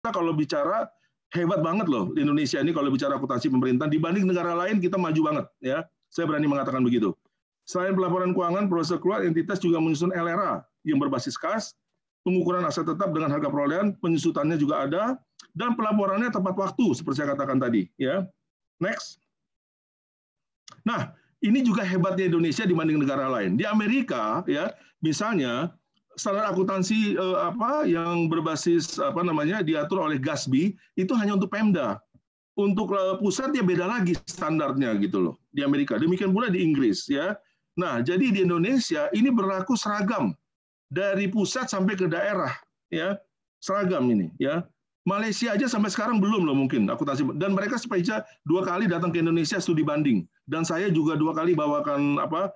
kita nah, kalau bicara hebat banget loh di Indonesia ini kalau bicara akuntansi pemerintah dibanding negara lain kita maju banget ya. Saya berani mengatakan begitu. Selain pelaporan keuangan, proses keluar entitas juga menyusun LRA yang berbasis kas, pengukuran aset tetap dengan harga perolehan, penyusutannya juga ada dan pelaporannya tepat waktu seperti saya katakan tadi ya. Next. Nah, ini juga hebatnya Indonesia dibanding negara lain. Di Amerika ya, misalnya standar akuntansi uh, apa yang berbasis apa namanya diatur oleh Gasbi itu hanya untuk Pemda. Untuk eh, pusat ya beda lagi standarnya gitu loh di Amerika. Demikian pula di Inggris ya. Nah, jadi di Indonesia ini berlaku seragam dari pusat sampai ke daerah ya. Seragam ini ya. Malaysia aja sampai sekarang belum loh mungkin akuntansi dan mereka sepeda dua kali datang ke Indonesia studi banding dan saya juga dua kali bawakan apa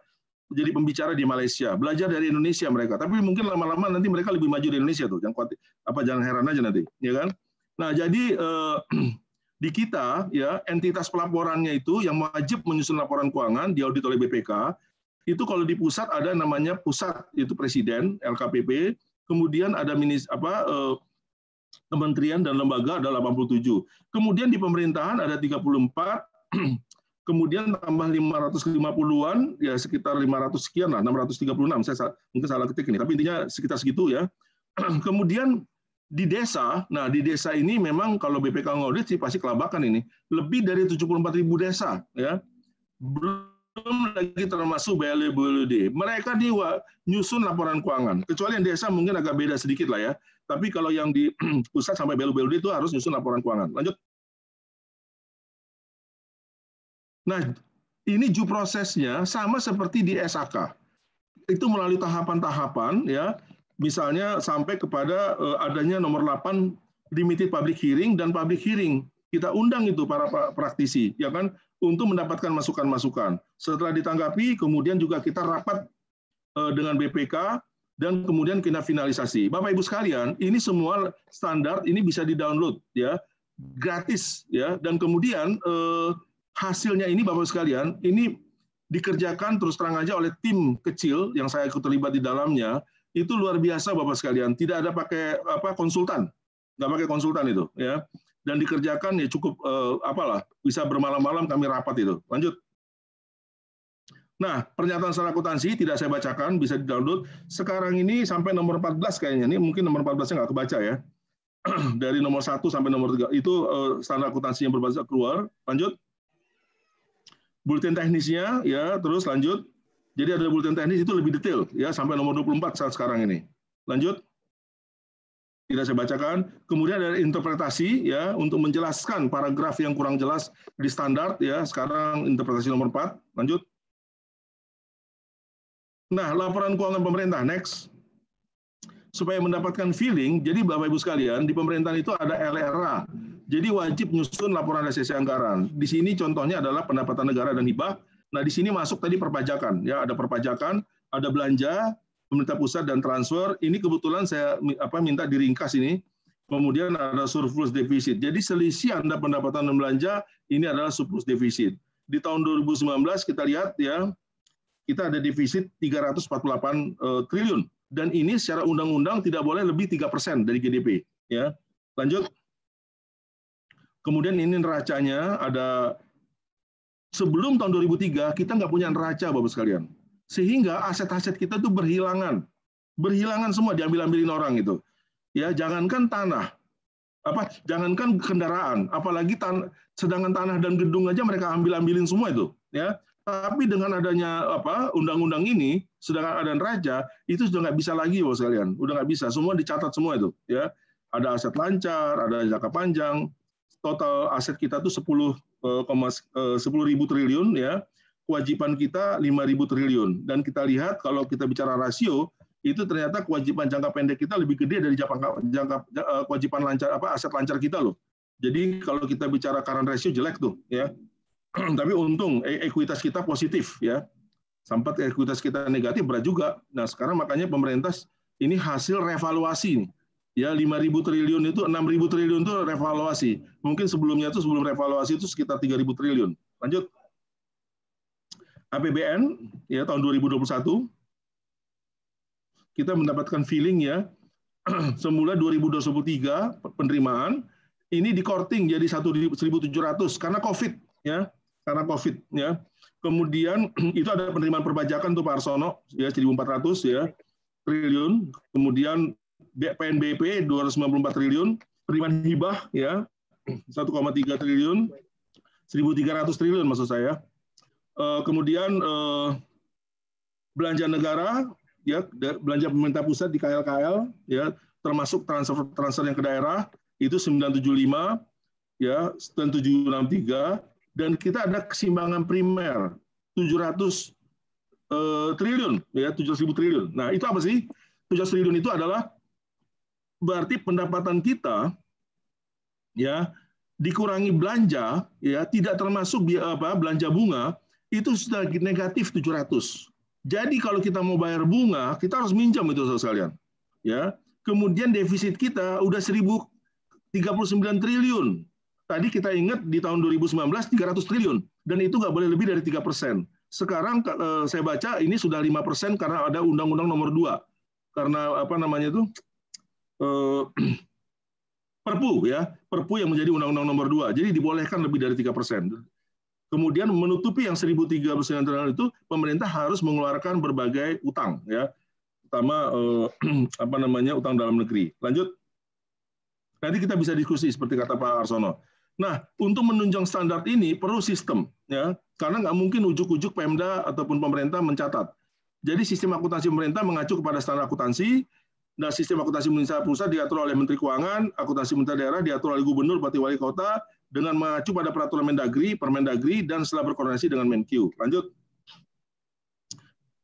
jadi pembicara di Malaysia, belajar dari Indonesia mereka. Tapi mungkin lama-lama nanti mereka lebih maju di Indonesia tuh. Jangan khawatir, apa jangan heran aja nanti, ya kan? Nah, jadi eh, di kita ya entitas pelaporannya itu yang wajib menyusun laporan keuangan diaudit oleh BPK. Itu kalau di pusat ada namanya pusat itu presiden LKPP, kemudian ada minis apa eh, kementerian dan lembaga ada 87. Kemudian di pemerintahan ada 34 kemudian tambah 550-an ya sekitar 500 sekian lah 636 saya mungkin salah ketik ini tapi intinya sekitar segitu ya kemudian di desa nah di desa ini memang kalau BPK ngaudit sih pasti kelabakan ini lebih dari 74 ribu desa ya belum lagi termasuk BLBLD. Mereka di nyusun laporan keuangan. Kecuali yang desa mungkin agak beda sedikit lah ya. Tapi kalau yang di pusat sampai BLBLD itu harus nyusun laporan keuangan. Lanjut. Nah, ini due prosesnya sama seperti di SAK. Itu melalui tahapan-tahapan ya, misalnya sampai kepada eh, adanya nomor 8 limited public hearing dan public hearing. Kita undang itu para praktisi, ya kan, untuk mendapatkan masukan-masukan. Setelah ditanggapi, kemudian juga kita rapat eh, dengan BPK dan kemudian kita finalisasi. Bapak Ibu sekalian, ini semua standar ini bisa di-download ya, gratis ya dan kemudian eh, hasilnya ini Bapak sekalian, ini dikerjakan terus terang aja oleh tim kecil yang saya ikut terlibat di dalamnya, itu luar biasa Bapak sekalian. Tidak ada pakai apa konsultan. Nggak pakai konsultan itu, ya. Dan dikerjakan ya cukup eh, apalah, bisa bermalam-malam kami rapat itu. Lanjut. Nah, pernyataan secara akuntansi tidak saya bacakan, bisa di-download. Sekarang ini sampai nomor 14 kayaknya. Ini mungkin nomor 14-nya nggak kebaca ya. Dari nomor 1 sampai nomor 3. Itu eh, standar akuntansi yang berbasis keluar. Lanjut bulletin teknisnya ya terus lanjut. Jadi ada bulletin teknis itu lebih detail ya sampai nomor 24 saat sekarang ini. Lanjut. Tidak saya bacakan. Kemudian ada interpretasi ya untuk menjelaskan paragraf yang kurang jelas di standar ya sekarang interpretasi nomor 4. Lanjut. Nah, laporan keuangan pemerintah next supaya mendapatkan feeling. Jadi Bapak Ibu sekalian, di pemerintahan itu ada LRA, jadi wajib nyusun laporan realisasi anggaran. Di sini contohnya adalah pendapatan negara dan hibah. Nah, di sini masuk tadi perpajakan ya, ada perpajakan, ada belanja pemerintah pusat dan transfer. Ini kebetulan saya apa minta diringkas ini. Kemudian ada surplus defisit. Jadi selisih Anda pendapatan dan belanja ini adalah surplus defisit. Di tahun 2019 kita lihat ya, kita ada defisit 348 eh, triliun dan ini secara undang-undang tidak boleh lebih 3% dari GDP ya. Lanjut. Kemudian ini neracanya ada sebelum tahun 2003 kita nggak punya neraca Bapak sekalian. Sehingga aset-aset kita itu berhilangan. Berhilangan semua diambil-ambilin orang itu. Ya, jangankan tanah, apa jangankan kendaraan, apalagi tan sedangkan tanah dan gedung aja mereka ambil-ambilin semua itu, ya. Tapi dengan adanya apa undang-undang ini, sedangkan ada neraca, itu sudah nggak bisa lagi, bos sekalian. Udah nggak bisa, semua dicatat semua itu, ya. Ada aset lancar, ada jangka panjang, total aset kita tuh 10, 10 eh, eh, ribu triliun ya, kewajiban kita 5 ribu triliun. Dan kita lihat kalau kita bicara rasio, itu ternyata kewajiban jangka pendek kita lebih gede dari jangka, jangka eh, kewajiban lancar apa aset lancar kita loh. Jadi kalau kita bicara current ratio jelek tuh ya. Tapi untung e, ekuitas kita positif ya. Sampai ekuitas kita negatif berat juga. Nah, sekarang makanya pemerintah ini hasil revaluasi nih ya 5.000 triliun itu 6.000 triliun itu revaluasi. Mungkin sebelumnya itu sebelum revaluasi itu sekitar 3.000 triliun. Lanjut. APBN ya tahun 2021 kita mendapatkan feeling ya semula 2023 penerimaan ini dikorting jadi 1.700 karena Covid ya, karena Covid ya. Kemudian itu ada penerimaan perbajakan tuh Pak Arsono ya 1.400 ya triliun. Kemudian PNBP 294 triliun, penerimaan hibah ya 1,3 triliun, 1.300 triliun maksud saya. Eh, kemudian eh, belanja negara ya belanja pemerintah pusat di KLKL ya termasuk transfer transfer yang ke daerah itu 975 ya tiga dan kita ada kesimbangan primer 700 eh, triliun ya 700 ribu triliun. Nah, itu apa sih? 700 triliun itu adalah berarti pendapatan kita ya dikurangi belanja ya tidak termasuk apa belanja bunga itu sudah negatif 700. Jadi kalau kita mau bayar bunga, kita harus minjam itu saudara sekalian. Ya. Kemudian defisit kita udah 1039 triliun. Tadi kita ingat di tahun 2019 300 triliun dan itu nggak boleh lebih dari 3 persen. Sekarang eh, saya baca ini sudah 5 persen karena ada Undang-Undang Nomor 2 karena apa namanya itu Eh, perpu ya, perpu yang menjadi undang-undang nomor Dua Jadi dibolehkan lebih dari tiga persen Kemudian menutupi yang 1.300 itu pemerintah harus mengeluarkan berbagai utang ya, terutama eh, apa namanya utang dalam negeri. Lanjut. Nanti kita bisa diskusi seperti kata Pak Arsono. Nah, untuk menunjang standar ini perlu sistem, ya, karena nggak mungkin ujuk-ujuk Pemda ataupun pemerintah mencatat. Jadi sistem akuntansi pemerintah mengacu kepada standar akuntansi, Nah, sistem akuntansi pemerintah pusat diatur oleh Menteri Keuangan, akuntansi pemerintah daerah diatur oleh Gubernur, Bupati Wali Kota, dengan mengacu pada peraturan Mendagri, Permendagri, dan setelah berkoordinasi dengan Menkyu. Lanjut.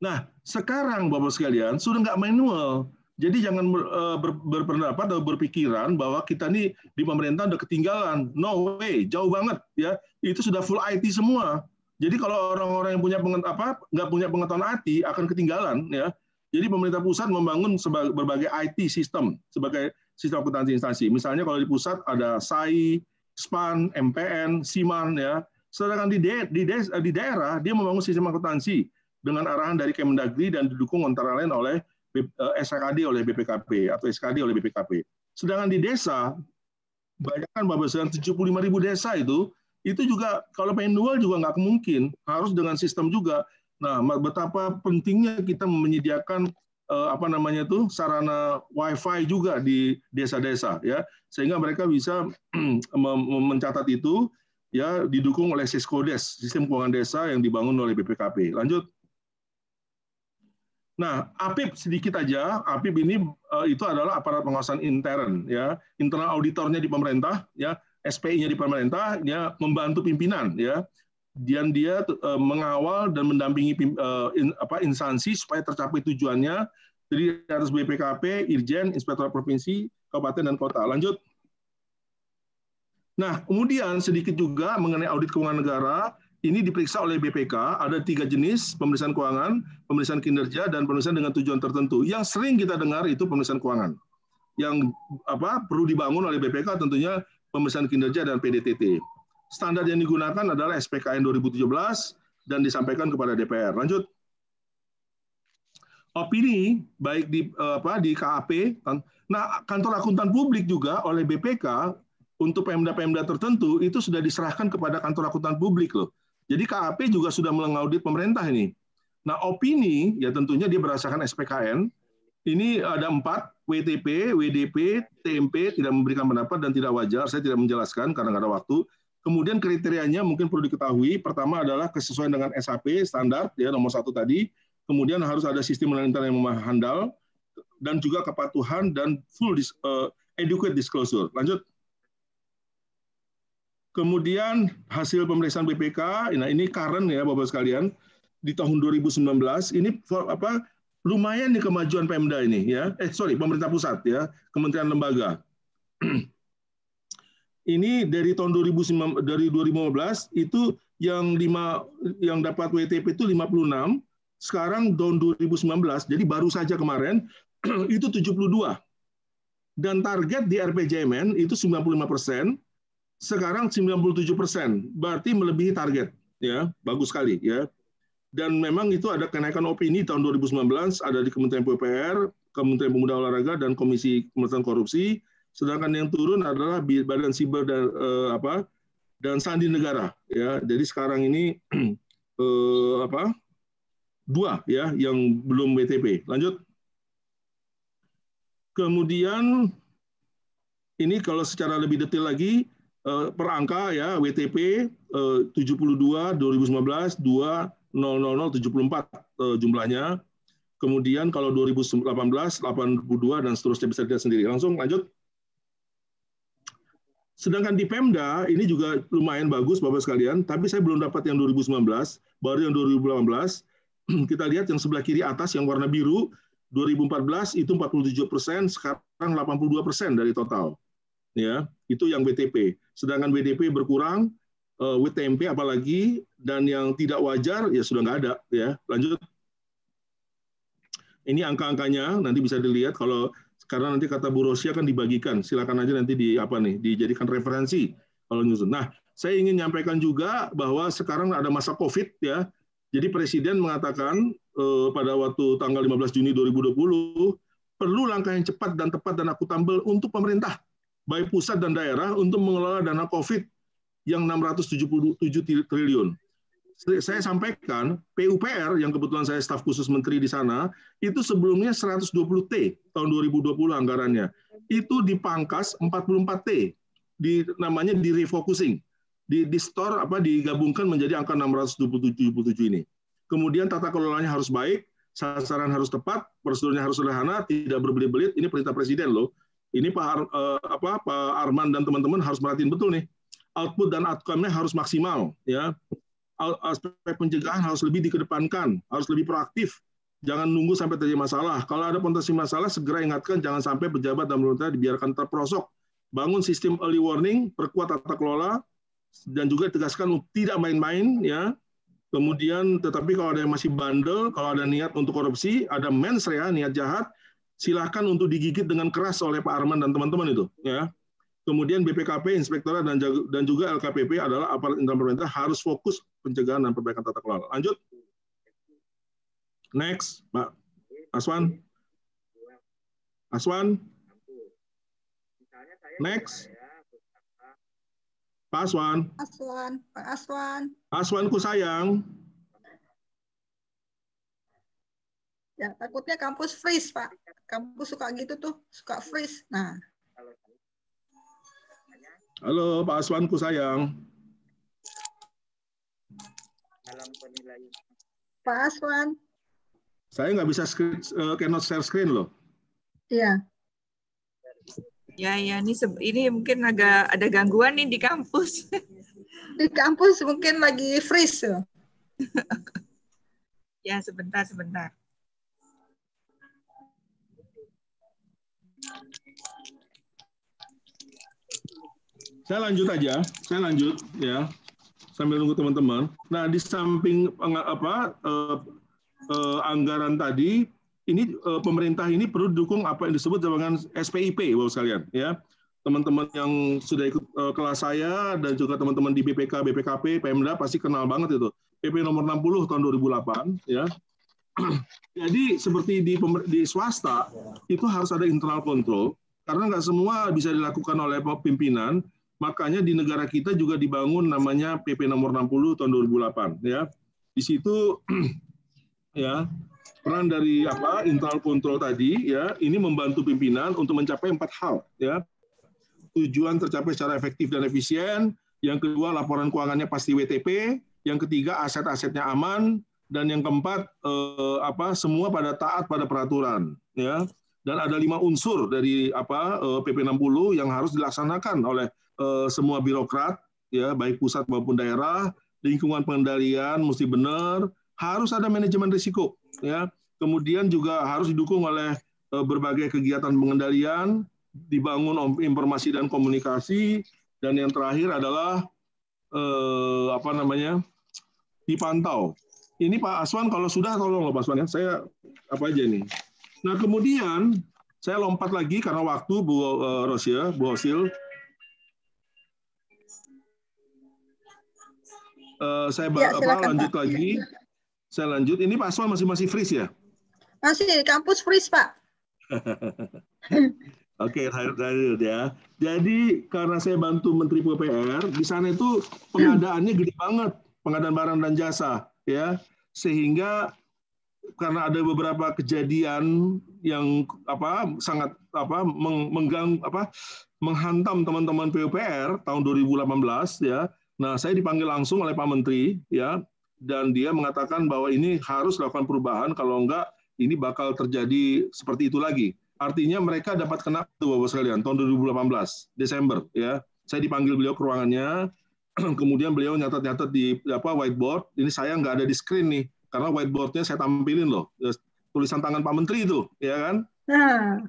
Nah, sekarang Bapak sekalian sudah nggak manual. Jadi jangan ber, e, ber, berpendapat atau berpikiran bahwa kita nih di pemerintah udah ketinggalan. No way, jauh banget ya. Itu sudah full IT semua. Jadi kalau orang-orang yang punya pengen, apa nggak punya pengetahuan IT akan ketinggalan ya. Jadi pemerintah pusat membangun berbagai IT sistem sebagai sistem akuntansi instansi. Misalnya kalau di pusat ada SAI, SPAN, MPN, SIMAN ya. Sedangkan di, de, di, de, eh, di daerah dia membangun sistem akuntansi dengan arahan dari Kemendagri dan didukung antara lain oleh eh, SKD oleh BPKP atau SKD oleh BPKP. Sedangkan di desa bayangkan bahwa besar 75 ribu desa itu itu juga kalau manual juga nggak mungkin harus dengan sistem juga Nah, betapa pentingnya kita menyediakan eh, apa namanya itu sarana WiFi juga di desa-desa ya, sehingga mereka bisa mencatat itu ya didukung oleh Siskodes, sistem keuangan desa yang dibangun oleh BPKP. Lanjut. Nah, APIP sedikit aja, APIP ini eh, itu adalah aparat pengawasan intern ya, internal auditornya di pemerintah ya, SPI-nya di pemerintah ya, membantu pimpinan ya dan dia uh, mengawal dan mendampingi uh, in, apa, instansi supaya tercapai tujuannya. Jadi harus BPKP, Irjen, Inspektor Provinsi, Kabupaten dan Kota. Lanjut. Nah, kemudian sedikit juga mengenai audit keuangan negara, ini diperiksa oleh BPK, ada tiga jenis pemeriksaan keuangan, pemeriksaan kinerja, dan pemeriksaan dengan tujuan tertentu. Yang sering kita dengar itu pemeriksaan keuangan. Yang apa perlu dibangun oleh BPK tentunya pemeriksaan kinerja dan PDTT standar yang digunakan adalah SPKN 2017 dan disampaikan kepada DPR. Lanjut. Opini baik di apa di KAP, nah kantor akuntan publik juga oleh BPK untuk Pemda-Pemda tertentu itu sudah diserahkan kepada kantor akuntan publik loh. Jadi KAP juga sudah mengaudit pemerintah ini. Nah opini ya tentunya dia berdasarkan SPKN. Ini ada empat WTP, WDP, TMP tidak memberikan pendapat dan tidak wajar. Saya tidak menjelaskan karena tidak ada waktu. Kemudian kriterianya mungkin perlu diketahui. Pertama adalah kesesuaian dengan SAP standar ya nomor satu tadi. Kemudian harus ada sistem internal yang handal dan juga kepatuhan dan full dis, uh, adequate disclosure. Lanjut. Kemudian hasil pemeriksaan BPK, nah ini current ya Bapak sekalian di tahun 2019 ini apa lumayan nih kemajuan Pemda ini ya. Eh sorry pemerintah pusat ya, kementerian lembaga ini dari tahun 2019 dari 2015 itu yang lima yang dapat WTP itu 56, sekarang tahun 2019 jadi baru saja kemarin itu 72. Dan target di RPJMN itu 95%, persen. sekarang 97%, persen. berarti melebihi target ya, bagus sekali ya. Dan memang itu ada kenaikan opini tahun 2019 ada di Kementerian PUPR, Kementerian Pemuda Olahraga dan Komisi Pemerintahan Korupsi sedangkan yang turun adalah Badan Siber dan eh, apa dan Sandi Negara ya. Jadi sekarang ini eh, apa dua ya yang belum BTP. Lanjut. Kemudian ini kalau secara lebih detail lagi eh, per angka ya WTP eh, 72 2015 2 00074 eh, jumlahnya. Kemudian kalau 2018 82 dan seterusnya bisa dilihat sendiri. Langsung lanjut. Sedangkan di Pemda ini juga lumayan bagus Bapak sekalian, tapi saya belum dapat yang 2019, baru yang 2018. Kita lihat yang sebelah kiri atas yang warna biru 2014 itu 47 persen, sekarang 82 persen dari total. Ya, itu yang WTP. Sedangkan WTP berkurang, eh, WTMP apalagi dan yang tidak wajar ya sudah nggak ada. Ya, lanjut. Ini angka-angkanya nanti bisa dilihat kalau karena nanti kata Bu Rosi akan dibagikan. Silakan aja nanti di apa nih dijadikan referensi kalau nyusun. Nah, saya ingin menyampaikan juga bahwa sekarang ada masa Covid ya. Jadi presiden mengatakan eh, pada waktu tanggal 15 Juni 2020 perlu langkah yang cepat dan tepat dan aku akuntabel untuk pemerintah baik pusat dan daerah untuk mengelola dana Covid yang 677 triliun saya sampaikan PUPR yang kebetulan saya staf khusus menteri di sana itu sebelumnya 120T tahun 2020 anggarannya. Itu dipangkas 44T di namanya di refocusing. Di, di store apa digabungkan menjadi angka 627 ini. Kemudian tata kelolanya harus baik, sasaran harus tepat, prosedurnya harus sederhana, tidak berbelit-belit. Ini perintah presiden loh. Ini Pak Ar, eh, apa Pak Arman dan teman-teman harus merhatiin betul nih. Output dan outcome-nya harus maksimal ya aspek pencegahan harus lebih dikedepankan, harus lebih proaktif. Jangan nunggu sampai terjadi masalah. Kalau ada potensi masalah, segera ingatkan jangan sampai pejabat dan pemerintah dibiarkan terperosok. Bangun sistem early warning, perkuat tata kelola, dan juga tegaskan tidak main-main ya. Kemudian, tetapi kalau ada yang masih bandel, kalau ada niat untuk korupsi, ada mens ya, niat jahat, silahkan untuk digigit dengan keras oleh Pak Arman dan teman-teman itu. Ya, Kemudian BPKP, Inspektorat, dan, dan juga LKPP adalah aparat internal pemerintah harus fokus pencegahan dan perbaikan tata kelola. Lanjut. Next, Pak Aswan. Aswan. Next. Ya, Pak Aswan. Aswan, Pak Aswan. Aswanku sayang. Ya, takutnya kampus freeze, Pak. Kampus suka gitu tuh, suka freeze. Nah, Halo Pak Aswanku sayang. Dalam penilaian. Pak Aswan. Saya nggak bisa screen, uh, cannot share screen loh. Iya. Ya ya ini ini mungkin agak ada gangguan nih di kampus. Di kampus mungkin lagi freeze ya sebentar sebentar. Saya lanjut aja, saya lanjut ya sambil nunggu teman-teman. Nah di samping apa eh, eh, anggaran tadi, ini eh, pemerintah ini perlu dukung apa yang disebut dengan SPIP, bapak sekalian ya. Teman-teman yang sudah ikut eh, kelas saya dan juga teman-teman di BPK, BPKP, Pemda pasti kenal banget itu. PP nomor 60 tahun 2008 ya jadi seperti di, di swasta itu harus ada internal control karena nggak semua bisa dilakukan oleh pimpinan Makanya di negara kita juga dibangun namanya PP nomor 60 tahun 2008 ya. Di situ ya peran dari apa internal kontrol tadi ya ini membantu pimpinan untuk mencapai empat hal ya tujuan tercapai secara efektif dan efisien yang kedua laporan keuangannya pasti WTP yang ketiga aset-asetnya aman dan yang keempat eh, apa semua pada taat pada peraturan ya dan ada lima unsur dari apa PP PP 60 yang harus dilaksanakan oleh Eh, semua birokrat ya baik pusat maupun daerah lingkungan pengendalian mesti benar harus ada manajemen risiko ya kemudian juga harus didukung oleh eh, berbagai kegiatan pengendalian dibangun informasi dan komunikasi dan yang terakhir adalah eh, apa namanya dipantau ini Pak Aswan kalau sudah tolong loh Pak Aswan ya saya apa aja nih nah kemudian saya lompat lagi karena waktu Bu eh, Rosia Bu Osil Eh, saya ya, apa, lanjut Pak. lagi. Saya lanjut. Ini Pak Asma masih masih freeze ya? Masih di kampus freeze Pak. Oke, okay, hadir ya. Jadi karena saya bantu Menteri PUPR, di sana itu pengadaannya gede banget, pengadaan barang dan jasa, ya. Sehingga karena ada beberapa kejadian yang apa sangat apa menggang apa menghantam teman-teman PUPR tahun 2018 ya, Nah, saya dipanggil langsung oleh Pak Menteri, ya, dan dia mengatakan bahwa ini harus dilakukan perubahan, kalau enggak ini bakal terjadi seperti itu lagi. Artinya mereka dapat kena tuh Bapak sekalian tahun 2018 Desember ya. Saya dipanggil beliau ke ruangannya, kemudian beliau nyatat-nyatat di apa whiteboard. Ini saya nggak ada di screen nih karena whiteboardnya saya tampilin loh tulisan tangan Pak Menteri itu, ya kan? Nah,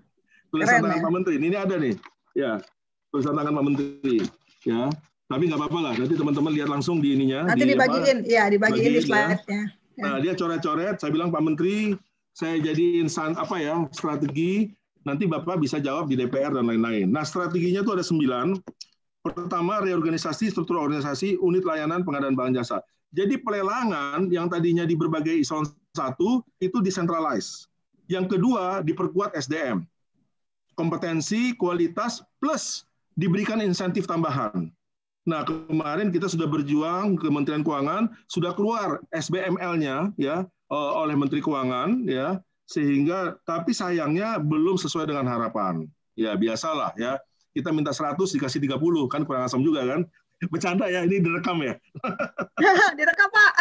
tulisan keren, tangan ya? Pak Menteri ini ada nih, ya tulisan tangan Pak Menteri, ya tapi nggak apa-apa lah, nanti teman-teman lihat langsung di ininya. Nanti di, dibagiin, apa, ya dibagiin, bagiin, di ya. slide-nya. Nah, ya. Nah, dia coret-coret, saya bilang Pak Menteri, saya jadi insan apa ya strategi, nanti Bapak bisa jawab di DPR dan lain-lain. Nah, strateginya itu ada sembilan. Pertama, reorganisasi struktur organisasi unit layanan pengadaan bahan jasa. Jadi pelelangan yang tadinya di berbagai eselon satu itu decentralize. Yang kedua, diperkuat SDM. Kompetensi, kualitas, plus diberikan insentif tambahan. Nah, kemarin kita sudah berjuang Kementerian Keuangan sudah keluar SBML-nya ya e, oleh Menteri Keuangan ya sehingga tapi sayangnya belum sesuai dengan harapan. Ya biasalah ya. Kita minta 100 dikasih 30 kan kurang asam juga kan. Bercanda ya, ini direkam ya. direkam, Pak.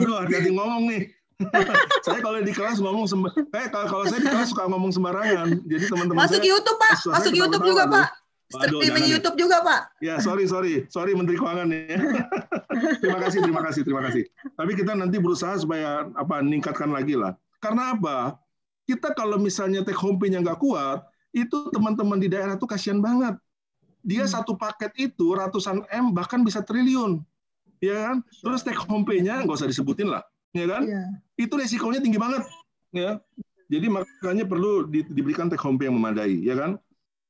Aduh, jadi ngomong nih. saya kalau di kelas ngomong sembarangan. eh kalau, saya di kelas suka ngomong sembarangan. Jadi teman-teman Masuk saya, YouTube, Pak. Masuk YouTube juga, Pak streaming YouTube juga Pak. Ya sorry sorry sorry Menteri Keuangan ya. terima kasih terima kasih terima kasih. Tapi kita nanti berusaha supaya apa meningkatkan lagi lah. Karena apa? Kita kalau misalnya take home pay-nya nggak kuat, itu teman-teman di daerah tuh kasihan banget. Dia hmm. satu paket itu ratusan m bahkan bisa triliun, ya kan? Terus take home pay-nya nggak usah disebutin lah, ya kan? Ya. Itu resikonya tinggi banget, ya. Jadi makanya perlu diberikan take home pay yang memadai, ya kan?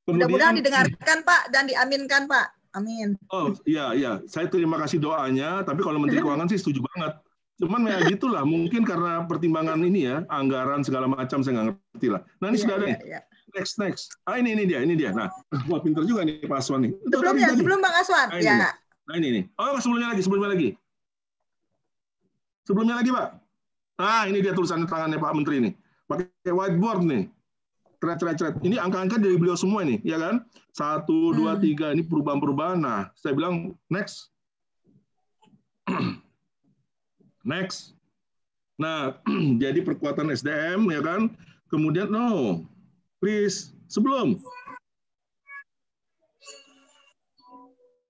Mudah-mudahan didengarkan Pak dan diaminkan Pak. Amin. Oh iya iya, saya terima kasih doanya. Tapi kalau Menteri Keuangan sih setuju banget. Cuman ya gitulah, mungkin karena pertimbangan ini ya, anggaran segala macam saya nggak ngerti lah. Nah ini ya, sudah ada. Ya, Next next. Ah ini ini dia, ini dia. Nah, wah pinter juga nih Pak Aswan nih. Sebelum ya sebelum Bang Aswan. Ah, ya. Nah ini nih. Oh sebelumnya lagi, sebelumnya lagi. Sebelumnya lagi Pak. Nah ini dia tulisan tangannya Pak Menteri nih. Pakai whiteboard nih ceret-ceret Ini angka-angka dari beliau semua ini ya kan? Satu, dua, hmm. tiga. Ini perubahan-perubahan. Nah, saya bilang next, next. Nah, jadi perkuatan SDM, ya kan? Kemudian, no, please, sebelum,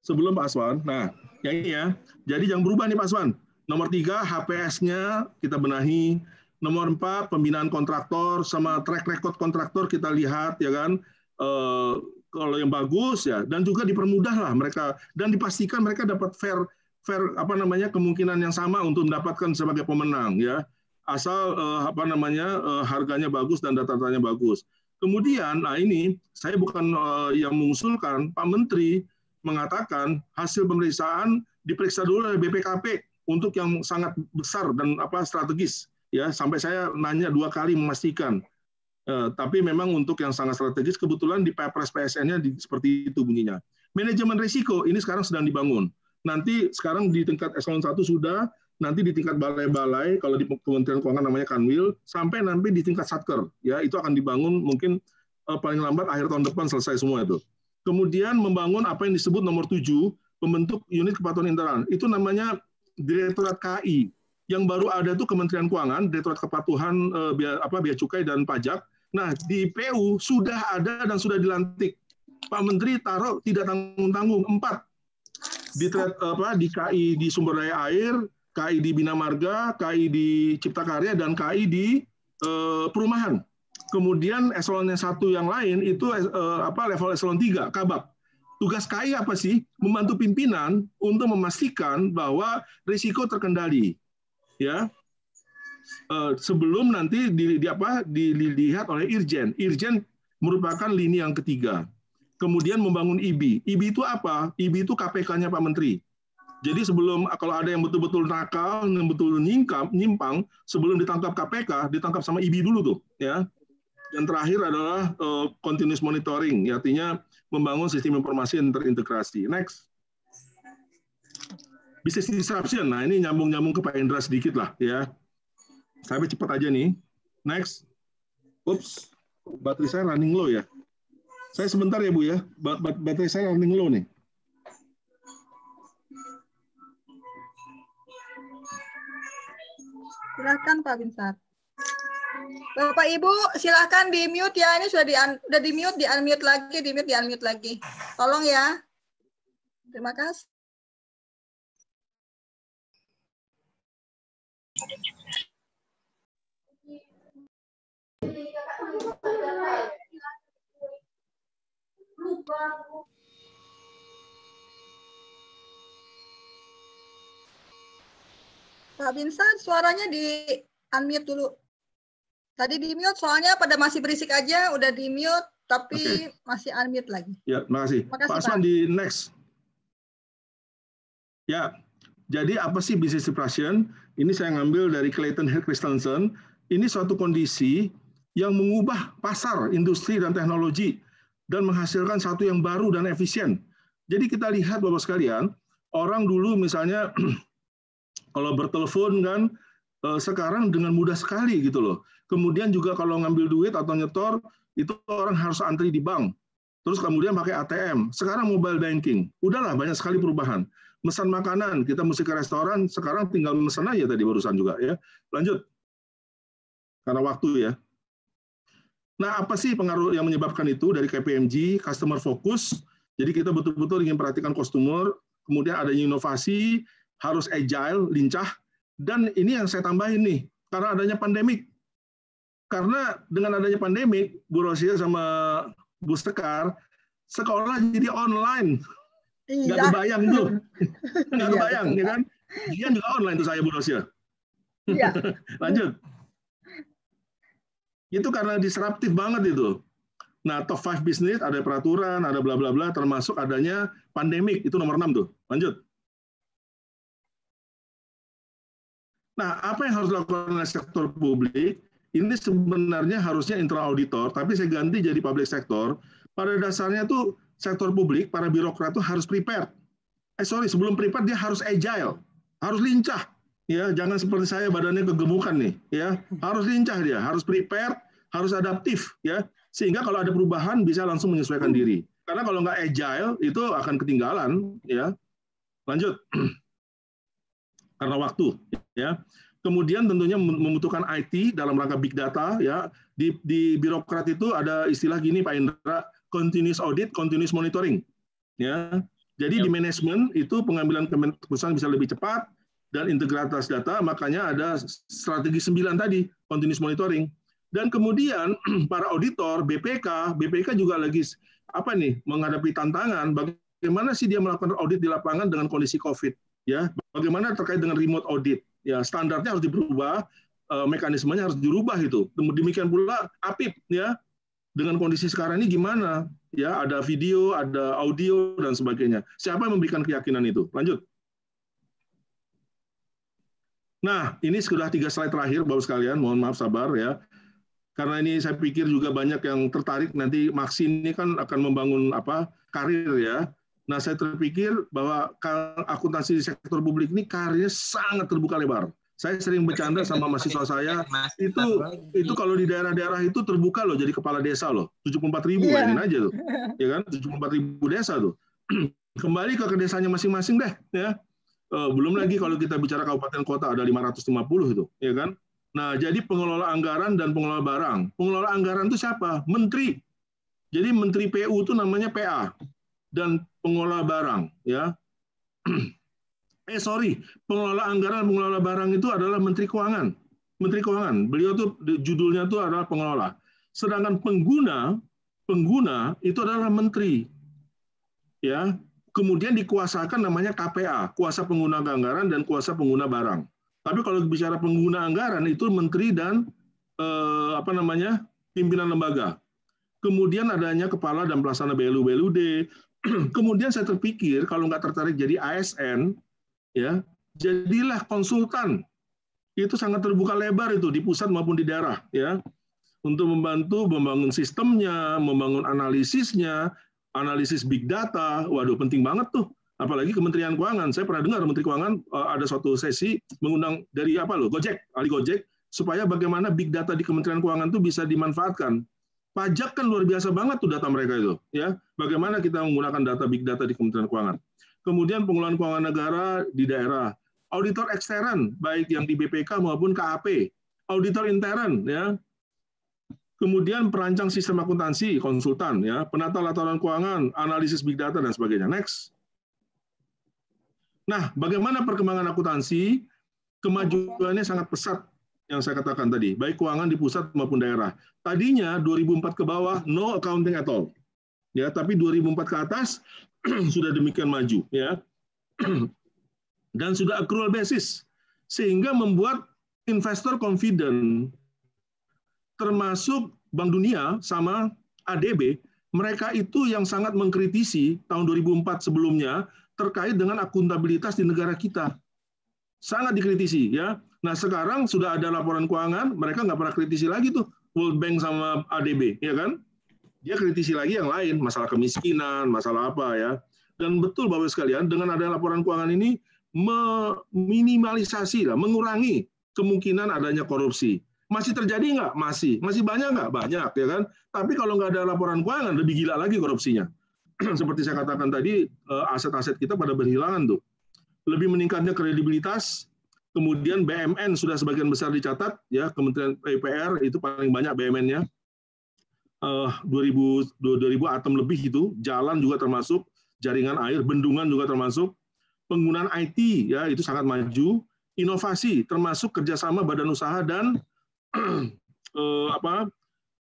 sebelum Pak Aswan. Nah, yang ini ya. Jadi yang berubah nih Pak Aswan. Nomor tiga, HPS-nya kita benahi. Nomor empat, pembinaan kontraktor sama track record kontraktor kita lihat ya kan eh, kalau yang bagus ya dan juga dipermudahlah mereka dan dipastikan mereka dapat fair fair apa namanya kemungkinan yang sama untuk mendapatkan sebagai pemenang ya asal eh, apa namanya eh, harganya bagus dan data-datanya bagus. Kemudian nah ini saya bukan eh, yang mengusulkan Pak Menteri mengatakan hasil pemeriksaan diperiksa dulu oleh BPKP untuk yang sangat besar dan apa strategis ya sampai saya nanya dua kali memastikan. Eh, tapi memang untuk yang sangat strategis kebetulan di Perpres PSN-nya seperti itu bunyinya. Manajemen risiko ini sekarang sedang dibangun. Nanti sekarang di tingkat eselon 1 sudah, nanti di tingkat balai-balai kalau di Kementerian Keuangan namanya Kanwil, sampai nanti di tingkat Satker ya itu akan dibangun mungkin eh, paling lambat akhir tahun depan selesai semua itu. Kemudian membangun apa yang disebut nomor 7 pembentuk unit kepatuhan internal. Itu namanya Direktorat KI. Yang baru ada itu Kementerian Keuangan, Direktorat Kepatuhan eh, biaya, apa biaya Cukai dan Pajak. Nah, di PU sudah ada dan sudah dilantik. Pak Menteri taruh tidak tanggung-tanggung empat di apa di KI di sumber daya air, KI di Bina Marga, KI di Cipta Karya dan KI di eh, perumahan. Kemudian eselon yang satu yang lain itu eh, apa level eselon 3 kabak tugas KI apa sih? Membantu pimpinan untuk memastikan bahwa risiko terkendali ya eh, sebelum nanti di, di apa dilihat oleh irjen. Irjen merupakan lini yang ketiga. Kemudian membangun IB. IB itu apa? IB itu KPK-nya Pak Menteri. Jadi sebelum kalau ada yang betul-betul nakal, yang betul nyingkap, nyimpang, sebelum ditangkap KPK, ditangkap sama IB dulu tuh, ya. Dan terakhir adalah uh, continuous monitoring, ya, artinya membangun sistem informasi yang terintegrasi. Next. Business disruption. Nah, ini nyambung-nyambung ke Pak Indra sedikit lah ya. Saya cepat aja nih. Next. Ups, baterai saya running low ya. Saya sebentar ya, Bu ya. Bat baterai saya running low nih. Silahkan Pak Binsar. Bapak Ibu silahkan di mute ya. Ini sudah di sudah di mute, di unmute lagi, di mute, di unmute lagi. Tolong ya. Terima kasih. Pak Binsan, suaranya di unmute dulu. Tadi di mute, soalnya pada masih berisik aja, udah di mute, tapi okay. masih unmute lagi. Ya, terima kasih. Terima kasih Pak Asman di next. Ya, jadi apa sih business depression? Ini saya ngambil dari Clayton Christensen. Ini suatu kondisi yang mengubah pasar, industri, dan teknologi dan menghasilkan satu yang baru dan efisien. Jadi kita lihat Bapak sekalian, orang dulu misalnya kalau bertelepon kan eh, sekarang dengan mudah sekali gitu loh. Kemudian juga kalau ngambil duit atau nyetor itu orang harus antri di bank. Terus kemudian pakai ATM. Sekarang mobile banking. Udahlah banyak sekali perubahan. Mesan makanan, kita mesti ke restoran, sekarang tinggal mesan aja tadi barusan juga ya. Lanjut. Karena waktu ya. Nah, apa sih pengaruh yang menyebabkan itu dari KPMG, customer focus. Jadi kita betul-betul ingin perhatikan customer, kemudian adanya inovasi, harus agile, lincah, dan ini yang saya tambahin nih, karena adanya pandemik. Karena dengan adanya pandemik, Bu Rosia sama Bu Sekar, sekolah jadi online. Iya. Gak kebayang tuh. Gak iya, kebayang, ya kan? Dia juga online tuh saya, Bu Rosil. Iya. Lanjut. Itu karena disruptif banget itu. Nah, top 5 bisnis ada peraturan, ada bla bla bla, termasuk adanya pandemik itu nomor 6 tuh. Lanjut. Nah, apa yang harus dilakukan oleh sektor publik? Ini sebenarnya harusnya internal auditor, tapi saya ganti jadi public sector. Pada dasarnya tuh sektor publik, para birokrat itu harus prepare. Eh sorry, sebelum prepare dia harus agile, harus lincah. Ya, jangan seperti saya badannya kegemukan nih. Ya, harus lincah dia, harus prepare, harus adaptif. Ya, sehingga kalau ada perubahan bisa langsung menyesuaikan diri. Karena kalau nggak agile itu akan ketinggalan. Ya, lanjut karena waktu. Ya, Kemudian tentunya membutuhkan IT dalam rangka big data ya. Di, di birokrat itu ada istilah gini Pak Indra, continuous audit, continuous monitoring. Ya. Jadi yep. di manajemen itu pengambilan keputusan bisa lebih cepat dan integritas data, makanya ada strategi sembilan tadi, continuous monitoring. Dan kemudian para auditor BPK, BPK juga lagi apa nih menghadapi tantangan bagaimana sih dia melakukan audit di lapangan dengan kondisi Covid ya. Bagaimana terkait dengan remote audit? Ya, standarnya harus diubah eh, mekanismenya harus dirubah itu. Demikian pula APIP ya, dengan kondisi sekarang ini gimana? Ya, ada video, ada audio dan sebagainya. Siapa yang memberikan keyakinan itu? Lanjut. Nah, ini sudah tiga slide terakhir, Bapak sekalian. Mohon maaf, sabar ya. Karena ini saya pikir juga banyak yang tertarik nanti Maksi ini kan akan membangun apa karir ya. Nah, saya terpikir bahwa akuntansi di sektor publik ini karirnya sangat terbuka lebar. Saya sering bercanda sama mahasiswa saya, itu itu kalau di daerah-daerah itu terbuka loh jadi kepala desa loh. 74 ribu yeah. bayangin aja tuh. Ya kan? 74 ribu desa tuh. Kembali ke desanya masing-masing deh. ya eh, Belum lagi kalau kita bicara kabupaten kota ada 550 itu. Ya kan? Nah, jadi pengelola anggaran dan pengelola barang. Pengelola anggaran itu siapa? Menteri. Jadi menteri PU itu namanya PA dan pengelola barang, ya. eh sorry, pengelola anggaran, pengelola barang itu adalah Menteri Keuangan. Menteri Keuangan, beliau tuh judulnya tuh adalah pengelola. Sedangkan pengguna, pengguna itu adalah menteri. Ya, kemudian dikuasakan namanya KPA, kuasa pengguna anggaran dan kuasa pengguna barang. Tapi kalau bicara pengguna anggaran itu menteri dan eh, apa namanya? pimpinan lembaga. Kemudian adanya kepala dan pelaksana BLU BLUD. Kemudian saya terpikir kalau nggak tertarik jadi ASN, ya jadilah konsultan itu sangat terbuka lebar itu di pusat maupun di daerah ya untuk membantu membangun sistemnya, membangun analisisnya, analisis big data. Waduh penting banget tuh. Apalagi Kementerian Keuangan. Saya pernah dengar Menteri Keuangan eh, ada suatu sesi mengundang dari apa loh? Gojek, Ali Gojek supaya bagaimana big data di Kementerian Keuangan itu bisa dimanfaatkan. Pajak kan luar biasa banget tuh data mereka itu, ya. Bagaimana kita menggunakan data big data di Kementerian Keuangan? kemudian pengelolaan keuangan negara di daerah, auditor ekstern baik yang di BPK maupun KAP, auditor intern ya. Kemudian perancang sistem akuntansi, konsultan ya, penata laporan keuangan, analisis big data dan sebagainya. Next. Nah, bagaimana perkembangan akuntansi? Kemajuannya sangat pesat yang saya katakan tadi, baik keuangan di pusat maupun daerah. Tadinya 2004 ke bawah no accounting at all. Ya, tapi 2004 ke atas sudah demikian maju ya dan sudah accrual basis sehingga membuat investor confident termasuk Bank Dunia sama ADB mereka itu yang sangat mengkritisi tahun 2004 sebelumnya terkait dengan akuntabilitas di negara kita sangat dikritisi ya nah sekarang sudah ada laporan keuangan mereka nggak pernah kritisi lagi tuh World Bank sama ADB ya kan dia kritisi lagi yang lain, masalah kemiskinan, masalah apa ya. Dan betul Bapak sekalian, dengan adanya laporan keuangan ini meminimalisasi lah, mengurangi kemungkinan adanya korupsi. Masih terjadi nggak? Masih. Masih banyak nggak? Banyak, ya kan? Tapi kalau nggak ada laporan keuangan, lebih gila lagi korupsinya. Seperti saya katakan tadi, eh, aset-aset kita pada berhilangan tuh. Lebih meningkatnya kredibilitas, kemudian BMN sudah sebagian besar dicatat, ya Kementerian PUPR itu paling banyak BMN-nya, uh, 2000 2000 atom lebih itu, jalan juga termasuk, jaringan air, bendungan juga termasuk, penggunaan IT ya itu sangat maju, inovasi termasuk kerjasama badan usaha dan uh, apa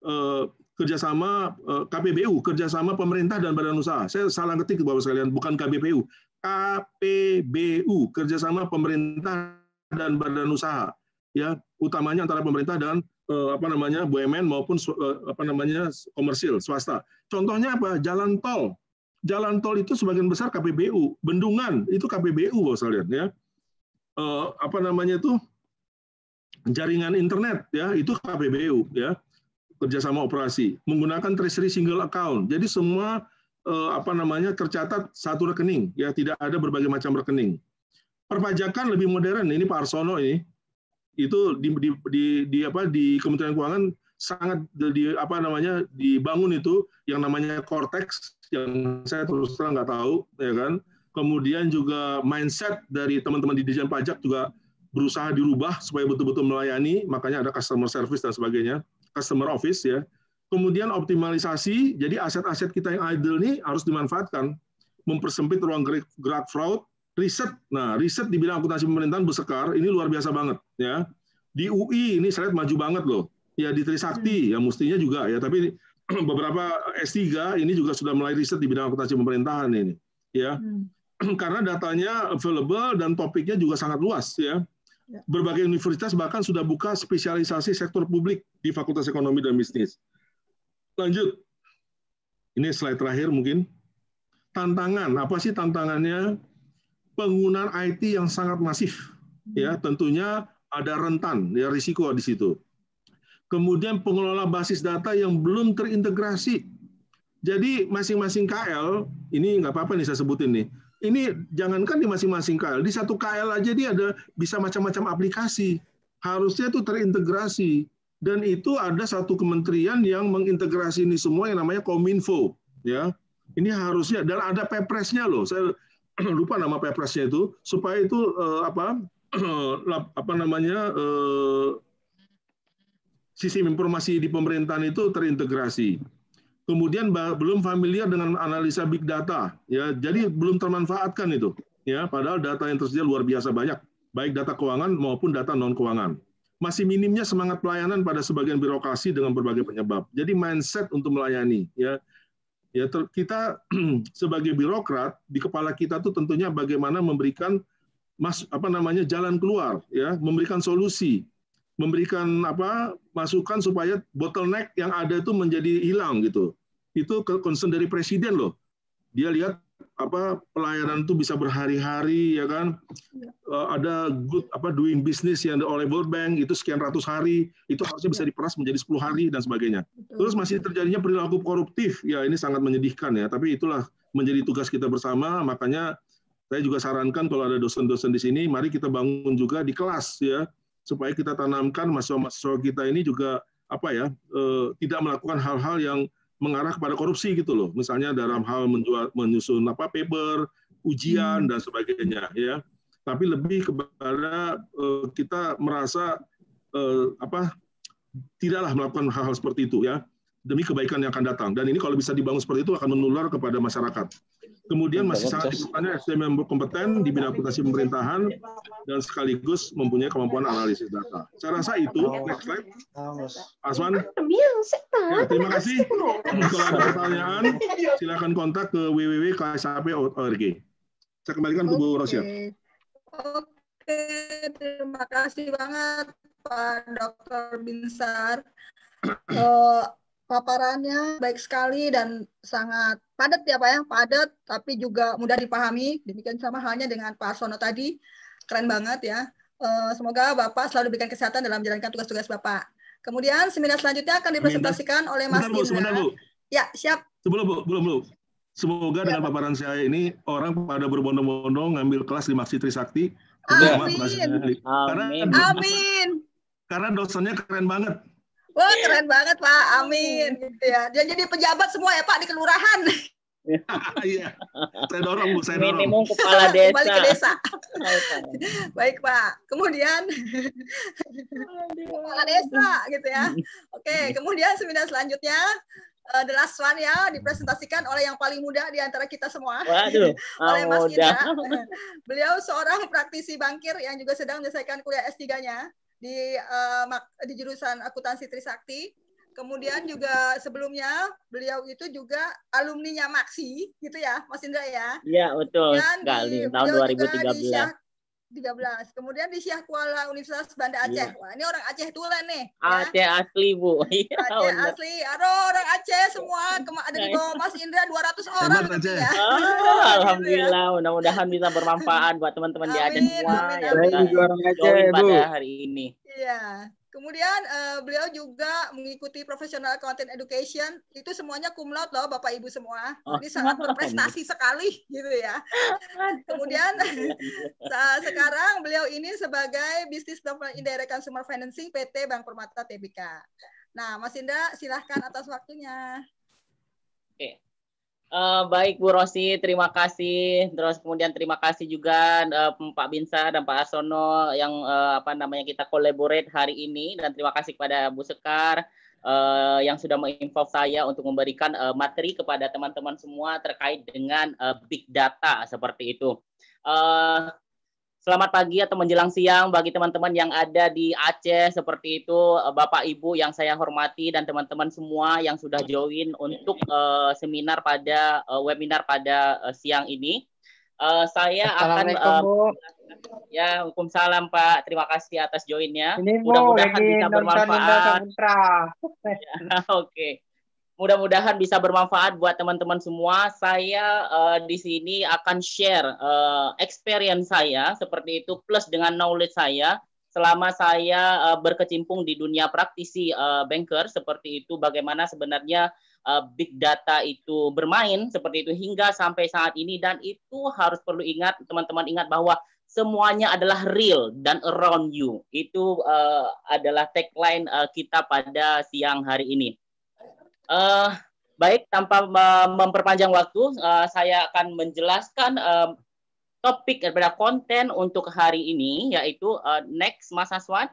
uh, kerjasama uh, eh, KPBU, kerjasama pemerintah dan badan usaha. Saya salah ketik bapak sekalian, bukan KBPU, KPBU kerjasama pemerintah dan badan usaha ya utamanya antara pemerintah dan Eh, apa namanya BUMN maupun eh, apa namanya komersil swasta. Contohnya apa? Jalan tol. Jalan tol itu sebagian besar KPBU, bendungan itu KPBU bos kalian ya. Eh, apa namanya itu jaringan internet ya itu KPBU ya kerjasama operasi menggunakan treasury single account. Jadi semua apa namanya tercatat satu rekening ya tidak ada berbagai macam rekening. Perpajakan lebih modern ini Pak Arsono ini itu di di, di, di apa di Kementerian Keuangan sangat di apa namanya dibangun itu yang namanya cortex yang saya terus terang nggak tahu ya kan kemudian juga mindset dari teman-teman di Dijen Pajak juga berusaha dirubah supaya betul-betul melayani makanya ada customer service dan sebagainya customer office ya kemudian optimalisasi jadi aset-aset kita yang idle ini harus dimanfaatkan mempersempit ruang gerak fraud riset. Nah, riset di bidang akuntansi pemerintahan Besekar ini luar biasa banget ya. Di UI ini saya lihat maju banget loh. Ya di Trisakti hmm. ya mestinya juga ya, tapi beberapa S3 ini juga sudah mulai riset di bidang akuntansi pemerintahan ini ya. Hmm. Karena datanya available dan topiknya juga sangat luas ya. ya. Berbagai universitas bahkan sudah buka spesialisasi sektor publik di Fakultas Ekonomi dan Bisnis. Lanjut. Ini slide terakhir mungkin tantangan apa sih tantangannya penggunaan IT yang sangat masif. Ya, hmm. tentunya ada rentan ya risiko di situ. Kemudian pengelola basis data yang belum terintegrasi. Jadi masing-masing KL ini nggak apa-apa nih saya sebutin nih. Ini jangankan di masing-masing KL, di satu KL aja dia ada bisa macam-macam aplikasi. Harusnya itu terintegrasi dan itu ada satu kementerian yang mengintegrasi ini semua yang namanya Kominfo ya. Ini harusnya dan ada pepresnya loh. Saya lupa nama Perpresnya itu supaya itu eh, apa apa namanya eh, sistem informasi di pemerintahan itu terintegrasi. Kemudian belum familiar dengan analisa big data, ya, jadi belum termanfaatkan itu, ya. Padahal data yang tersedia luar biasa banyak, baik data keuangan maupun data non keuangan. Masih minimnya semangat pelayanan pada sebagian birokrasi dengan berbagai penyebab. Jadi mindset untuk melayani, ya ya kita sebagai birokrat di kepala kita tuh tentunya bagaimana memberikan mas apa namanya jalan keluar ya memberikan solusi memberikan apa masukan supaya bottleneck yang ada itu menjadi hilang gitu itu concern dari presiden loh dia lihat apa pelayanan itu bisa berhari-hari ya kan ya. Uh, ada good apa doing business yang oleh World Bank itu sekian ratus hari itu iya. harusnya bisa diperas menjadi 10 hari dan sebagainya Betul. terus masih terjadinya perilaku koruptif ya ini sangat menyedihkan ya tapi itulah menjadi tugas kita bersama makanya saya juga sarankan kalau ada dosen-dosen di sini mari kita bangun juga di kelas ya supaya kita tanamkan mahasiswa-mahasiswa kita ini juga apa ya uh, tidak melakukan hal-hal yang mengarah kepada korupsi gitu loh. Misalnya dalam hal menjual, menyusun apa paper, ujian hmm. dan sebagainya ya. Tapi lebih kepada eh, kita merasa uh, apa tidaklah melakukan hal-hal seperti itu ya demi kebaikan yang akan datang. Dan ini kalau bisa dibangun seperti itu akan menular kepada masyarakat. Kemudian masih sangat dibutuhkannya SDM yang berkompeten di bidang akuntansi pemerintahan dan sekaligus mempunyai kemampuan analisis data. Saya rasa itu. Oh. Next slide. Aswan. Ya, terima kasih. Kalau ada pertanyaan, silakan kontak ke www.ksap.org. Saya kembalikan ke Bu Rosia. Oke, terima kasih banget Pak Dr. Binsar. Eh, paparannya baik sekali dan sangat padat ya Pak ya, padat tapi juga mudah dipahami. Demikian sama halnya dengan Pak Sono tadi, keren banget ya. Eh, semoga Bapak selalu diberikan kesehatan dalam menjalankan tugas-tugas Bapak. Kemudian seminar selanjutnya akan dipresentasikan Minta. oleh Mas Sebentar, Bu, sebentar, Bu. Ya, siap. Sebelum Bu, belum, belum. Semoga dengan ya, paparan saya ini orang pada berbondong-bondong ngambil kelas di Maksi Trisakti. Amin. Amin. Karena, Amin. Karena dosennya keren banget. Wah keren banget Pak, amin. Gitu ya. Dan jadi pejabat semua ya Pak di kelurahan. Iya, saya dorong Bu, saya dorong. Minimum kepala desa. Kembali ke desa. Baik Pak. Kemudian kepala desa gitu ya. Oke, kemudian seminar selanjutnya uh, the last one ya dipresentasikan oleh yang paling muda di antara kita semua Waduh, oleh Mas Indra. Beliau seorang praktisi bankir yang juga sedang menyelesaikan kuliah S3-nya di uh, di jurusan akuntansi Trisakti. Kemudian juga sebelumnya beliau itu juga alumni nya Maxi, gitu ya, Mas Indra ya. Iya, betul Dan sekali di, tahun 2013. Di Syah, 13. Kemudian di Syah Kuala Universitas Banda Aceh. Yeah. Wah, ini orang Aceh tulen nih. Ya. Aceh ya. asli, Bu. Iya, Aceh bener. asli. Aduh, orang Aceh semua. Kema ada di bawah Mas Indra 200 orang. Eman, Aceh. Ya. Oh, Alhamdulillah, mudah-mudahan bisa bermanfaat buat teman-teman di Aceh semua. Amin, ya, amin, amin. Ya, juga orang Aceh, Bu. pada hari ini. Iya. Kemudian uh, beliau juga mengikuti profesional Content Education. Itu semuanya cum laude loh Bapak Ibu semua. Oh, Ini sangat berprestasi sekali gitu ya. Kemudian iya, iya, iya. sekarang beliau ini sebagai bisnis Development Indirect Consumer Financing PT Bank Permata TBK. Nah, Mas Indra silahkan atas waktunya. Oke. Uh, baik Bu Rosi, terima kasih. Terus kemudian terima kasih juga uh, Pak Binsa dan Pak Asono yang uh, apa namanya kita collaborate hari ini dan terima kasih kepada Bu Sekar uh, yang sudah menginfo saya untuk memberikan uh, materi kepada teman-teman semua terkait dengan uh, big data seperti itu. Uh, Selamat pagi atau menjelang siang bagi teman-teman yang ada di Aceh seperti itu eh, Bapak Ibu yang saya hormati dan teman-teman semua yang sudah join untuk uh, seminar pada uh, webinar pada uh, siang ini. Uh, saya akan uh, ya hukum salam Pak. Terima kasih atas joinnya. Mudah-mudahan bisa bermanfaat. Ya, oke. Okay mudah-mudahan bisa bermanfaat buat teman-teman semua. Saya uh, di sini akan share uh, experience saya seperti itu plus dengan knowledge saya selama saya uh, berkecimpung di dunia praktisi uh, banker seperti itu bagaimana sebenarnya uh, big data itu bermain seperti itu hingga sampai saat ini dan itu harus perlu ingat teman-teman ingat bahwa semuanya adalah real dan around you. Itu uh, adalah tagline uh, kita pada siang hari ini. Uh, baik, tanpa memperpanjang waktu, uh, saya akan menjelaskan uh, topik daripada konten untuk hari ini, yaitu uh, next, Mas Aswan.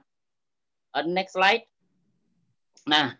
Uh, next slide. Nah,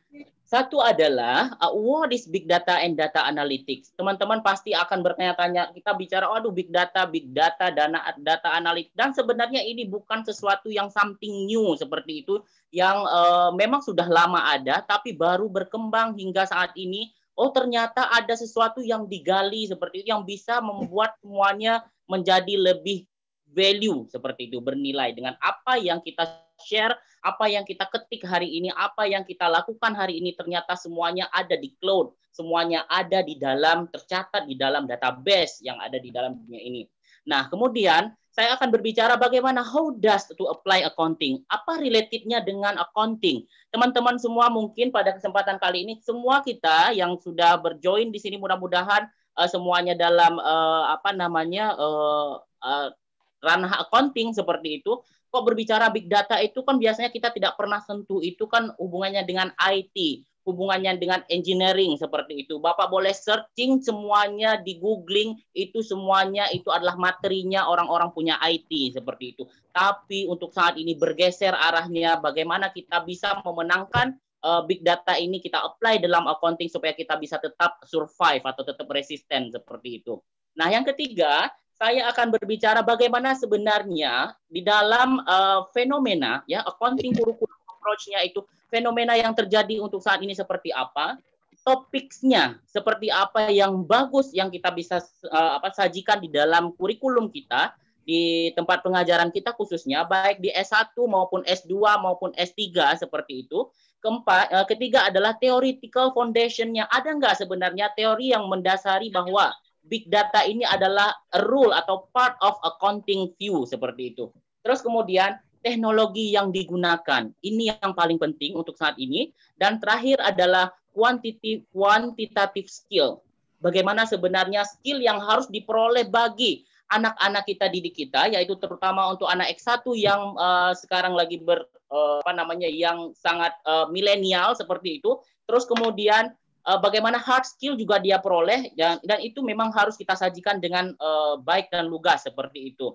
satu adalah uh, what is big data and data analytics. Teman-teman pasti akan bertanya-tanya, kita bicara aduh big data, big data, dana data analytics. dan sebenarnya ini bukan sesuatu yang something new seperti itu yang uh, memang sudah lama ada tapi baru berkembang hingga saat ini. Oh, ternyata ada sesuatu yang digali seperti itu yang bisa membuat semuanya menjadi lebih value seperti itu bernilai dengan apa yang kita share apa yang kita ketik hari ini, apa yang kita lakukan hari ini ternyata semuanya ada di cloud, semuanya ada di dalam tercatat di dalam database yang ada di dalam dunia ini. Nah, kemudian saya akan berbicara bagaimana how does to apply accounting. Apa relatednya dengan accounting? Teman-teman semua mungkin pada kesempatan kali ini semua kita yang sudah berjoin di sini mudah-mudahan uh, semuanya dalam uh, apa namanya uh, uh, ranah accounting seperti itu kok berbicara big data itu kan biasanya kita tidak pernah sentuh itu kan hubungannya dengan IT, hubungannya dengan engineering seperti itu. Bapak boleh searching semuanya di googling itu semuanya itu adalah materinya orang-orang punya IT seperti itu. Tapi untuk saat ini bergeser arahnya bagaimana kita bisa memenangkan uh, big data ini kita apply dalam accounting supaya kita bisa tetap survive atau tetap resisten seperti itu. Nah, yang ketiga, saya akan berbicara bagaimana sebenarnya di dalam uh, fenomena ya accounting kurikulum approach-nya itu fenomena yang terjadi untuk saat ini seperti apa, topiknya seperti apa yang bagus yang kita bisa uh, apa sajikan di dalam kurikulum kita di tempat pengajaran kita khususnya baik di S1 maupun S2 maupun S3 seperti itu. Keempat, uh, ketiga adalah theoretical foundation-nya ada nggak sebenarnya teori yang mendasari bahwa big data ini adalah a rule atau part of accounting view seperti itu. Terus kemudian teknologi yang digunakan. Ini yang paling penting untuk saat ini dan terakhir adalah quantitative quantitative skill. Bagaimana sebenarnya skill yang harus diperoleh bagi anak-anak kita didik kita yaitu terutama untuk anak X1 yang uh, sekarang lagi ber uh, apa namanya yang sangat uh, milenial seperti itu. Terus kemudian uh, bagaimana hard skill juga dia peroleh dan, dan itu memang harus kita sajikan dengan uh, baik dan lugas seperti itu.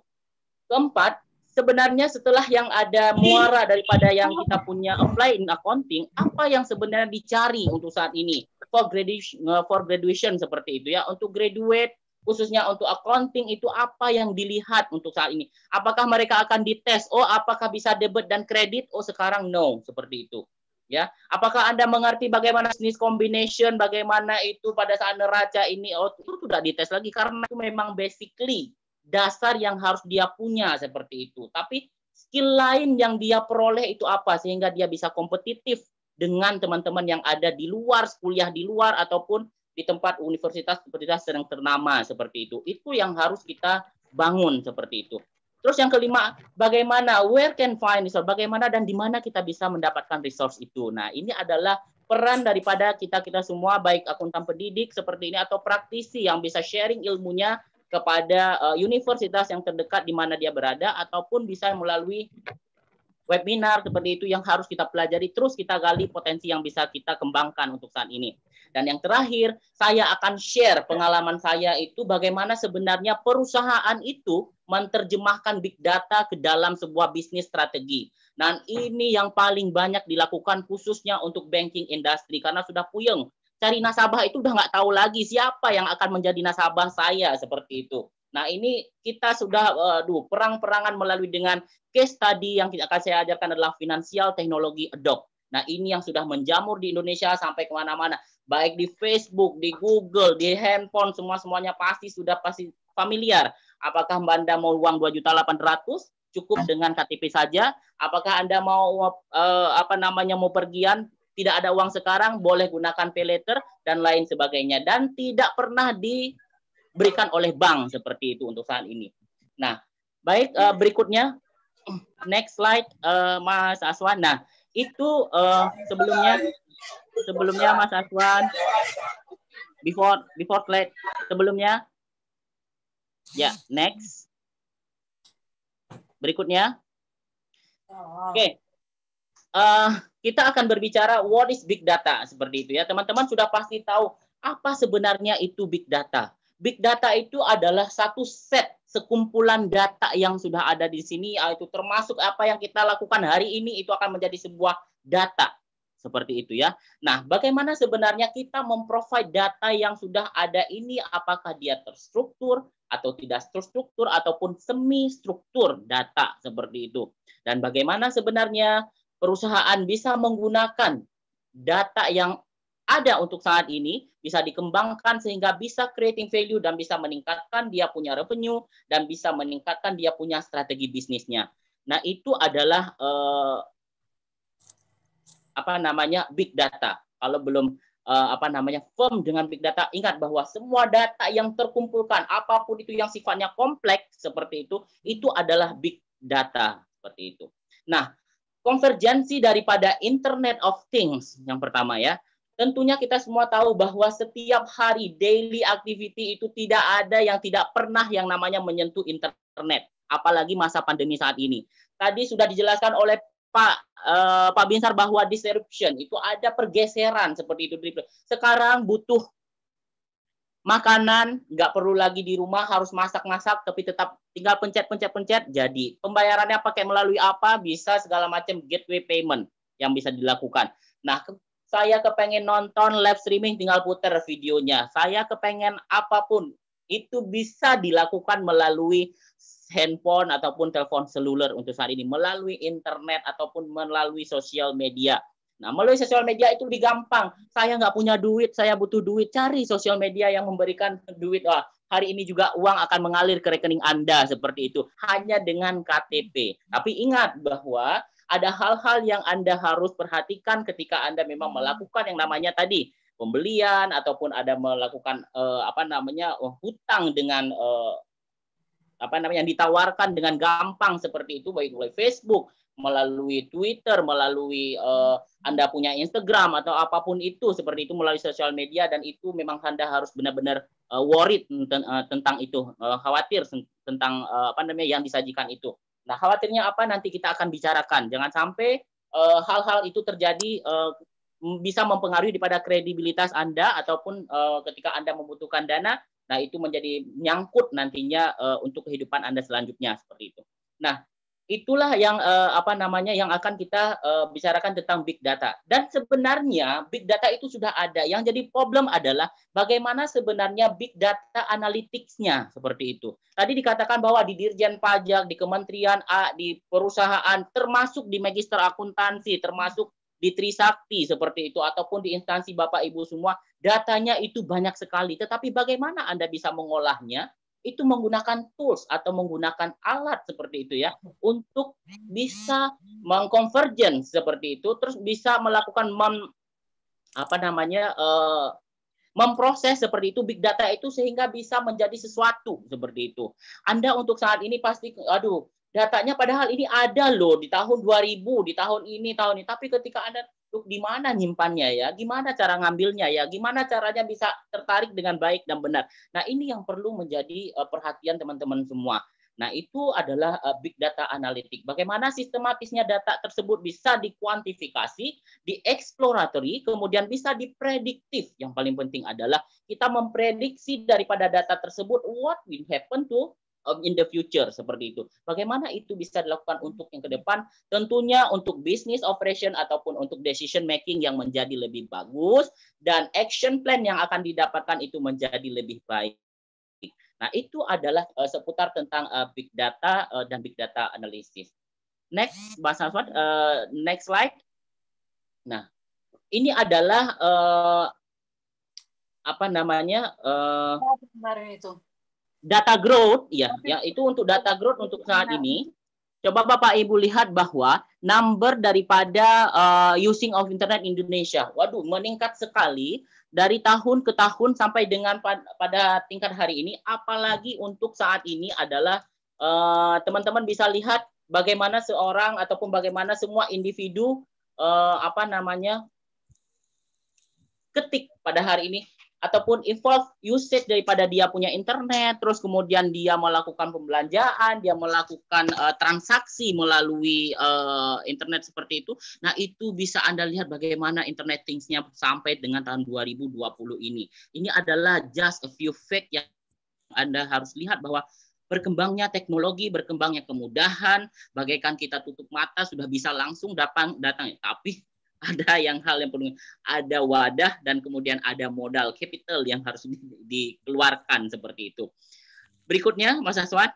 Keempat, sebenarnya setelah yang ada muara daripada yang kita punya apply in accounting, apa yang sebenarnya dicari untuk saat ini for graduation, eh, for graduation seperti itu ya untuk graduate khususnya untuk accounting itu apa yang dilihat untuk saat ini? Apakah mereka akan dites? Oh, apakah bisa debit dan kredit? Oh, sekarang no seperti itu ya apakah anda mengerti bagaimana jenis combination bagaimana itu pada saat neraca ini oh itu sudah dites lagi karena itu memang basically dasar yang harus dia punya seperti itu tapi skill lain yang dia peroleh itu apa sehingga dia bisa kompetitif dengan teman-teman yang ada di luar kuliah di luar ataupun di tempat universitas universitas sedang ternama seperti itu itu yang harus kita bangun seperti itu Terus yang kelima, bagaimana where can find resource? Bagaimana dan di mana kita bisa mendapatkan resource itu? Nah, ini adalah peran daripada kita-kita semua baik akuntan pendidik seperti ini atau praktisi yang bisa sharing ilmunya kepada uh, universitas yang terdekat di mana dia berada ataupun bisa melalui webinar seperti itu yang harus kita pelajari terus kita gali potensi yang bisa kita kembangkan untuk saat ini. Dan yang terakhir, saya akan share pengalaman saya itu bagaimana sebenarnya perusahaan itu menerjemahkan big data ke dalam sebuah bisnis strategi. Dan ini yang paling banyak dilakukan khususnya untuk banking industry karena sudah puyeng cari nasabah itu udah nggak tahu lagi siapa yang akan menjadi nasabah saya seperti itu. Nah ini kita sudah aduh perang-perangan melalui dengan case tadi yang akan saya ajarkan adalah finansial teknologi adopt. Nah ini yang sudah menjamur di Indonesia sampai kemana-mana. Baik di Facebook, di Google, di handphone, semua-semuanya pasti sudah pasti familiar. Apakah Anda mau uang 2 juta 800? Cukup dengan KTP saja. Apakah Anda mau uh, apa namanya mau pergian? Tidak ada uang sekarang, boleh gunakan pay letter dan lain sebagainya. Dan tidak pernah diberikan oleh bank seperti itu untuk saat ini. Nah, baik eh, berikutnya next slide eh, Mas Aswan. Nah, itu uh, sebelumnya sebelumnya Mas Aswan before before class sebelumnya ya yeah, next berikutnya oke okay. uh, eh, kita akan berbicara what is big data seperti itu ya teman-teman sudah pasti tahu apa sebenarnya itu big data Big data itu adalah satu set sekumpulan data yang sudah ada di sini, yaitu termasuk apa yang kita lakukan hari ini itu akan menjadi sebuah data. Seperti itu ya. Nah, bagaimana sebenarnya kita memprovide data yang sudah ada ini apakah dia terstruktur atau tidak terstruktur ataupun semi struktur data seperti itu. Dan bagaimana sebenarnya perusahaan bisa menggunakan data yang ada untuk saat ini bisa dikembangkan sehingga bisa creating value dan bisa meningkatkan dia punya revenue dan bisa meningkatkan dia punya strategi bisnisnya. Nah, itu adalah eh, apa namanya big data. Kalau belum eh, apa namanya firm dengan big data, ingat bahwa semua data yang terkumpulkan apapun itu yang sifatnya kompleks seperti itu, itu adalah big data seperti itu. Nah, konvergensi daripada Internet of Things yang pertama ya. Tentunya kita semua tahu bahwa setiap hari daily activity itu tidak ada yang tidak pernah yang namanya menyentuh internet, apalagi masa pandemi saat ini. Tadi sudah dijelaskan oleh Pak eh, Pak Binsar bahwa disruption itu ada pergeseran seperti itu. Sekarang butuh makanan, nggak perlu lagi di rumah harus masak-masak, tapi tetap tinggal pencet-pencet-pencet jadi. Pembayarannya pakai melalui apa? Bisa segala macam gateway payment yang bisa dilakukan. Nah, saya kepengen nonton live streaming tinggal putar videonya. Saya kepengen apapun itu bisa dilakukan melalui handphone ataupun telepon seluler untuk saat ini melalui internet ataupun melalui sosial media. Nah, melalui sosial media itu lebih gampang. Saya nggak punya duit, saya butuh duit. Cari sosial media yang memberikan duit. Wah, hari ini juga uang akan mengalir ke rekening Anda seperti itu. Hanya dengan KTP. Tapi ingat bahwa ada hal-hal yang Anda harus perhatikan ketika Anda memang hmm. melakukan yang namanya tadi pembelian ataupun ada melakukan eh, apa namanya oh, hutang dengan eh, apa namanya yang ditawarkan dengan gampang seperti itu baik oleh Facebook, melalui Twitter, melalui uh, Anda punya Instagram atau apapun itu seperti itu melalui sosial media dan itu memang Anda harus benar-benar eh, worried tentang eh, itu, khawatir tentang apa namanya yang disajikan itu. Nah, khawatirnya apa nanti kita akan bicarakan. Jangan sampai eh, hal-hal uh, itu terjadi uh, bisa mempengaruhi pada kredibilitas Anda ataupun uh, ketika Anda membutuhkan dana, nah itu menjadi nyangkut nantinya uh, untuk kehidupan Anda selanjutnya seperti itu. Nah, itulah yang uh, apa namanya yang akan kita eh, bicarakan tentang big data. Dan sebenarnya big data itu sudah ada. Yang jadi problem adalah bagaimana sebenarnya big data analytics-nya seperti itu. Tadi dikatakan bahwa di Dirjen Pajak, di Kementerian A, di perusahaan termasuk di Magister Akuntansi, termasuk di Trisakti seperti itu ataupun di instansi Bapak Ibu semua datanya itu banyak sekali tetapi bagaimana Anda bisa mengolahnya itu menggunakan tools atau menggunakan alat seperti itu ya untuk bisa mengkonvergen seperti itu terus bisa melakukan mem, apa namanya uh, memproses seperti itu big data itu sehingga bisa menjadi sesuatu seperti itu. Anda untuk saat ini pasti aduh datanya padahal ini ada loh di tahun 2000, di tahun ini, tahun ini. Tapi ketika Anda untuk di mana nyimpannya ya? Gimana cara ngambilnya ya? Gimana caranya bisa tertarik dengan baik dan benar? Nah, ini yang perlu menjadi eh, perhatian teman-teman semua. Nah, itu adalah eh, big data analitik. Bagaimana sistematisnya data tersebut bisa dikuantifikasi, dieksploratori, kemudian bisa diprediktif. Yang paling penting adalah kita memprediksi daripada data tersebut what will happen to in the future seperti itu. Bagaimana itu bisa dilakukan untuk yang ke depan? Tentunya untuk business operation ataupun untuk decision making yang menjadi lebih bagus dan action plan yang akan didapatkan itu menjadi lebih baik. Nah, itu adalah uh, seputar tentang uh, big data uh, dan big data analysis. Next, Mas Alfred, uh, next slide. Nah, ini adalah uh, apa namanya? Uh, kemarin itu data growth ya, ya itu untuk data growth untuk saat iya. ini. Coba Bapak Ibu lihat bahwa number daripada uh, using of internet Indonesia, waduh meningkat sekali dari tahun ke tahun sampai dengan pada tingkat hari ini. Apalagi untuk saat ini adalah eh, teman-teman uh, bisa lihat bagaimana seorang ataupun bagaimana semua individu uh, apa namanya ketik pada hari ini ataupun involve usage daripada dia punya internet, terus kemudian dia melakukan pembelanjaan, dia melakukan uh, transaksi melalui uh, internet seperti itu. Nah, itu bisa Anda lihat bagaimana internet things-nya sampai dengan tahun 2020 ini. Ini adalah just a few fact yang Anda harus lihat bahwa berkembangnya teknologi, berkembangnya kemudahan, bagaikan kita tutup mata sudah bisa langsung datang datang. Tapi ada yang hal yang penuh ada wadah dan kemudian ada modal capital yang harus di, dikeluarkan seperti itu. Berikutnya Mas Aswad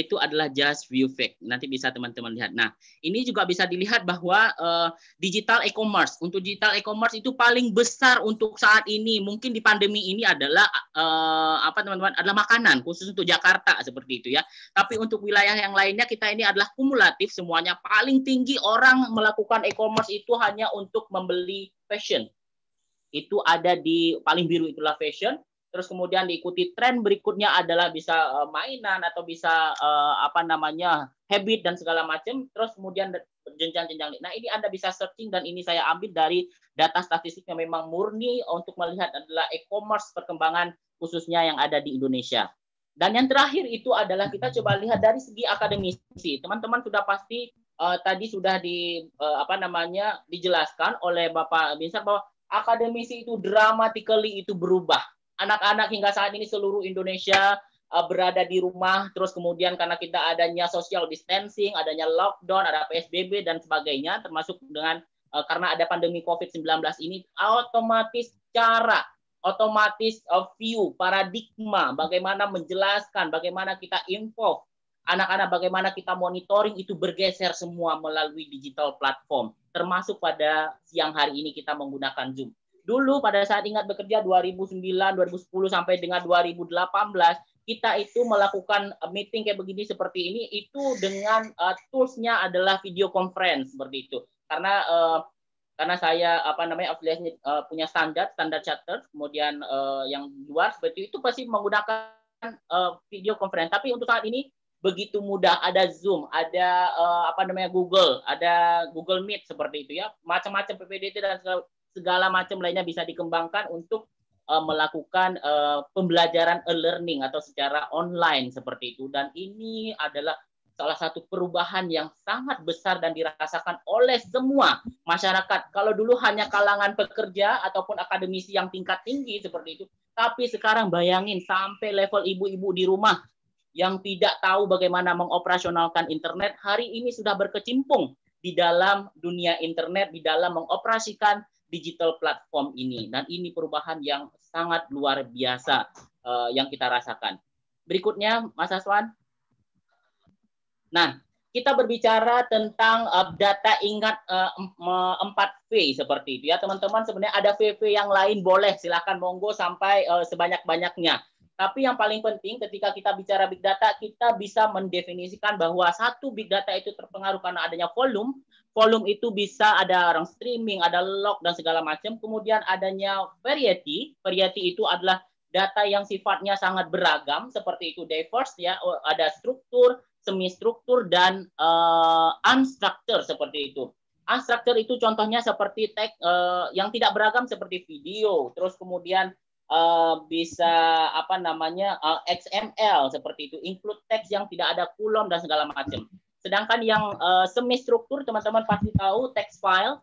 itu adalah just view fake. Nanti bisa teman-teman lihat. Nah, ini juga bisa dilihat bahwa uh, digital e-commerce untuk digital e-commerce itu paling besar untuk saat ini. Mungkin di pandemi ini adalah uh, apa teman-teman? Adalah makanan khusus untuk Jakarta seperti itu ya. Tapi untuk wilayah yang lainnya kita ini adalah kumulatif semuanya paling tinggi orang melakukan e-commerce itu hanya untuk membeli fashion. Itu ada di paling biru itulah fashion, terus kemudian diikuti tren berikutnya adalah bisa uh, mainan atau bisa uh, apa namanya habit dan segala macam terus kemudian jenjang-jenjang nah ini anda bisa searching dan ini saya ambil dari data statistik yang memang murni untuk melihat adalah e-commerce perkembangan khususnya yang ada di Indonesia dan yang terakhir itu adalah kita coba lihat dari segi akademisi teman-teman sudah pasti uh, tadi sudah di uh, apa namanya dijelaskan oleh Bapak Binsar bahwa akademisi itu dramatically itu berubah anak-anak hingga saat ini seluruh Indonesia uh, berada di rumah terus kemudian karena kita adanya social distancing, adanya lockdown, ada PSBB dan sebagainya termasuk dengan uh, karena ada pandemi Covid-19 ini otomatis cara otomatis uh, view paradigma bagaimana menjelaskan bagaimana kita info anak-anak bagaimana kita monitoring itu bergeser semua melalui digital platform termasuk pada siang hari ini kita menggunakan Zoom dulu pada saat ingat bekerja 2009, 2010 sampai dengan 2018 kita itu melakukan eh, meeting kayak begini seperti ini itu dengan uh, toolsnya adalah video conference seperti itu karena uh, karena saya apa namanya afiliasinya uh, punya standar standar charter kemudian uh, yang luar seperti itu, itu pasti menggunakan video conference tapi untuk saat ini begitu mudah ada Zoom, ada uh, apa namanya Google, ada Google Meet seperti itu ya, macam-macam PPDT dan segala macam lainnya bisa dikembangkan untuk uh, melakukan uh, pembelajaran e-learning atau secara online seperti itu. Dan ini adalah salah satu perubahan yang sangat besar dan dirasakan oleh semua masyarakat. Kalau dulu hanya kalangan pekerja ataupun akademisi yang tingkat tinggi seperti itu, tapi sekarang bayangin sampai level ibu-ibu di rumah yang tidak tahu bagaimana mengoperasionalkan internet hari ini sudah berkecimpung di dalam dunia internet, di dalam mengoperasikan digital platform ini. Dan ini perubahan yang sangat luar biasa uh, yang kita rasakan. Berikutnya, Mas Aswan. Nah, kita berbicara tentang uh, data ingat uh, eh, 4V seperti itu ya teman-teman sebenarnya ada VV yang lain boleh silahkan monggo sampai uh, sebanyak-banyaknya tapi yang paling penting ketika kita bicara big data kita bisa mendefinisikan bahwa satu big data itu terpengaruh karena adanya volume volume itu bisa ada orang streaming, ada log dan segala macam. Kemudian adanya variety. Variety itu adalah data yang sifatnya sangat beragam seperti itu diverse ya, oh, ada struktur, semi struktur dan uh, unstructured seperti itu. Unstructured itu contohnya seperti tag uh, eh, yang tidak beragam seperti video, terus kemudian uh, bisa apa namanya uh, XML seperti itu, include teks yang tidak ada kolom dan segala macam. Sedangkan yang uh, eh, semi struktur teman-teman pasti tahu text file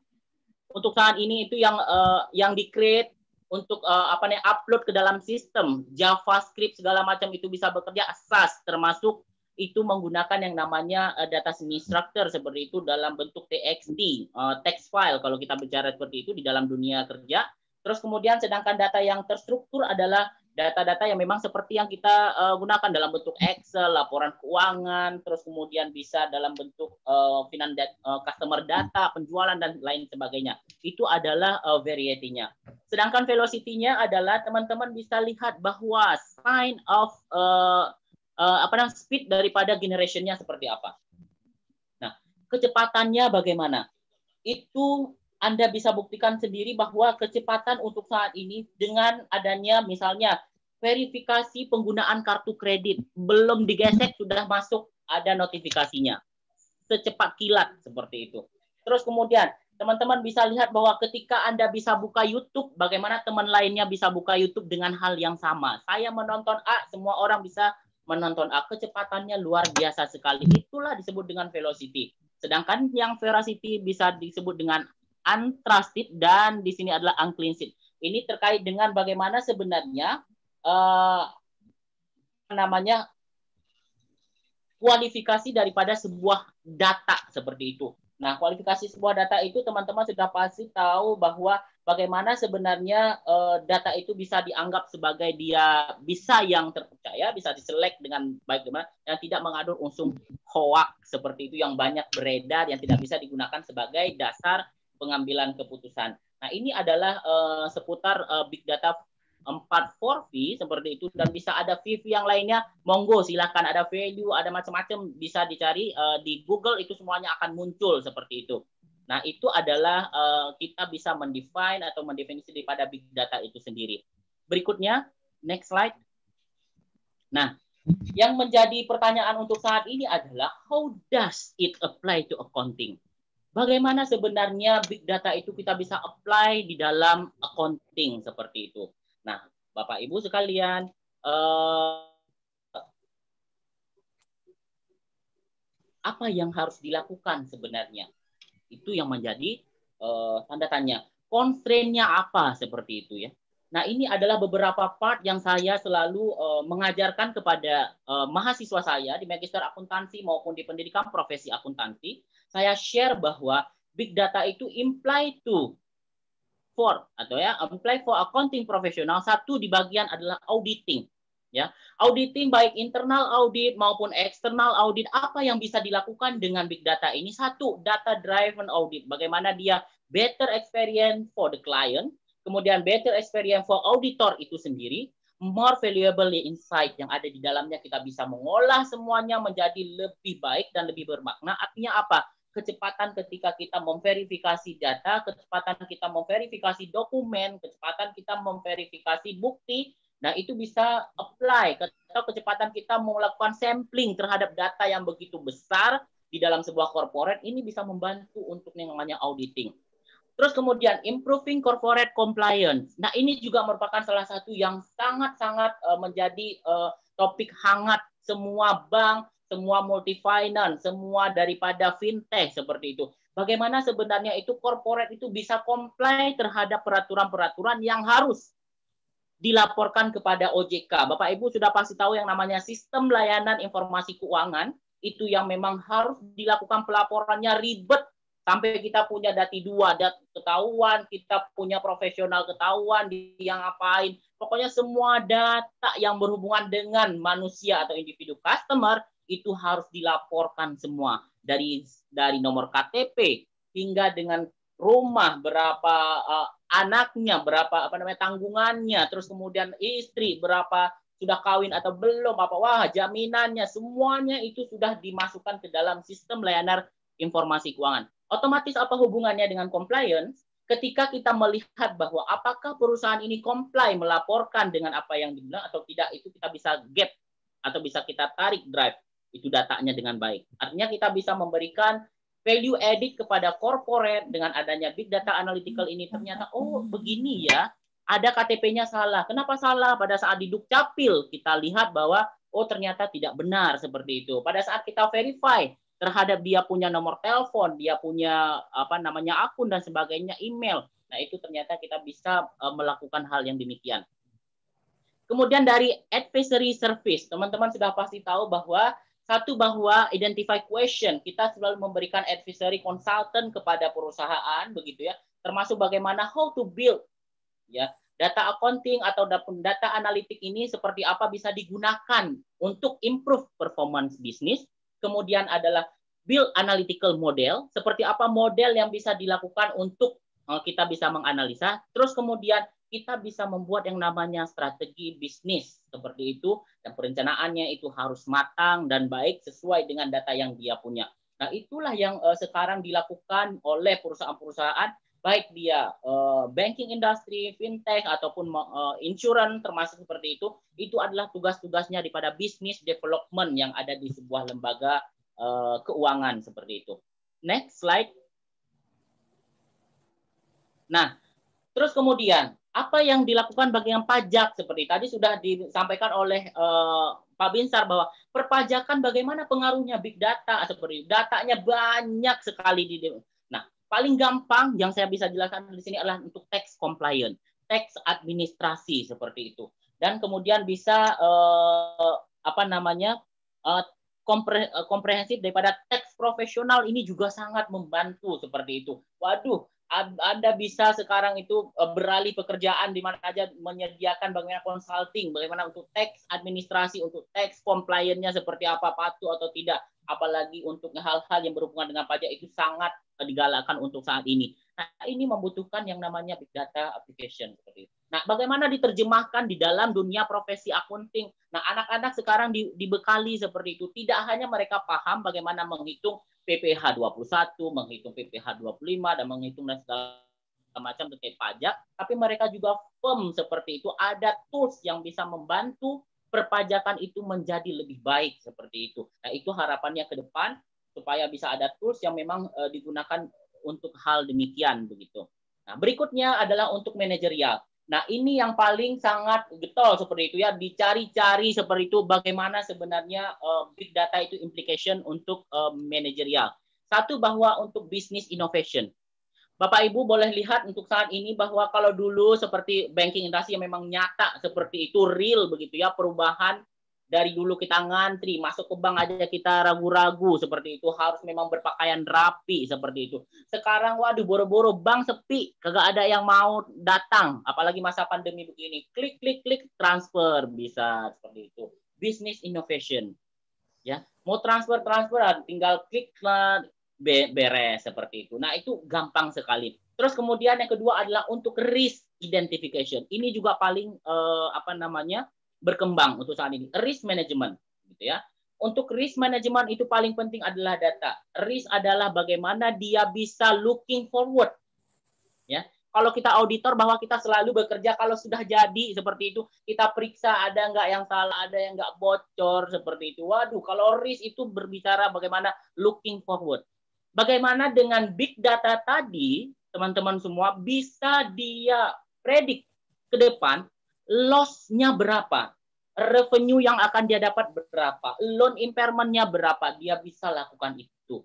untuk saat ini itu yang uh, yang di create untuk uh, apa nih upload ke dalam sistem JavaScript segala macam itu bisa bekerja asas termasuk itu menggunakan yang namanya uh, data semi struktur seperti itu dalam bentuk TXT uh, text file kalau kita bicara seperti itu di dalam dunia kerja Terus kemudian sedangkan data yang terstruktur adalah data-data yang memang seperti yang kita uh, gunakan dalam bentuk Excel, laporan keuangan, terus kemudian bisa dalam bentuk uh, finan uh, customer data, penjualan dan lain sebagainya. Itu adalah uh, variety-nya. Sedangkan velocity-nya adalah teman-teman bisa lihat bahwa sign of uh, uh, apa namanya speed daripada generation-nya seperti apa. Nah, kecepatannya bagaimana? Itu anda bisa buktikan sendiri bahwa kecepatan untuk saat ini dengan adanya misalnya verifikasi penggunaan kartu kredit belum digesek sudah masuk ada notifikasinya secepat kilat seperti itu terus kemudian teman-teman bisa lihat bahwa ketika anda bisa buka YouTube bagaimana teman lainnya bisa buka YouTube dengan hal yang sama saya menonton A semua orang bisa menonton A kecepatannya luar biasa sekali itulah disebut dengan velocity sedangkan yang velocity bisa disebut dengan untrusted dan di sini adalah uncleansed ini terkait dengan bagaimana sebenarnya uh, namanya kualifikasi daripada sebuah data seperti itu. Nah, kualifikasi sebuah data itu teman-teman sudah pasti tahu bahwa bagaimana sebenarnya uh, data itu bisa dianggap sebagai dia bisa yang terpercaya, bisa diselek dengan baik gimana dan tidak mengandung unsur hoak seperti itu yang banyak beredar yang tidak bisa digunakan sebagai dasar pengambilan keputusan. Nah, ini adalah uh, seputar uh, big data empat forfi seperti itu dan bisa ada VV yang lainnya monggo silahkan ada value ada macam-macam bisa dicari uh, di Google itu semuanya akan muncul seperti itu nah itu adalah uh, kita bisa mendefine atau mendefinisi daripada big data itu sendiri berikutnya next slide nah yang menjadi pertanyaan untuk saat ini adalah how does it apply to accounting Bagaimana sebenarnya big data itu kita bisa apply di dalam accounting seperti itu? Nah, Bapak Ibu sekalian, eh, apa yang harus dilakukan sebenarnya? Itu yang menjadi eh, tanda tanya. constraint apa seperti itu ya? Nah, ini adalah beberapa part yang saya selalu uh, mengajarkan kepada uh, mahasiswa saya di magister akuntansi maupun di pendidikan profesi akuntansi. Saya share bahwa big data itu imply to for atau ya apply for accounting profesional satu di bagian adalah auditing ya auditing baik internal audit maupun eksternal audit apa yang bisa dilakukan dengan big data ini satu data driven audit bagaimana dia better experience for the client kemudian better experience for auditor itu sendiri more valuable insight yang ada di dalamnya kita bisa mengolah semuanya menjadi lebih baik dan lebih bermakna artinya apa kecepatan ketika kita memverifikasi data, kecepatan kita memverifikasi dokumen, kecepatan kita memverifikasi bukti. Nah, itu bisa apply atau kecepatan kita melakukan sampling terhadap data yang begitu besar di dalam sebuah corporate ini bisa membantu untuk yang namanya auditing. Terus kemudian improving corporate compliance. Nah, ini juga merupakan salah satu yang sangat-sangat eh, menjadi eh, topik hangat semua bank, semua multi finance, semua daripada fintech seperti itu. Bagaimana sebenarnya itu corporate itu bisa comply terhadap peraturan-peraturan yang harus dilaporkan kepada OJK. Bapak Ibu sudah pasti tahu yang namanya sistem layanan informasi keuangan itu yang memang harus dilakukan pelaporannya ribet sampai kita punya dati dua dat ketahuan kita punya profesional ketahuan yang apain, pokoknya semua data yang berhubungan dengan manusia atau individu customer itu harus dilaporkan semua dari dari nomor KTP hingga dengan rumah berapa uh, anaknya berapa apa namanya tanggungannya terus kemudian istri berapa sudah kawin atau belum apa wah jaminannya semuanya itu sudah dimasukkan ke dalam sistem layanan informasi keuangan otomatis apa hubungannya dengan compliance ketika kita melihat bahwa apakah perusahaan ini comply melaporkan dengan apa yang dibilang atau tidak itu kita bisa gap atau bisa kita tarik drive itu datanya dengan baik. Artinya kita bisa memberikan value added kepada corporate dengan adanya big data analytical ini hmm. ternyata oh begini ya ada KTP-nya salah. Kenapa salah? Pada saat di Dukcapil kita lihat bahwa oh ternyata tidak benar seperti itu. Pada saat kita verify terhadap dia punya nomor telepon, dia punya apa namanya akun dan sebagainya, email. Nah, itu ternyata kita bisa e, melakukan hal yang demikian. Kemudian dari advisory service, teman-teman sudah pasti tahu bahwa satu bahwa identify question, kita selalu memberikan advisory consultant kepada perusahaan begitu ya, termasuk bagaimana how to build ya data accounting atau data analitik ini seperti apa bisa digunakan untuk improve performance bisnis. Kemudian adalah build analytical model, seperti apa model yang bisa dilakukan untuk eh, kita bisa menganalisa. Terus kemudian kita bisa membuat yang namanya strategi bisnis seperti itu dan perencanaannya itu harus matang dan baik sesuai dengan data yang dia punya. Nah, itulah yang uh, sekarang dilakukan oleh perusahaan-perusahaan baik dia uh, banking industry, fintech ataupun uh, insurance termasuk seperti itu, itu adalah tugas-tugasnya daripada bisnis development yang ada di sebuah lembaga uh, keuangan seperti itu. Next slide. Nah, terus kemudian apa yang dilakukan bagian pajak seperti tadi sudah disampaikan oleh uh, Pak Binsar bahwa perpajakan bagaimana pengaruhnya big data seperti itu. datanya banyak sekali di nah paling gampang yang saya bisa jelaskan di sini adalah untuk tax compliance tax administrasi seperti itu dan kemudian bisa uh, apa namanya uh, komprehensif daripada tax profesional ini juga sangat membantu seperti itu waduh anda bisa sekarang itu e, beralih pekerjaan di mana saja menyediakan bagaimana consulting, bagaimana untuk tax administrasi, untuk tax compliance-nya seperti apa patuh atau tidak, apalagi untuk hal-hal yang berhubungan dengan pajak itu sangat e, digalakkan untuk saat ini. Nah, ini membutuhkan yang namanya big data application seperti itu. Nah, bagaimana diterjemahkan di dalam dunia profesi akunting? Nah, anak-anak sekarang di, dibekali seperti itu. Tidak hanya mereka paham bagaimana menghitung PPh 21, menghitung PPh 25, dan menghitung dan segala macam terkait pajak, tapi mereka juga firm seperti itu. Ada tools yang bisa membantu perpajakan itu menjadi lebih baik seperti itu. Nah, itu harapannya ke depan supaya bisa ada tools yang memang eh, digunakan untuk hal demikian begitu. Nah, berikutnya adalah untuk manajerial. Nah, ini yang paling sangat getol seperti itu ya, dicari-cari seperti itu bagaimana sebenarnya uh, big data itu implication untuk uh, manajerial. Satu bahwa untuk bisnis innovation. Bapak Ibu boleh lihat untuk saat ini bahwa kalau dulu seperti banking industry yang memang nyata seperti itu real begitu ya perubahan dari dulu kita ngantri masuk ke bank aja kita ragu-ragu seperti itu harus memang berpakaian rapi seperti itu sekarang waduh boro-boro bank sepi kagak ada yang mau datang apalagi masa pandemi begini klik klik klik transfer bisa seperti itu business innovation ya mau transfer transfer tinggal klik beres seperti itu nah itu gampang sekali terus kemudian yang kedua adalah untuk risk identification ini juga paling eh, apa namanya berkembang untuk saat ini. Risk management, gitu ya. Untuk risk management itu paling penting adalah data. Risk adalah bagaimana dia bisa looking forward. Ya. Kalau kita auditor bahwa kita selalu bekerja kalau sudah jadi seperti itu, kita periksa ada nggak yang salah, ada yang nggak bocor seperti itu. Waduh, kalau risk itu berbicara bagaimana looking forward. Bagaimana dengan big data tadi, teman-teman semua bisa dia predik ke depan loss-nya berapa, revenue yang akan dia dapat berapa, loan impairment-nya berapa, dia bisa lakukan itu.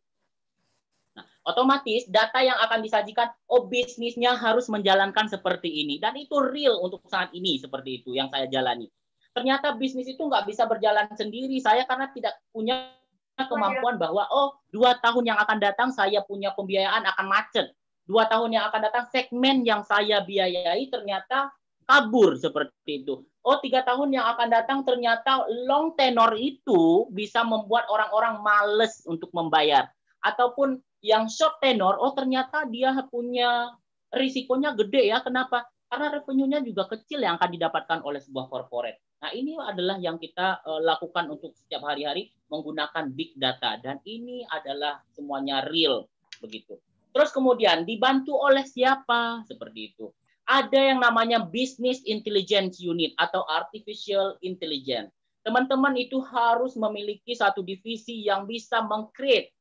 Nah, otomatis data yang akan disajikan, oh bisnisnya harus menjalankan seperti ini. Dan itu real untuk saat ini seperti itu yang saya jalani. Ternyata bisnis itu nggak bisa berjalan sendiri saya karena tidak punya kemampuan bahwa oh dua tahun yang akan datang saya punya pembiayaan akan macet. Dua tahun yang akan datang segmen yang saya biayai ternyata kabur seperti itu. Oh, tiga tahun yang akan datang ternyata long tenor itu bisa membuat orang-orang males untuk membayar. Ataupun yang short tenor, oh ternyata dia punya risikonya gede ya. Kenapa? Karena revenue-nya juga kecil yang akan didapatkan oleh sebuah corporate. Nah, ini adalah yang kita eh, lakukan untuk setiap hari-hari menggunakan big data. Dan ini adalah semuanya real. Begitu. Terus kemudian dibantu oleh siapa? Seperti itu ada yang namanya Business Intelligence Unit atau Artificial Intelligence. Teman-teman itu harus memiliki satu divisi yang bisa mengcreate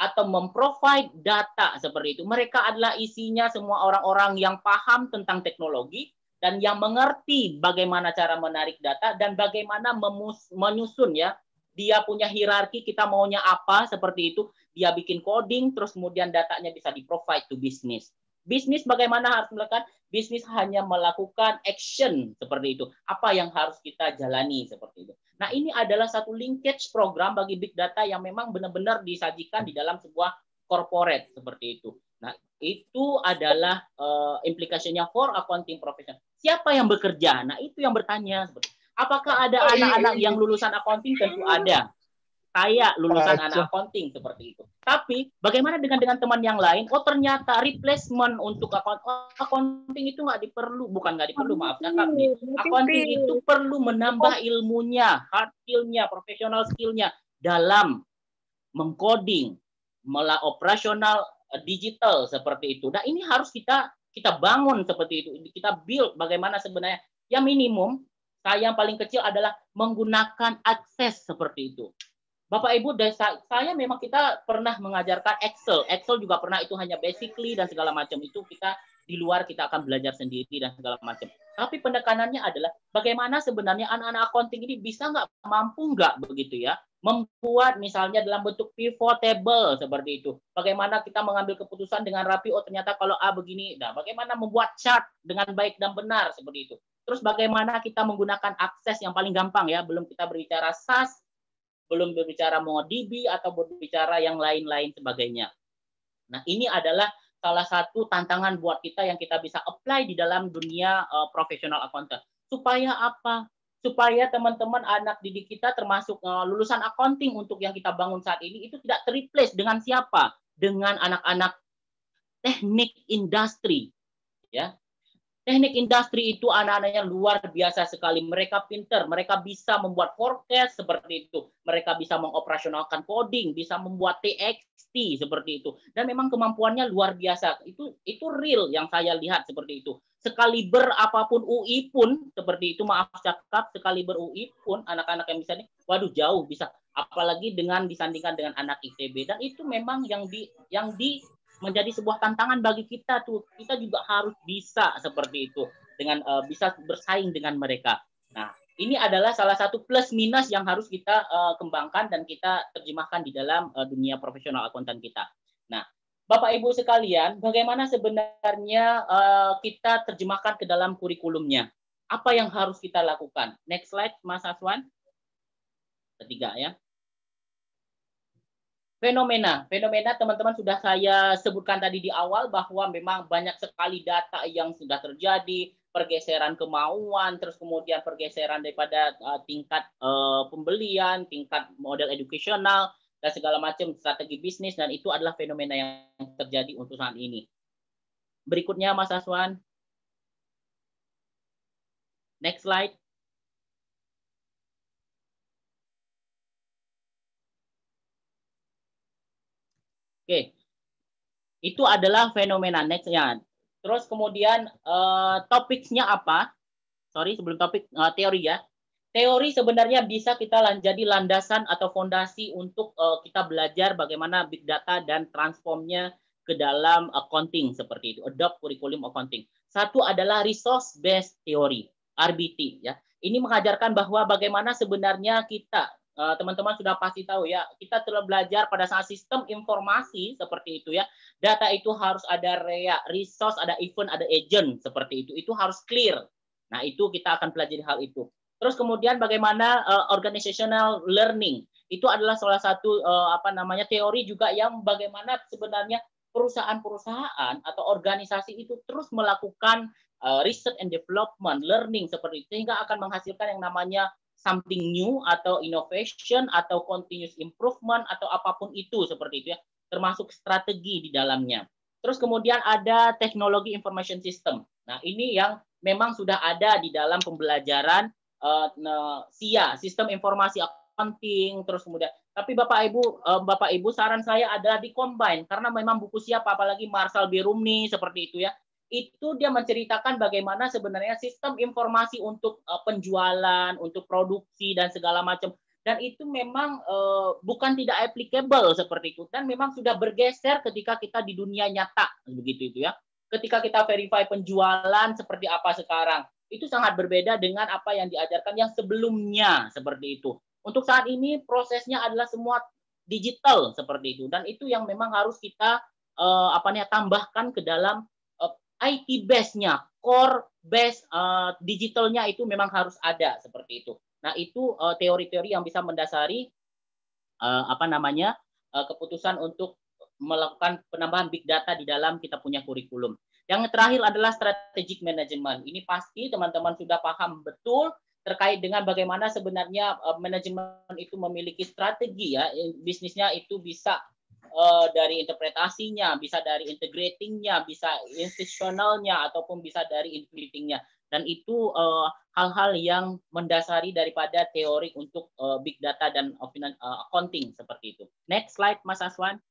atau memprovide data seperti itu. Mereka adalah isinya semua orang-orang yang paham tentang teknologi dan yang mengerti bagaimana cara menarik data dan bagaimana memus menyusun ya. Dia punya hierarki kita maunya apa seperti itu. Dia bikin coding terus kemudian datanya bisa di-provide to business. Bisnis bagaimana harus melakukan? Bisnis hanya melakukan action seperti itu. Apa yang harus kita jalani seperti itu. Nah ini adalah satu linkage program bagi big data yang memang benar-benar disajikan di dalam sebuah corporate seperti itu. Nah itu adalah uh, eh, implikasinya for accounting profession. Siapa yang bekerja? Nah itu yang bertanya. Apakah ada oh, iya, iya, anak-anak iya. yang lulusan accounting? Tentu ada kayak lulusan anak accounting seperti itu. Tapi bagaimana dengan dengan teman yang lain? Oh ternyata replacement untuk account, oh, accounting itu nggak diperlu, bukan nggak diperlu maaf cakap Accounting itu perlu menambah oh. ilmunya, hard skillnya, profesional skillnya dalam mengcoding, malah operasional eh, digital seperti itu. Nah ini harus kita kita bangun seperti itu, kita build bagaimana sebenarnya yang minimum saya yang paling kecil adalah menggunakan akses seperti itu Bapak Ibu dan saya memang kita pernah mengajarkan Excel. Excel juga pernah itu hanya basically dan segala macam itu kita di luar kita akan belajar sendiri dan segala macam. Tapi penekanannya adalah bagaimana sebenarnya anak-anak accounting ini bisa nggak mampu nggak begitu ya membuat misalnya dalam bentuk pivot table seperti itu. Bagaimana kita mengambil keputusan dengan rapi oh ternyata kalau A begini. Nah, bagaimana membuat chart dengan baik dan benar seperti itu. Terus bagaimana kita menggunakan akses yang paling gampang ya, belum kita berbicara SAS belum berbicara MongoDB atau berbicara yang lain-lain sebagainya. Nah, ini adalah salah satu tantangan buat kita yang kita bisa apply di dalam dunia uh, profesional accountant. Supaya apa? Supaya teman-teman anak didik kita termasuk uh, lulusan accounting untuk yang kita bangun saat ini itu tidak terreplace dengan siapa? Dengan anak-anak teknik industri. Ya, Teknik industri itu anak-anaknya luar biasa sekali. Mereka pinter, mereka bisa membuat forecast seperti itu. Mereka bisa mengoperasionalkan coding, bisa membuat TXT seperti itu. Dan memang kemampuannya luar biasa. Itu itu real yang saya lihat seperti itu. Sekaliber apapun UI pun seperti itu, maaf cakap, sekaliber UI pun anak-anak yang bisa nih, waduh jauh bisa. Apalagi dengan disandingkan dengan anak ITB dan itu memang yang di yang di menjadi sebuah tantangan bagi kita tuh. Kita juga harus bisa seperti itu dengan uh, bisa bersaing dengan mereka. Nah, ini adalah salah satu plus minus yang harus kita uh, kembangkan dan kita terjemahkan di dalam uh, dunia profesional akuntan kita. Nah, Bapak Ibu sekalian, bagaimana sebenarnya uh, kita terjemahkan ke dalam kurikulumnya? Apa yang harus kita lakukan? Next slide, Mas Aswan. Ketiga ya fenomena. Fenomena teman-teman sudah saya sebutkan tadi di awal bahwa memang banyak sekali data yang sudah terjadi, pergeseran kemauan, terus kemudian pergeseran daripada uh, tingkat uh, pembelian, tingkat model edukasional, dan segala macam strategi bisnis, dan itu adalah fenomena yang terjadi untuk saat ini. Berikutnya Mas Aswan. Next slide. Oke. Itu adalah fenomena next ya. Terus kemudian uh, topiknya apa? Sorry, sebelum topik uh, teori ya. Teori sebenarnya bisa kita jadi landasan atau fondasi untuk uh, kita belajar bagaimana big data dan transformnya ke dalam accounting seperti itu. Adopt kurikulum accounting. Satu adalah resource based theory, RBT ya. Ini mengajarkan bahwa bagaimana sebenarnya kita Eh, teman-teman sudah pasti tahu ya, kita telah belajar pada saat sistem informasi seperti itu ya, data itu harus ada rea, resource, ada event, ada agent seperti itu. Itu harus clear. Nah, itu kita akan pelajari hal itu. Terus kemudian bagaimana uh, organizational learning? Itu adalah salah satu uh, apa namanya teori juga yang bagaimana sebenarnya perusahaan-perusahaan atau organisasi itu terus melakukan uh, research and development, learning seperti itu sehingga akan menghasilkan yang namanya something new atau innovation atau continuous improvement atau apapun itu seperti itu ya termasuk strategi di dalamnya. Terus kemudian ada teknologi information system. Nah, ini yang memang sudah ada di dalam pembelajaran uh, SIA, sistem informasi accounting terus kemudian tapi Bapak Ibu uh, Bapak Ibu saran saya adalah dikombin karena memang buku siapa apalagi Marshall B. Rumney seperti itu ya itu dia menceritakan bagaimana sebenarnya sistem informasi untuk eh, penjualan, untuk produksi dan segala macam. Dan itu memang uh, bukan tidak applicable seperti itu dan memang sudah bergeser ketika kita di dunia nyata begitu itu ya. Ketika kita verify penjualan seperti apa sekarang, itu sangat berbeda dengan apa yang diajarkan yang sebelumnya seperti itu. Untuk saat ini prosesnya adalah semua digital seperti itu dan itu yang memang harus kita uh, apa namanya tambahkan ke dalam IT base-nya, core base uh, digitalnya itu memang harus ada seperti itu. Nah itu teori eh, teori-teori yang bisa mendasari uh, apa namanya uh, keputusan untuk melakukan penambahan big data di dalam kita punya kurikulum. Yang terakhir adalah strategic management. Ini pasti teman-teman sudah paham betul terkait dengan bagaimana sebenarnya manajemen itu memiliki strategi ya bisnisnya itu bisa uh, dari interpretasinya, bisa dari integratingnya, bisa institutionalnya ataupun bisa dari inflatingnya. Dan itu hal eh, hal-hal yang mendasari daripada teori untuk uh, big data dan accounting seperti itu. Next slide, Mas Aswan.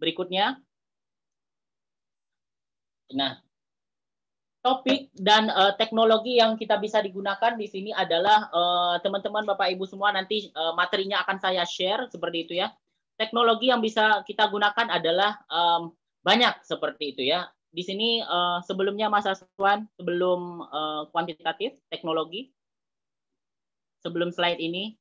Berikutnya. Nah, topik dan uh, teknologi yang kita bisa digunakan di sini adalah eh, teman-teman uh, Bapak Ibu semua nanti uh, materinya akan saya share seperti itu ya. Teknologi yang bisa kita gunakan adalah um, banyak seperti itu ya. Di sini uh, sebelumnya Mas Aswan sebelum uh, kuantitatif teknologi sebelum slide ini.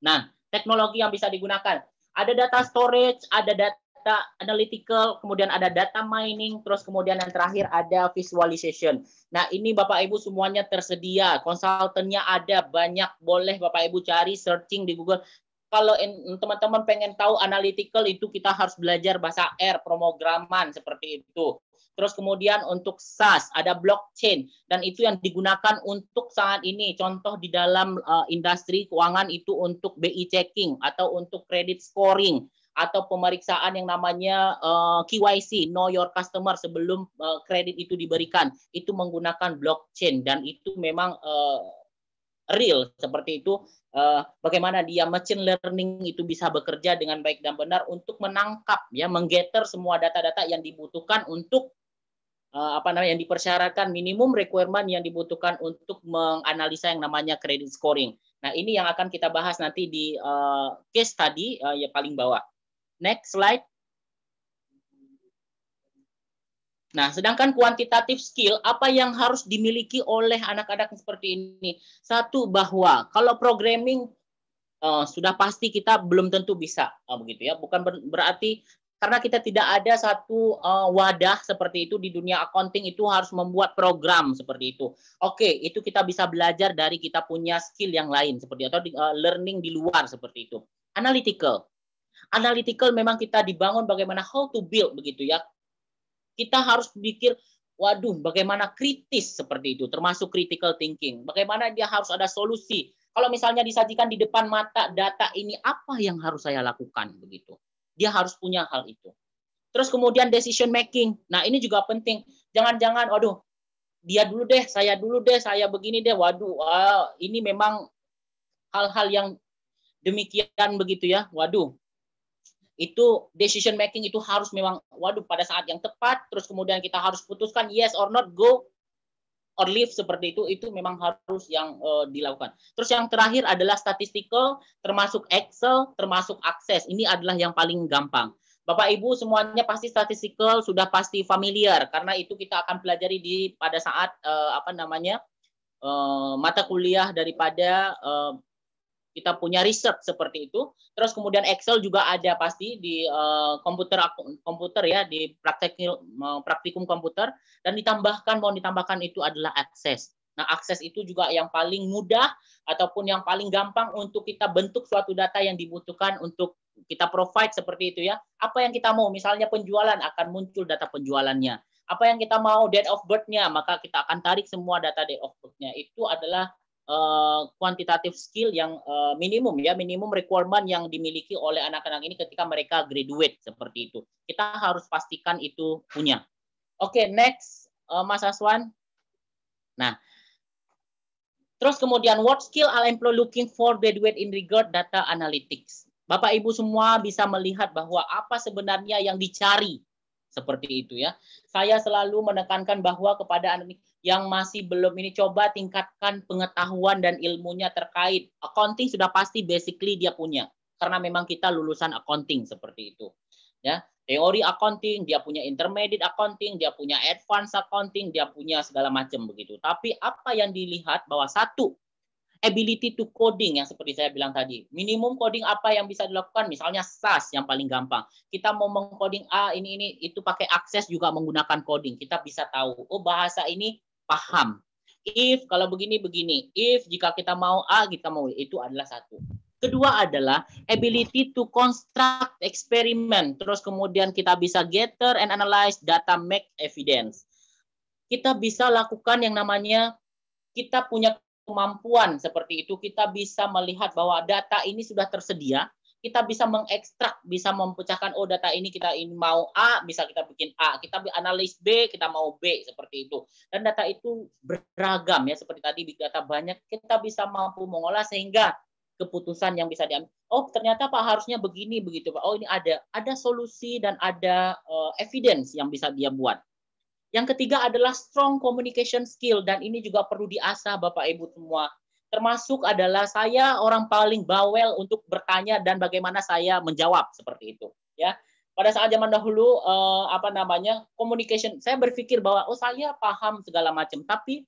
Nah, teknologi yang bisa digunakan. Ada data storage, ada data data analytical, kemudian ada data mining, terus kemudian yang terakhir ada visualization. Nah, ini Bapak Ibu semuanya tersedia, konsultannya ada banyak, boleh Bapak Ibu cari searching di Google. Kalau teman-teman pengen tahu analytical itu kita harus belajar bahasa R, pemrograman seperti itu. Terus kemudian untuk SaaS ada blockchain dan itu yang digunakan untuk saat ini. Contoh di dalam uh, industri keuangan itu untuk BI checking atau untuk credit scoring atau pemeriksaan yang namanya uh, eh, KYC know your customer sebelum uh, kredit itu diberikan itu menggunakan blockchain dan itu memang uh, real seperti itu uh, bagaimana dia machine learning itu bisa bekerja dengan baik dan benar untuk menangkap ya menggather semua data-data yang dibutuhkan untuk uh, apa namanya yang dipersyaratkan minimum requirement yang dibutuhkan untuk menganalisa yang namanya credit scoring. Nah, ini yang akan kita bahas nanti di uh, case tadi uh, ya paling bawah. Next slide. Nah, sedangkan kuantitatif skill, apa yang harus dimiliki oleh anak-anak seperti ini? Satu, bahwa kalau programming uh, sudah pasti kita belum tentu bisa, uh, begitu ya. Bukan ber berarti karena kita tidak ada satu uh, wadah seperti itu di dunia accounting itu harus membuat program seperti itu. Oke, itu kita bisa belajar dari kita punya skill yang lain seperti atau di, uh, learning di luar seperti itu. Analytical analytical memang kita dibangun bagaimana how to build begitu ya. Kita harus pikir waduh bagaimana kritis seperti itu termasuk critical thinking. Bagaimana dia harus ada solusi. Kalau misalnya disajikan di depan mata data ini apa yang harus saya lakukan begitu. Dia harus punya hal itu. Terus kemudian decision making. Nah, ini juga penting. Jangan-jangan waduh dia dulu deh, saya dulu deh, saya begini deh. Waduh, wah, ini memang hal-hal yang demikian begitu ya. Waduh, itu decision making itu harus memang waduh pada saat yang tepat terus kemudian kita harus putuskan yes or not go or leave seperti itu itu memang harus yang uh, dilakukan. Terus yang terakhir adalah statistical termasuk Excel termasuk akses. Ini adalah yang paling gampang. Bapak Ibu semuanya pasti statistical sudah pasti familiar karena itu kita akan pelajari di pada saat uh, apa namanya uh, mata kuliah daripada uh, kita punya riset seperti itu. Terus kemudian Excel juga ada pasti di uh, komputer komputer ya di praktek eh, praktikum komputer dan ditambahkan mau ditambahkan itu adalah akses. Nah, akses itu juga yang paling mudah ataupun yang paling gampang untuk kita bentuk suatu data yang dibutuhkan untuk kita provide seperti itu ya. Apa yang kita mau, misalnya penjualan akan muncul data penjualannya. Apa yang kita mau date of birth-nya, maka kita akan tarik semua data date of birth-nya. Itu adalah kuantitatif eh, uh, skill yang uh, minimum ya minimum requirement yang dimiliki oleh anak-anak ini ketika mereka graduate seperti itu kita harus pastikan itu punya oke okay, next uh, Mas Aswan nah terus kemudian what skill are employee looking for graduate in regard data analytics Bapak Ibu semua bisa melihat bahwa apa sebenarnya yang dicari seperti itu ya saya selalu menekankan bahwa kepada anak yang masih belum ini coba tingkatkan pengetahuan dan ilmunya terkait accounting sudah pasti basically dia punya karena memang kita lulusan accounting seperti itu ya teori accounting dia punya intermediate accounting dia punya advanced accounting dia punya segala macam begitu tapi apa yang dilihat bahwa satu ability to coding yang seperti saya bilang tadi. Minimum coding apa yang bisa dilakukan? Misalnya SAS yang paling gampang. Kita mau mengcoding A ah, ini ini itu pakai akses juga menggunakan coding. Kita bisa tahu oh bahasa ini paham. If kalau begini begini, if jika kita mau A kita mau B, itu adalah satu. Kedua adalah ability to construct experiment. Terus kemudian kita bisa gather and analyze data make evidence. Kita bisa lakukan yang namanya kita punya kemampuan seperti itu. Kita bisa melihat bahwa data ini sudah tersedia kita bisa mengekstrak, bisa mempecahkan oh data ini kita ini mau A, bisa kita bikin A, kita analis B, kita mau B seperti itu. Dan data itu beragam ya seperti tadi big data banyak, kita bisa mampu mengolah sehingga keputusan yang bisa diambil. Oh ternyata pak harusnya begini begitu pak. Oh ini ada ada solusi dan ada uh, evidence yang bisa dia buat. Yang ketiga adalah strong communication skill dan ini juga perlu diasah Bapak Ibu semua termasuk adalah saya orang paling bawel untuk bertanya dan bagaimana saya menjawab seperti itu ya pada saat zaman dahulu eh, apa namanya communication saya berpikir bahwa oh saya paham segala macam tapi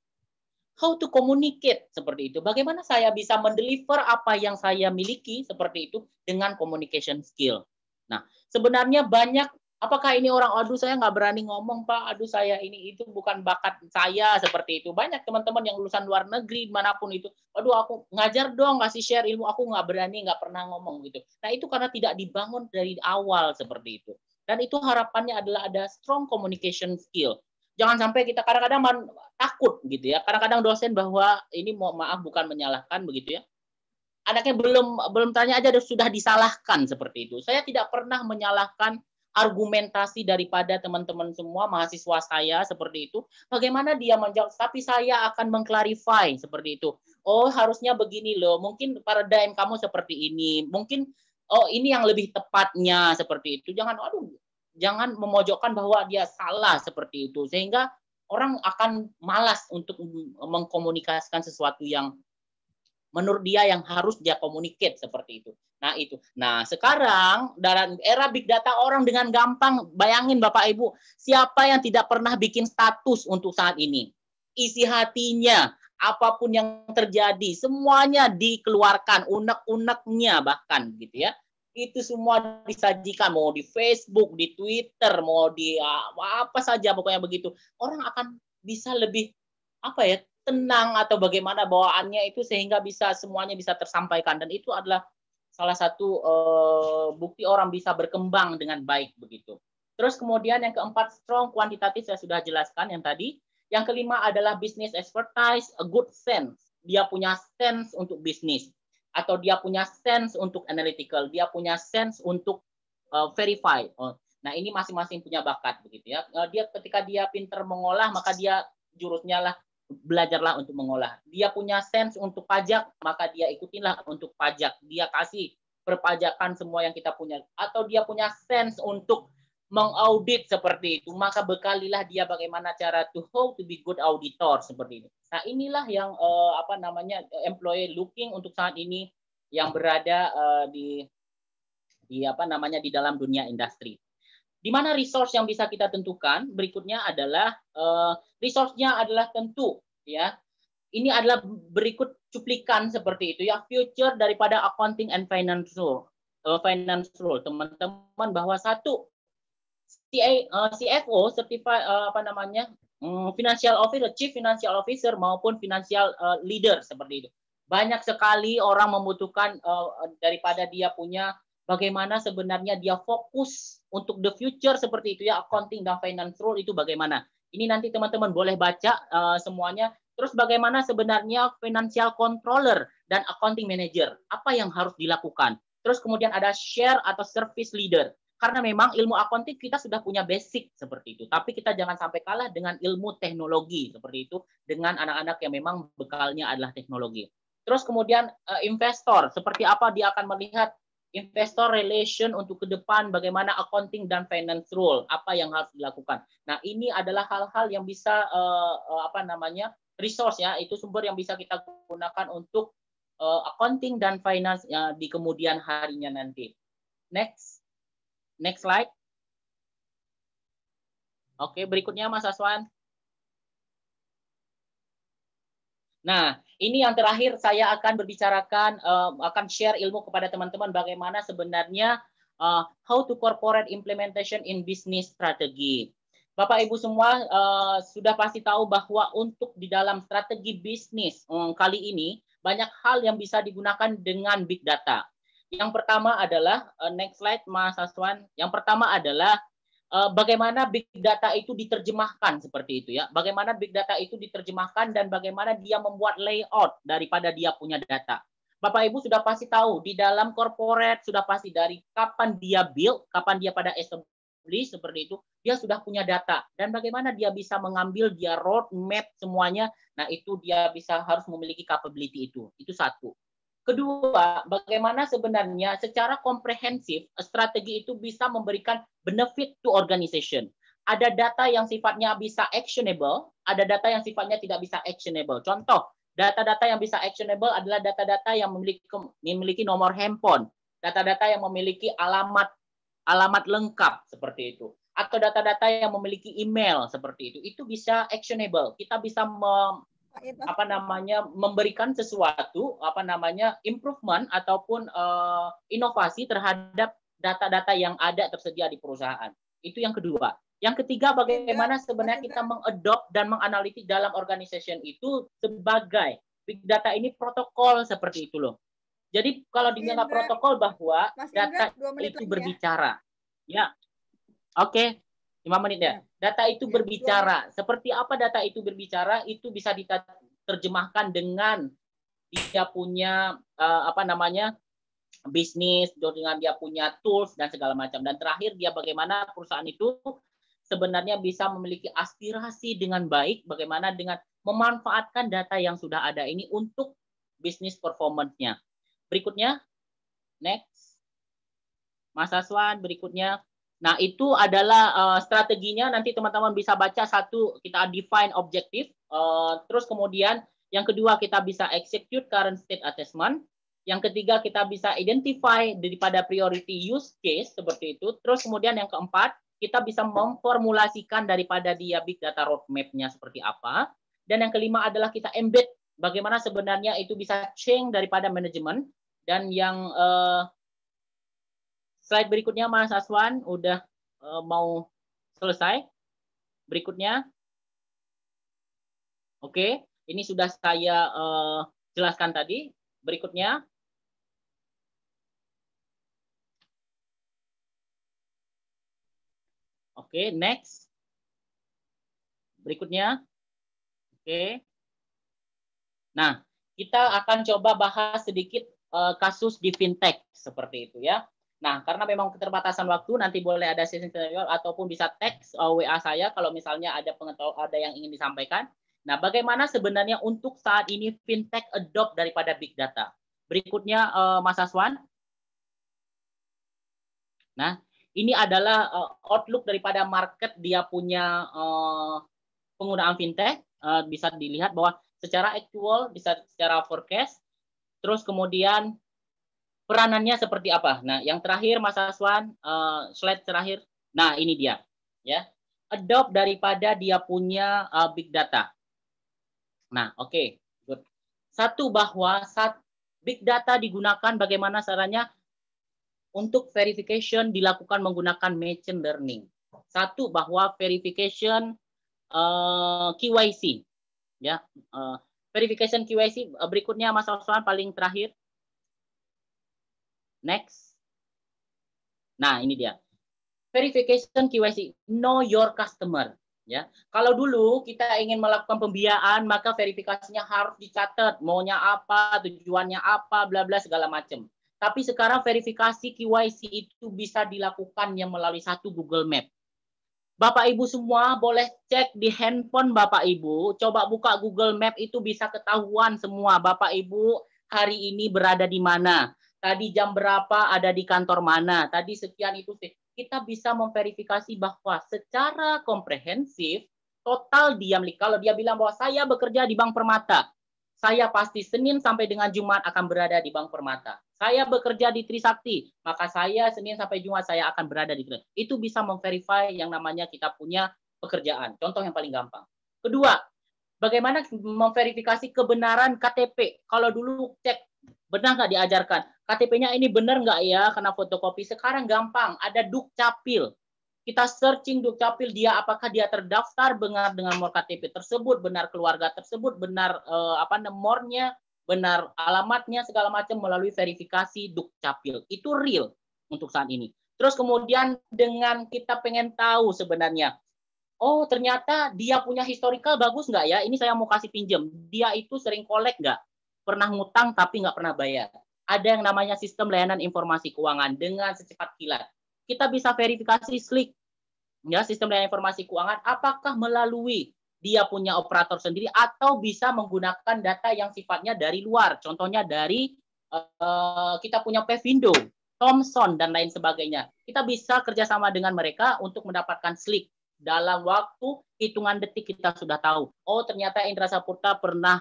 how to communicate seperti itu bagaimana saya bisa mendeliver apa yang saya miliki seperti itu dengan communication skill nah sebenarnya banyak Apakah ini orang, aduh saya nggak berani ngomong pak, aduh saya ini itu bukan bakat saya seperti itu. Banyak teman-teman yang lulusan luar negeri manapun itu, aduh aku ngajar dong, ngasih share ilmu, aku nggak berani, nggak pernah ngomong gitu. Nah itu karena tidak dibangun dari awal seperti itu. Dan itu harapannya adalah ada strong communication skill. Jangan sampai kita kadang-kadang takut gitu ya. Kadang-kadang dosen bahwa ini mau maaf bukan menyalahkan begitu ya anaknya belum belum tanya aja sudah disalahkan seperti itu. Saya tidak pernah menyalahkan argumentasi daripada teman-teman semua mahasiswa saya seperti itu. Bagaimana dia menjawab, tapi saya akan mengklarify seperti itu. Oh, harusnya begini loh. Mungkin paradigm kamu seperti ini. Mungkin oh ini yang lebih tepatnya seperti itu. Jangan aduh, jangan memojokkan bahwa dia salah seperti itu sehingga orang akan malas untuk mengkomunikasikan sesuatu yang menurut dia yang harus dia komunikasi seperti itu. Nah, itu. Nah, sekarang dalam era big data orang dengan gampang bayangin Bapak Ibu, siapa yang tidak pernah bikin status untuk saat ini? Isi hatinya, apapun yang terjadi, semuanya dikeluarkan, unek-uneknya bahkan gitu ya. Itu semua disajikan mau di Facebook, di Twitter, mau di ah, apa saja pokoknya begitu. Orang akan bisa lebih apa ya tenang atau bagaimana bawaannya itu sehingga bisa semuanya bisa tersampaikan dan itu adalah salah satu uh, bukti orang bisa berkembang dengan baik begitu. Terus kemudian yang keempat strong kuantitatif saya sudah jelaskan yang tadi. Yang kelima adalah business expertise, a good sense. Dia punya sense untuk bisnis atau dia punya sense untuk analytical, dia punya sense untuk uh, verify. Oh, nah ini masing-masing punya bakat begitu ya. Uh, dia ketika dia pinter mengolah maka dia jurusnya lah belajarlah untuk mengolah. Dia punya sense untuk pajak, maka dia ikutinlah untuk pajak. Dia kasih perpajakan semua yang kita punya. Atau dia punya sense untuk mengaudit seperti itu, maka bekalilah dia bagaimana cara to how to be good auditor seperti ini. Nah inilah yang uh, apa namanya employee looking untuk saat ini yang berada uh, di di apa namanya di dalam dunia industri. Di mana resource yang bisa kita tentukan? Berikutnya adalah uh, resource-nya adalah tentu ya. Ini adalah berikut cuplikan seperti itu ya future daripada accounting and finance rule. Uh, finance rule teman-teman bahwa satu CA, uh, eh, CFO certified uh, apa namanya? Um, financial officer, chief financial officer maupun financial uh, leader seperti itu. Banyak sekali orang membutuhkan uh, daripada dia punya bagaimana sebenarnya dia fokus untuk the future seperti itu ya accounting dan finance rule itu bagaimana. Ini nanti teman-teman boleh baca uh, semuanya. Terus bagaimana sebenarnya financial controller dan accounting manager? Apa yang harus dilakukan? Terus kemudian ada share atau service leader. Karena memang ilmu accounting kita sudah punya basic seperti itu. Tapi kita jangan sampai kalah dengan ilmu teknologi seperti itu dengan anak-anak yang memang bekalnya adalah teknologi. Terus kemudian eh, investor seperti apa dia akan melihat investor relation untuk ke depan bagaimana accounting dan finance rule apa yang harus dilakukan. Nah, ini adalah hal-hal yang bisa uh, apa namanya? resource ya, itu sumber yang bisa kita gunakan untuk uh, accounting dan finance uh, di kemudian harinya nanti. Next. Next slide. Oke, berikutnya Mas Aswan. Nah, ini yang terakhir saya akan berbicarakan, uh, akan share ilmu kepada teman-teman bagaimana sebenarnya uh, how to corporate implementation in business strategy. Bapak Ibu semua uh, sudah pasti tahu bahwa untuk di dalam strategi bisnis um, kali ini banyak hal yang bisa digunakan dengan big data. Yang pertama adalah uh, next slide Mas Aswan. Yang pertama adalah Eh, bagaimana big data itu diterjemahkan seperti itu ya. Bagaimana big data itu diterjemahkan dan bagaimana dia membuat layout daripada dia punya data. Bapak Ibu sudah pasti tahu di dalam corporate sudah pasti dari kapan dia build, kapan dia pada establish seperti itu, dia sudah punya data dan bagaimana dia bisa mengambil dia roadmap semuanya. Nah, itu dia bisa harus memiliki capability itu. Itu satu. Kedua, bagaimana sebenarnya secara komprehensif strategi itu bisa memberikan benefit to organization. Ada data yang sifatnya bisa actionable, ada data yang sifatnya tidak bisa actionable. Contoh, data-data yang bisa actionable adalah data-data yang memiliki, memiliki nomor handphone, data-data yang memiliki alamat alamat lengkap seperti itu atau data-data yang memiliki email seperti itu itu bisa actionable kita bisa apa namanya memberikan sesuatu apa namanya improvement ataupun uh, inovasi terhadap data-data yang ada tersedia di perusahaan. Itu yang kedua. Yang ketiga bagaimana sebenarnya kita mengadop dan menganalitik dalam organisasi itu sebagai big data ini protokol seperti itu loh. Jadi kalau dinyatakan protokol bahwa data itu ya. berbicara. Ya. ya. Oke, okay. 5 menit ya? ya. Data itu ya, berbicara. Seperti apa data itu berbicara? Itu bisa diterjemahkan dengan dia punya uh, apa namanya? bisnis, dengan dia punya tools dan segala macam. Dan terakhir dia bagaimana perusahaan itu sebenarnya bisa memiliki aspirasi dengan baik bagaimana dengan memanfaatkan data yang sudah ada ini untuk bisnis performance-nya. Berikutnya, next. Mas Aswan, berikutnya Nah, itu adalah uh, strateginya. Nanti teman-teman bisa baca satu, kita define objektif. Uh, terus kemudian yang kedua kita bisa execute current state assessment. Yang ketiga kita bisa identify daripada priority use case seperti itu. Terus kemudian yang keempat, kita bisa memformulasikan daripada dia big data roadmap-nya seperti apa. Dan yang kelima adalah kita embed bagaimana sebenarnya itu bisa change daripada manajemen. Dan yang uh, Slide berikutnya Mas Aswan udah uh, mau selesai. Berikutnya. Oke, ini sudah saya uh, jelaskan tadi. Berikutnya. Oke, next. Berikutnya. Oke. Nah, kita akan coba bahas sedikit uh, kasus di fintech seperti itu ya. Nah, karena memang keterbatasan waktu, nanti boleh ada sesi senior ataupun bisa teks uh, WA saya kalau misalnya ada pengetahuan ada yang ingin disampaikan. Nah, bagaimana sebenarnya untuk saat ini fintech adopt daripada big data? Berikutnya uh, Mas Aswan. Nah, ini adalah uh, outlook daripada market dia punya uh, penggunaan fintech. bisa dilihat bahwa secara actual, bisa secara forecast, terus kemudian peranannya seperti apa? Nah, yang terakhir Mas Aswan, uh, slide terakhir. Nah, ini dia. Ya, adopt daripada dia punya uh, big data. Nah, oke, okay, good. Satu bahwa saat big data digunakan bagaimana caranya untuk verification dilakukan menggunakan machine learning. Satu bahwa verification uh, eh, KYC, ya, uh, verification KYC berikutnya Mas Aswan paling terakhir Next. Nah, ini dia. Verification KYC, know your customer. Ya, kalau dulu kita ingin melakukan pembiayaan, maka verifikasinya harus dicatat, maunya apa, tujuannya apa, bla bla segala macam. Tapi sekarang verifikasi KYC itu bisa dilakukannya melalui satu Google Map. Bapak Ibu semua boleh cek di handphone Bapak Ibu, coba buka Google Map itu bisa ketahuan semua Bapak Ibu hari ini berada di mana tadi jam berapa ada di kantor mana, tadi sekian itu sih. Kita bisa memverifikasi bahwa secara komprehensif total diam kalau dia bilang bahwa saya bekerja di Bank Permata, saya pasti Senin sampai dengan Jumat akan berada di Bank Permata. Saya bekerja di Trisakti, maka saya Senin sampai Jumat saya akan berada di Trisakti. Itu bisa memverify yang namanya kita punya pekerjaan. Contoh yang paling gampang. Kedua, bagaimana memverifikasi kebenaran KTP? Kalau dulu cek Benar nggak diajarkan? KTP-nya ini benar nggak ya karena fotokopi? Sekarang gampang, ada Dukcapil. Kita searching Dukcapil dia apakah dia terdaftar benar dengan nomor KTP tersebut, benar keluarga tersebut, benar eh, apa nomornya, benar alamatnya segala macam melalui verifikasi Dukcapil. Itu real untuk saat ini. Terus kemudian dengan kita pengen tahu sebenarnya, oh ternyata dia punya historical bagus nggak ya? Ini saya mau kasih pinjam. Dia itu sering kolek nggak? pernah ngutang tapi nggak pernah bayar. Ada yang namanya sistem layanan informasi keuangan dengan secepat kilat. Kita bisa verifikasi slick ya sistem layanan informasi keuangan apakah melalui dia punya operator sendiri atau bisa menggunakan data yang sifatnya dari luar. Contohnya dari uh, kita punya Pevindo, Thomson, dan lain sebagainya. Kita bisa kerjasama dengan mereka untuk mendapatkan slick. Dalam waktu hitungan detik kita sudah tahu, oh ternyata Indra Saputra pernah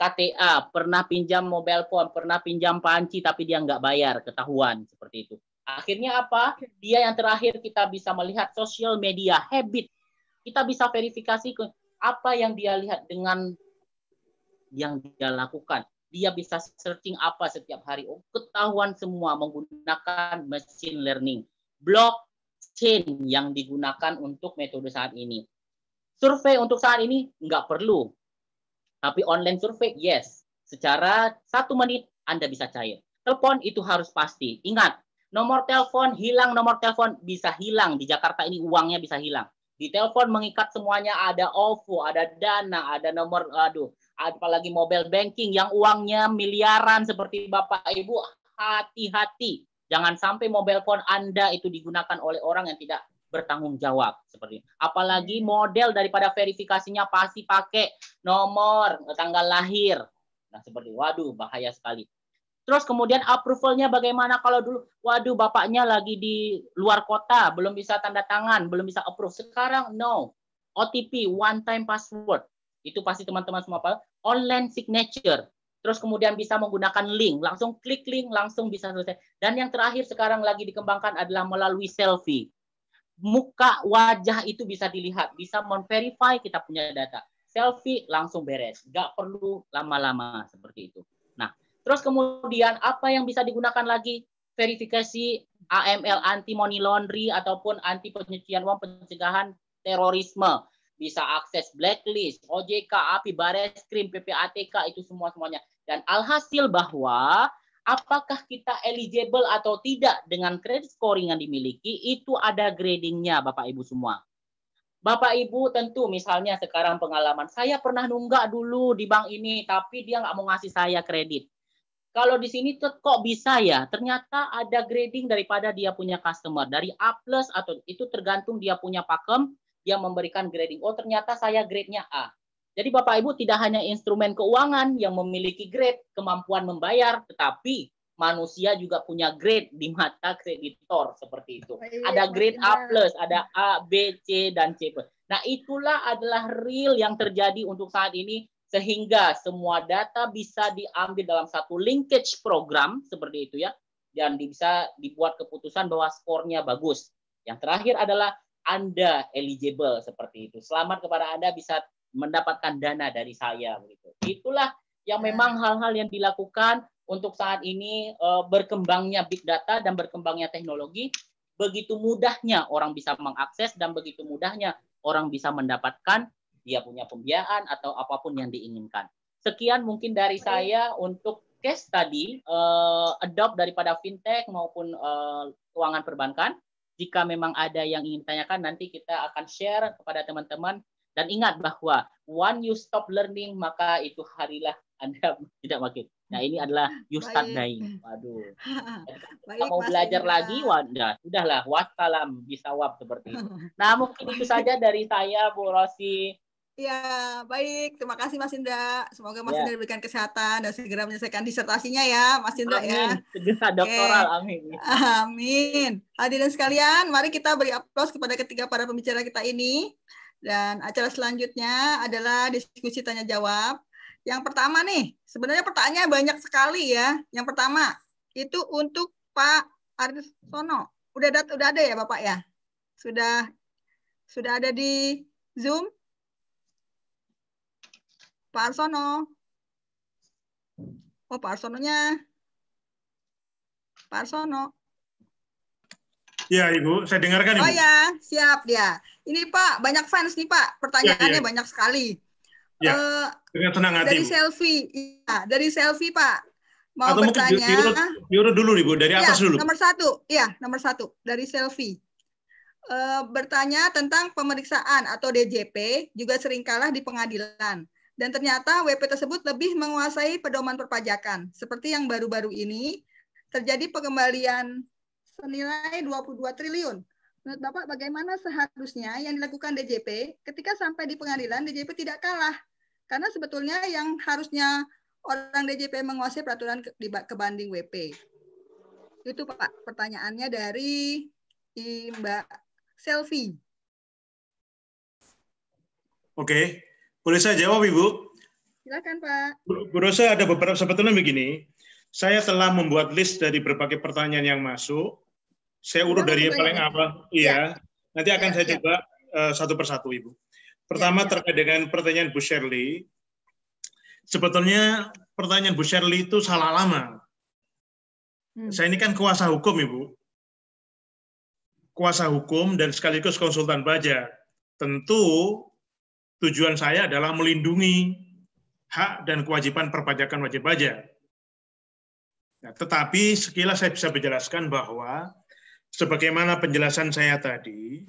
KTA, pernah pinjam mobile phone, pernah pinjam panci tapi dia nggak bayar, ketahuan seperti itu. Akhirnya apa? Dia yang terakhir kita bisa melihat social media habit. Kita bisa verifikasi apa yang dia lihat dengan yang dia lakukan. Dia bisa searching apa setiap hari. Oh, ketahuan semua menggunakan machine learning. Blockchain yang digunakan untuk metode saat ini. Survei untuk saat ini nggak perlu tapi online survei, yes. Secara satu menit Anda bisa cair. Telepon itu harus pasti. Ingat, nomor telepon hilang, nomor telepon bisa hilang. Di Jakarta ini uangnya bisa hilang. Di telepon mengikat semuanya ada OVO, ada Dana, ada nomor, aduh, apalagi mobile banking yang uangnya miliaran seperti Bapak Ibu, hati-hati. Jangan sampai mobile phone Anda itu digunakan oleh orang yang tidak bertanggung jawab seperti ini. apalagi model daripada verifikasinya pasti pakai nomor tanggal lahir nah seperti waduh bahaya sekali terus kemudian approvalnya bagaimana kalau dulu waduh bapaknya lagi di luar kota belum bisa tanda tangan belum bisa approve sekarang no OTP one time password itu pasti teman-teman semua paham online signature terus kemudian bisa menggunakan link, langsung klik link, langsung bisa selesai. Dan yang terakhir sekarang lagi dikembangkan adalah melalui selfie muka wajah itu bisa dilihat, bisa memverify kita punya data. Selfie langsung beres, nggak perlu lama-lama seperti itu. Nah, terus kemudian apa yang bisa digunakan lagi? Verifikasi AML anti money laundry ataupun anti pencucian uang pencegahan terorisme. Bisa akses blacklist, OJK, API, Bareskrim, PPATK itu semua semuanya. Dan alhasil bahwa apakah kita eligible atau tidak dengan kredit scoring yang dimiliki itu ada gradingnya Bapak Ibu semua. Bapak Ibu tentu misalnya sekarang pengalaman saya pernah nunggak dulu di bank ini tapi dia nggak mau ngasih saya kredit. Kalau di sini kok bisa ya? Ternyata ada grading daripada dia punya customer dari A plus atau itu tergantung dia punya pakem dia memberikan grading. Oh ternyata saya grade-nya A. Jadi Bapak Ibu tidak hanya instrumen keuangan yang memiliki grade kemampuan membayar, tetapi manusia juga punya grade di mata kreditor seperti itu. Iya, iya, ada grade A plus, ada A, B, C dan C plus. Nah itulah adalah real yang terjadi untuk saat ini sehingga semua data bisa diambil dalam satu linkage program seperti itu ya dan bisa dibuat keputusan bahwa skornya bagus. Yang terakhir adalah Anda eligible seperti itu. Selamat kepada Anda bisa mendapatkan dana dari saya begitu. Itulah yang ya. memang hal-hal yang dilakukan untuk saat ini eh, berkembangnya big data dan berkembangnya teknologi begitu mudahnya orang bisa mengakses dan begitu mudahnya orang bisa mendapatkan dia punya pembiayaan atau apapun yang diinginkan. Sekian mungkin dari saya untuk case tadi uh, eh, adopt daripada fintech maupun uh, keuangan perbankan. Jika memang ada yang ingin tanyakan nanti kita akan share kepada teman-teman dan ingat bahwa one you stop learning maka itu harilah Anda tidak makin. Nah ini adalah you start dying. Waduh. Baik, mau belajar Indra. lagi, wanda. Sudahlah, wassalam bisawab seperti itu. Nah mungkin itu saja dari saya, Bu Rosi. Ya, baik. Terima kasih Mas Indra. Semoga Mas ya. Indra diberikan kesehatan dan segera menyelesaikan disertasinya ya, Mas Indra ya. amin. ya. Segera doktoral, okay. amin. Amin. Hadirin sekalian, mari kita beri aplaus kepada ketiga para pembicara kita ini. Dan acara selanjutnya adalah diskusi tanya jawab. Yang pertama nih, sebenarnya pertanyaannya banyak sekali ya. Yang pertama itu untuk Pak Arsono. Udah ada, udah ada ya Bapak ya? Sudah sudah ada di Zoom? Pak Arsono. Oh, Pak Arsononya. Pak Arsono. Iya, Ibu, saya dengarkan oh Ibu. Oh ya, siap dia. Ini Pak, banyak fans nih Pak. Pertanyaannya ya, ya. banyak sekali. Ya, uh, senang hati. Dari selfie, iya dari selfie Pak. Mau Atau bertanya. Mungkin diurut, diurut dulu Ibu, dari ya, atas dulu. Nomor satu, ya, nomor satu dari selfie. E, bertanya tentang pemeriksaan atau DJP juga sering kalah di pengadilan dan ternyata WP tersebut lebih menguasai pedoman perpajakan. Seperti yang baru-baru ini terjadi pengembalian senilai 22 triliun. Menurut Bapak bagaimana seharusnya yang dilakukan DJP ketika sampai di pengadilan DJP tidak kalah? Karena sebetulnya yang harusnya orang DJP menguasai peraturan ke, kebanding WP. Itu Pak pertanyaannya dari Mbak Selfie. Oke, boleh saya jawab Ibu? Silakan Pak. Guru saya ada beberapa sebetulnya begini. Saya telah membuat list dari berbagai pertanyaan yang masuk saya urut dari yang paling awal. Iya. Ya. Nanti akan ya, saya ya. coba uh, satu persatu, Ibu. Pertama ya, ya. terkait dengan pertanyaan Bu Shirley. Sebetulnya pertanyaan Bu Shirley itu salah lama. Hmm. Saya ini kan kuasa hukum, Ibu. Kuasa hukum dan sekaligus konsultan baja Tentu tujuan saya adalah melindungi hak dan kewajiban perpajakan wajib pajak. Nah, tetapi sekilas saya bisa menjelaskan bahwa sebagaimana penjelasan saya tadi,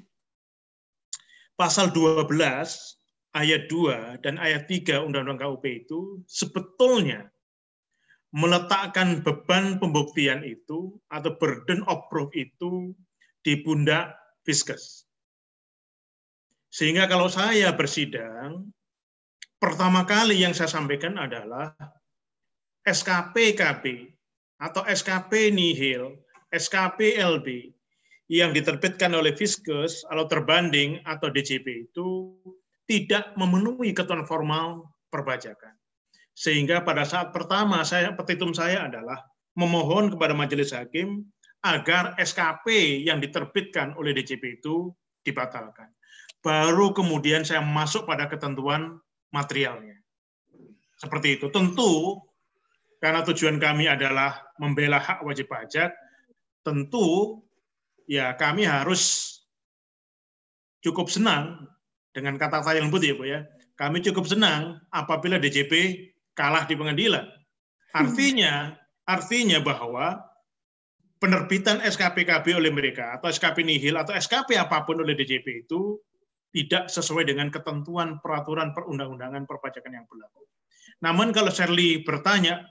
pasal 12 ayat 2 dan ayat 3 Undang-Undang KUP itu sebetulnya meletakkan beban pembuktian itu atau burden of proof itu di pundak fiskus. Sehingga kalau saya bersidang, pertama kali yang saya sampaikan adalah SKP KB atau SKP nihil SKP LB yang diterbitkan oleh Fiskus, atau terbanding atau DJP itu tidak memenuhi ketentuan formal perpajakan. Sehingga pada saat pertama saya petitum saya adalah memohon kepada majelis hakim agar SKP yang diterbitkan oleh DJP itu dibatalkan. Baru kemudian saya masuk pada ketentuan materialnya. Seperti itu. Tentu karena tujuan kami adalah membela hak wajib pajak, tentu ya kami harus cukup senang dengan kata saya yang putih Bu ya. Kami cukup senang apabila DJP kalah di pengadilan. Artinya artinya bahwa penerbitan SKPKB oleh mereka atau SKP nihil atau SKP apapun oleh DJP itu tidak sesuai dengan ketentuan peraturan perundang-undangan perpajakan yang berlaku. Namun kalau Sherly bertanya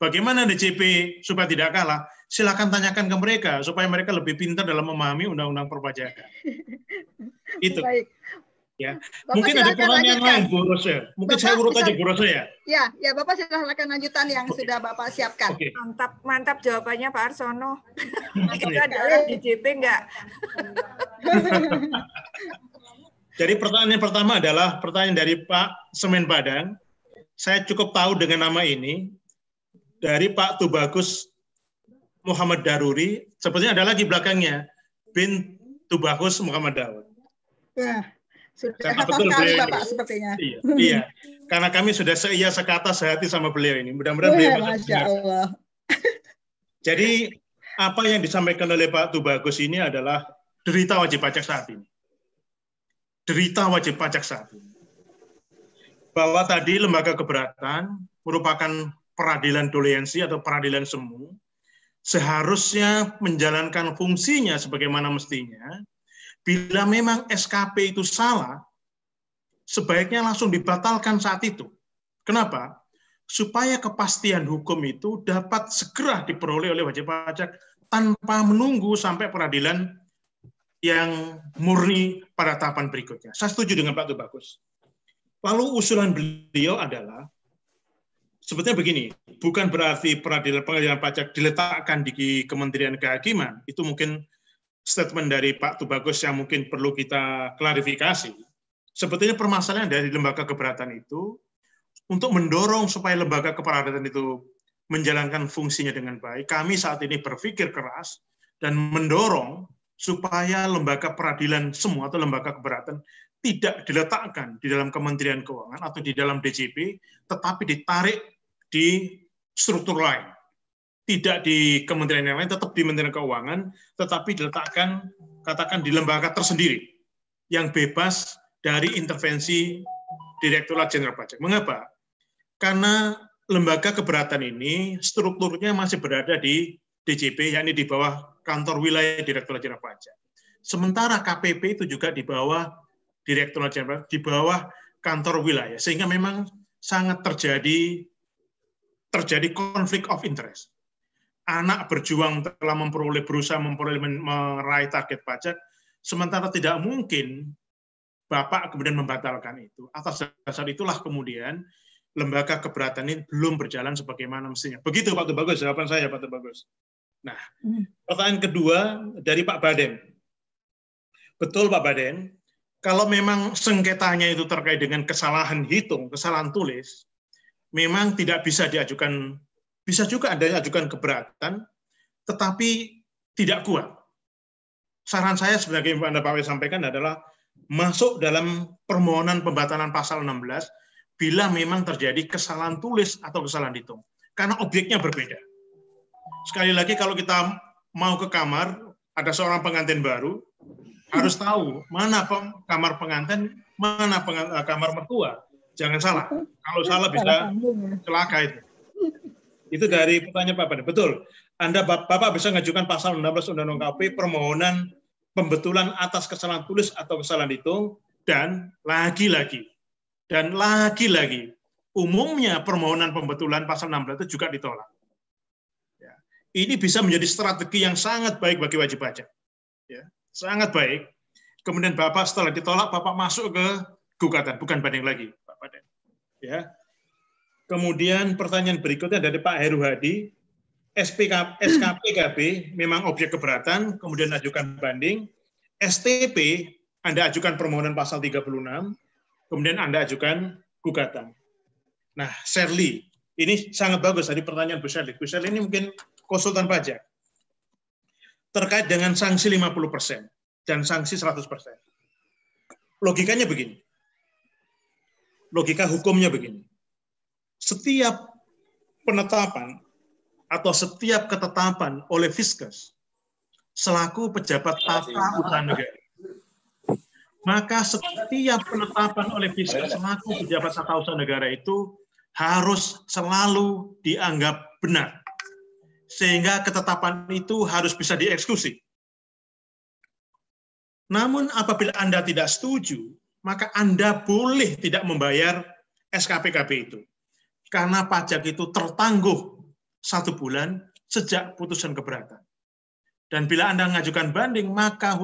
Bagaimana DJP supaya tidak kalah? Silakan tanyakan ke mereka supaya mereka lebih pintar dalam memahami undang-undang perpajakan. Itu. Baik. Ya. Bapak Mungkin ada pertanyaan lain Bu Rose. Mungkin Bapak saya urut aja Bu Rose ya. Ya, ya Bapak silahkan lanjutan yang okay. sudah Bapak siapkan. Okay. Mantap, mantap jawabannya Pak Arsono. Itu ada DJP di enggak? Jadi pertanyaan yang pertama adalah pertanyaan dari Pak Semen Padang. Saya cukup tahu dengan nama ini, dari Pak Tubagus Muhammad Daruri, sepertinya ada lagi belakangnya, bin Tubagus Muhammad Daruri. Ya, sudah Karena betul kami, Bapak, sepertinya. Iya, iya. Karena kami sudah seia sekata sehati sama beliau ini. Mudah-mudahan beliau Masya Allah. Jadi apa yang disampaikan oleh Pak Tubagus ini adalah derita wajib pajak saat ini. Derita wajib pajak saat ini. Bahwa tadi lembaga keberatan merupakan peradilan dolensi atau peradilan semu seharusnya menjalankan fungsinya sebagaimana mestinya. Bila memang SKP itu salah, sebaiknya langsung dibatalkan saat itu. Kenapa? Supaya kepastian hukum itu dapat segera diperoleh oleh wajib pajak tanpa menunggu sampai peradilan yang murni pada tahapan berikutnya. Saya setuju dengan Pak Tubagus. Lalu usulan beliau adalah sebetulnya begini, bukan berarti peradilan pengadilan pajak diletakkan di Kementerian Kehakiman. Itu mungkin statement dari Pak Tubagus yang mungkin perlu kita klarifikasi. Sebetulnya permasalahan dari lembaga keberatan itu untuk mendorong supaya lembaga keberatan itu menjalankan fungsinya dengan baik, kami saat ini berpikir keras dan mendorong supaya lembaga peradilan semua atau lembaga keberatan tidak diletakkan di dalam Kementerian Keuangan atau di dalam DJP, tetapi ditarik di struktur lain. Tidak di kementerian yang lain, tetap di Kementerian Keuangan, tetapi diletakkan, katakan di lembaga tersendiri, yang bebas dari intervensi direkturat Jenderal Pajak. Mengapa? Karena lembaga keberatan ini strukturnya masih berada di DJP, yakni di bawah kantor wilayah direkturat Jenderal Pajak. Sementara KPP itu juga di bawah direkturat Jenderal di bawah kantor wilayah, sehingga memang sangat terjadi terjadi konflik of interest. Anak berjuang telah memperoleh berusaha memperoleh meraih target pajak, sementara tidak mungkin bapak kemudian membatalkan itu. Atas dasar itulah kemudian lembaga keberatan ini belum berjalan sebagaimana mestinya. Begitu Pak Tubagus, jawaban saya Pak Tubagus. Nah, hmm. pertanyaan kedua dari Pak Baden. Betul Pak Baden, kalau memang sengketanya itu terkait dengan kesalahan hitung, kesalahan tulis, memang tidak bisa diajukan, bisa juga ada ajukan keberatan, tetapi tidak kuat. Saran saya sebagai yang Anda Pak sampaikan adalah masuk dalam permohonan pembatalan pasal 16 bila memang terjadi kesalahan tulis atau kesalahan hitung. Karena objeknya berbeda. Sekali lagi kalau kita mau ke kamar, ada seorang pengantin baru, harus tahu mana kamar pengantin, mana eh, kamar mertua Jangan salah. Kalau salah bisa ya. celaka itu. Itu dari pertanyaan Bapak. Betul. Anda Bapak bisa mengajukan pasal 16 Undang-Undang KP permohonan pembetulan atas kesalahan tulis atau kesalahan hitung dan lagi-lagi dan lagi-lagi umumnya permohonan pembetulan pasal 16 itu juga ditolak. Ya. Ini bisa menjadi strategi yang sangat baik bagi wajib pajak. Ya. Sangat baik. Kemudian Bapak setelah ditolak, Bapak masuk ke gugatan, bukan banding lagi. Kabupaten. Ya. Kemudian pertanyaan berikutnya dari Pak Heru Hadi, SPK, SKPKB memang objek keberatan, kemudian ajukan banding. STP Anda ajukan permohonan pasal 36, kemudian Anda ajukan gugatan. Nah, Sherly, ini sangat bagus tadi pertanyaan Bu Sherly. Bu Sherly ini mungkin konsultan pajak. Terkait dengan sanksi 50% dan sanksi 100%. Logikanya begini logika hukumnya begini. Setiap penetapan atau setiap ketetapan oleh Fiskus selaku pejabat tata usaha negara. Maka setiap penetapan oleh Fiskus selaku pejabat tata usaha negara itu harus selalu dianggap benar. Sehingga ketetapan itu harus bisa dieksekusi. Namun apabila Anda tidak setuju maka Anda boleh tidak membayar SKPKB itu. Karena pajak itu tertangguh satu bulan sejak putusan keberatan. Dan bila Anda mengajukan banding, maka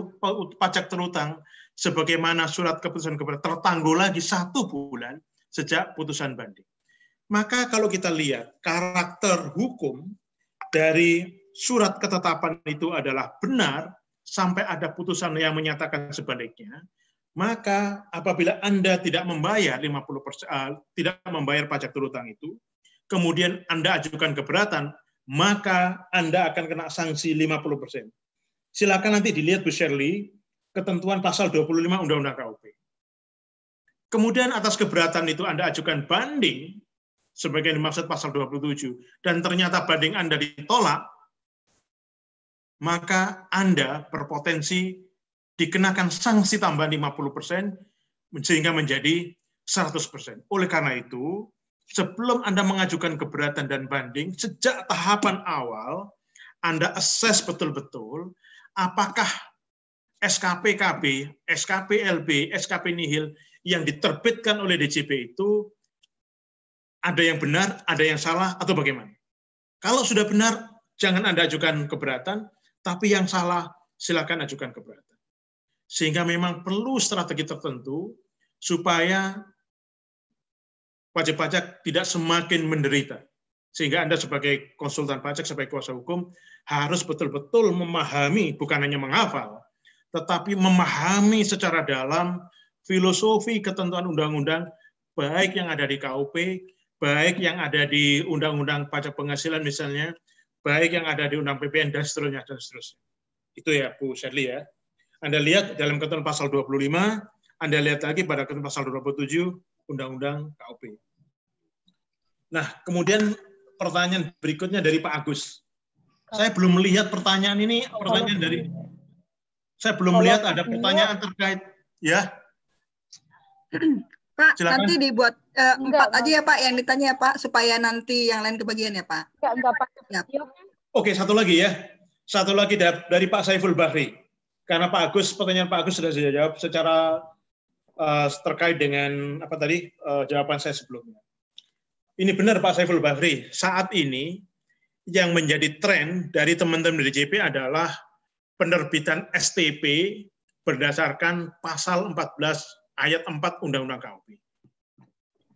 pajak terutang sebagaimana surat keputusan keberatan tertangguh lagi satu bulan sejak putusan banding. Maka kalau kita lihat karakter hukum dari surat ketetapan itu adalah benar sampai ada putusan yang menyatakan sebaliknya, maka apabila Anda tidak membayar 50 uh, eh, tidak membayar pajak terutang itu, kemudian Anda ajukan keberatan, maka Anda akan kena sanksi 50%. Silakan nanti dilihat Bu Shirley, ketentuan pasal 25 Undang-Undang KUP. Kemudian atas keberatan itu Anda ajukan banding, sebagai dimaksud pasal 27, dan ternyata banding Anda ditolak, maka Anda berpotensi dikenakan sanksi tambahan 50% sehingga menjadi 100%. Oleh karena itu, sebelum Anda mengajukan keberatan dan banding, sejak tahapan awal Anda assess betul-betul apakah SKPKB, SKPLB, SKP nihil yang diterbitkan oleh DCP itu ada yang benar, ada yang salah, atau bagaimana? Kalau sudah benar, jangan Anda ajukan keberatan, tapi yang salah silakan ajukan keberatan. Sehingga memang perlu strategi tertentu supaya wajib pajak tidak semakin menderita. Sehingga Anda sebagai konsultan pajak, sebagai kuasa hukum, harus betul-betul memahami, bukan hanya menghafal, tetapi memahami secara dalam filosofi ketentuan undang-undang, baik yang ada di KUP, baik yang ada di undang-undang pajak penghasilan misalnya, baik yang ada di undang PPN, dan seterusnya. Dan seterusnya. Itu ya, Bu Shirley ya. Anda lihat dalam ketentuan pasal 25, Anda lihat lagi pada ketentuan pasal 27 Undang-Undang Kop. Nah, kemudian pertanyaan berikutnya dari Pak Agus. Saya belum melihat pertanyaan ini, pertanyaan dari saya belum melihat ada pertanyaan terkait ya. Pak, Silakan. nanti dibuat eh, empat enggak. aja ya Pak yang ditanya ya Pak, supaya nanti yang lain kebagian ya Pak. Enggak, enggak Pak. Ya. Iya, Oke, satu lagi ya. Satu lagi dari Pak Saiful Bahri karena Pak Agus pertanyaan Pak Agus sudah saya jawab secara uh, terkait dengan apa tadi uh, jawaban saya sebelumnya. Ini benar Pak Saiful Bahri, saat ini yang menjadi tren dari teman-teman dari JP adalah penerbitan STP berdasarkan pasal 14 ayat 4 Undang-Undang KUP.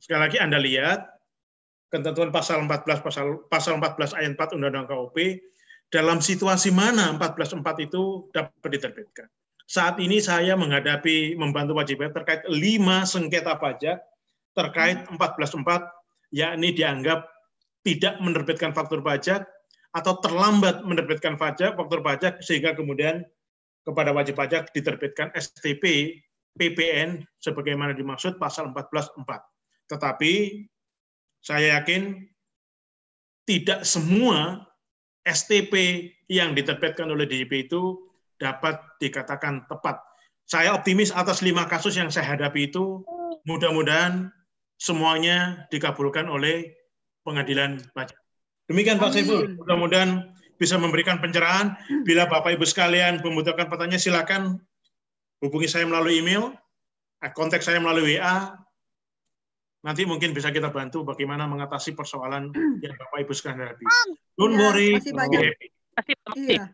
Sekali lagi Anda lihat ketentuan pasal 14 pasal pasal 14 ayat 4 Undang-Undang KUP dalam situasi mana 14.4 itu dapat diterbitkan. Saat ini saya menghadapi membantu wajib pajak terkait lima sengketa pajak terkait 14.4 hmm. yakni dianggap tidak menerbitkan faktur pajak atau terlambat menerbitkan pajak faktur pajak sehingga kemudian kepada wajib pajak diterbitkan STP PPN sebagaimana dimaksud pasal 14.4. Tetapi saya yakin tidak semua STP yang diterbitkan oleh DJP itu dapat dikatakan tepat. Saya optimis atas lima kasus yang saya hadapi itu mudah-mudahan semuanya dikabulkan oleh pengadilan pajak. Demikian Pak Saiful, mudah-mudahan bisa memberikan pencerahan. Bila Bapak Ibu sekalian membutuhkan pertanyaan, silakan hubungi saya melalui email, eh, kontak saya melalui WA, nanti mungkin bisa kita bantu bagaimana mengatasi persoalan hmm. yang Bapak Ibu sekalian hadapi. Don't worry, be happy. Iya.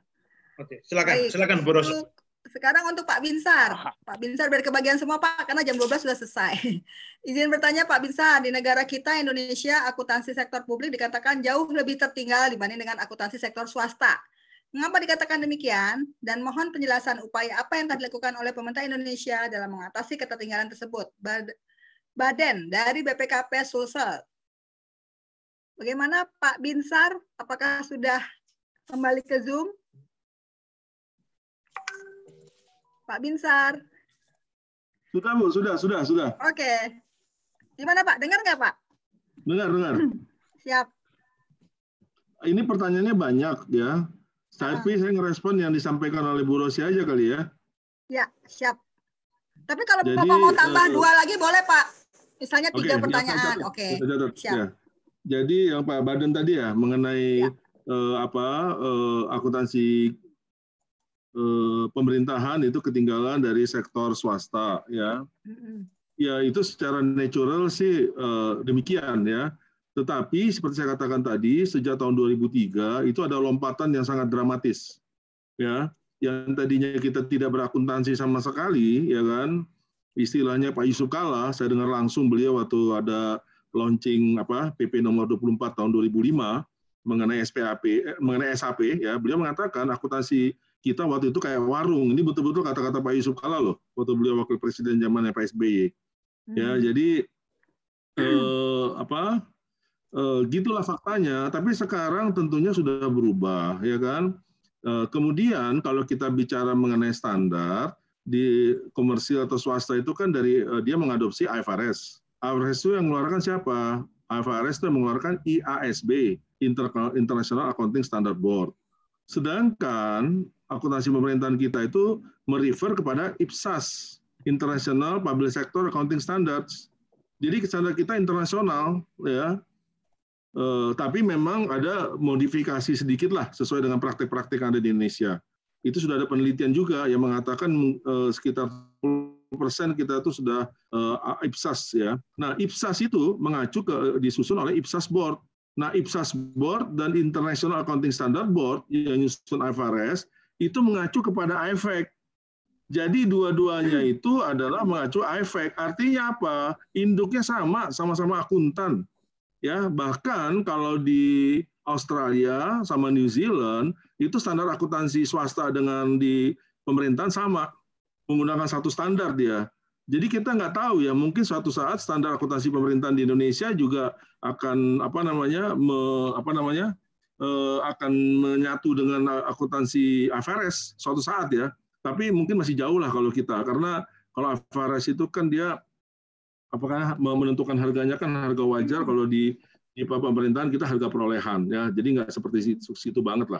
Oke, silakan, silakan Bu Rosi. Sekarang untuk Pak Binsar. Pak Binsar biar kebagian semua Pak karena jam 12 sudah selesai. Izin bertanya Pak Binsar, di negara kita Indonesia akuntansi sektor publik dikatakan jauh lebih tertinggal dibanding dengan akuntansi sektor swasta. Mengapa dikatakan demikian? Dan mohon penjelasan upaya apa yang telah dilakukan oleh pemerintah Indonesia dalam mengatasi ketertinggalan tersebut. Baden dari BPKP Sulsel. Bagaimana Pak Binsar? Apakah sudah kembali ke Zoom? Pak Binsar. Sudah Bu, sudah, sudah, sudah. Oke. Gimana Pak? Dengar nggak Pak? Dengar, dengar. Siap. Ini pertanyaannya banyak ya. Tapi ah. saya ngerespon yang disampaikan oleh Bu Rosi aja kali ya. Ya, siap. Tapi kalau Jadi, Bapak mau tambah uh, dua lagi boleh Pak. Misalnya tiga okay, pertanyaan. Oke. Okay. Siap. Ya. Jadi yang Pak Badan tadi ya mengenai ya. Uh, apa uh, akuntansi uh, pemerintahan itu ketinggalan dari sektor swasta ya. Ya itu secara natural sih uh, demikian ya. Tetapi seperti saya katakan tadi sejak tahun 2003 itu ada lompatan yang sangat dramatis ya yang tadinya kita tidak berakuntansi sama sekali ya kan istilahnya Pak Yusuf Kala, saya dengar langsung beliau waktu ada launching apa PP nomor 24 tahun 2005 mengenai SPAP eh, mengenai SAP ya beliau mengatakan akuntansi kita waktu itu kayak warung ini betul-betul kata-kata Pak Yusuf Kala loh waktu beliau wakil presiden zamannya Pak SBY ya hmm. jadi eh, apa eh, gitulah faktanya tapi sekarang tentunya sudah berubah ya kan eh, kemudian kalau kita bicara mengenai standar di komersil atau swasta itu kan dari eh, dia mengadopsi IFRS. IFRS itu yang mengeluarkan siapa? IFRS itu yang mengeluarkan IASB, International Accounting Standard Board. Sedangkan akuntansi pemerintahan kita itu merefer kepada IPSAS, International Public Sector Accounting Standards. Jadi standar kita internasional, ya. Uh, tapi memang ada modifikasi sedikit lah sesuai dengan praktik-praktik yang ada di Indonesia itu sudah ada penelitian juga yang mengatakan eh, sekitar persen kita itu sudah eh, IPSAS ya. Nah IPSAS itu mengacu ke disusun oleh IPSAS Board. Nah IPSAS Board dan International Accounting Standard Board yang disusun IFRS itu mengacu kepada IFAC. E Jadi dua-duanya itu adalah mengacu IFAC. E Artinya apa? Induknya sama, sama-sama akuntan. Ya, bahkan kalau di Australia sama New Zealand itu standar akuntansi swasta dengan di pemerintahan sama menggunakan satu standar dia. Jadi kita nggak tahu ya mungkin suatu saat standar akuntansi pemerintahan di Indonesia juga akan apa namanya me, apa namanya e, akan menyatu dengan akuntansi Averes suatu saat ya. Tapi mungkin masih jauh lah kalau kita karena kalau Averes itu kan dia apakah menentukan harganya kan harga wajar kalau di di pemerintahan kita harga perolehan ya jadi nggak seperti situ, situ banget lah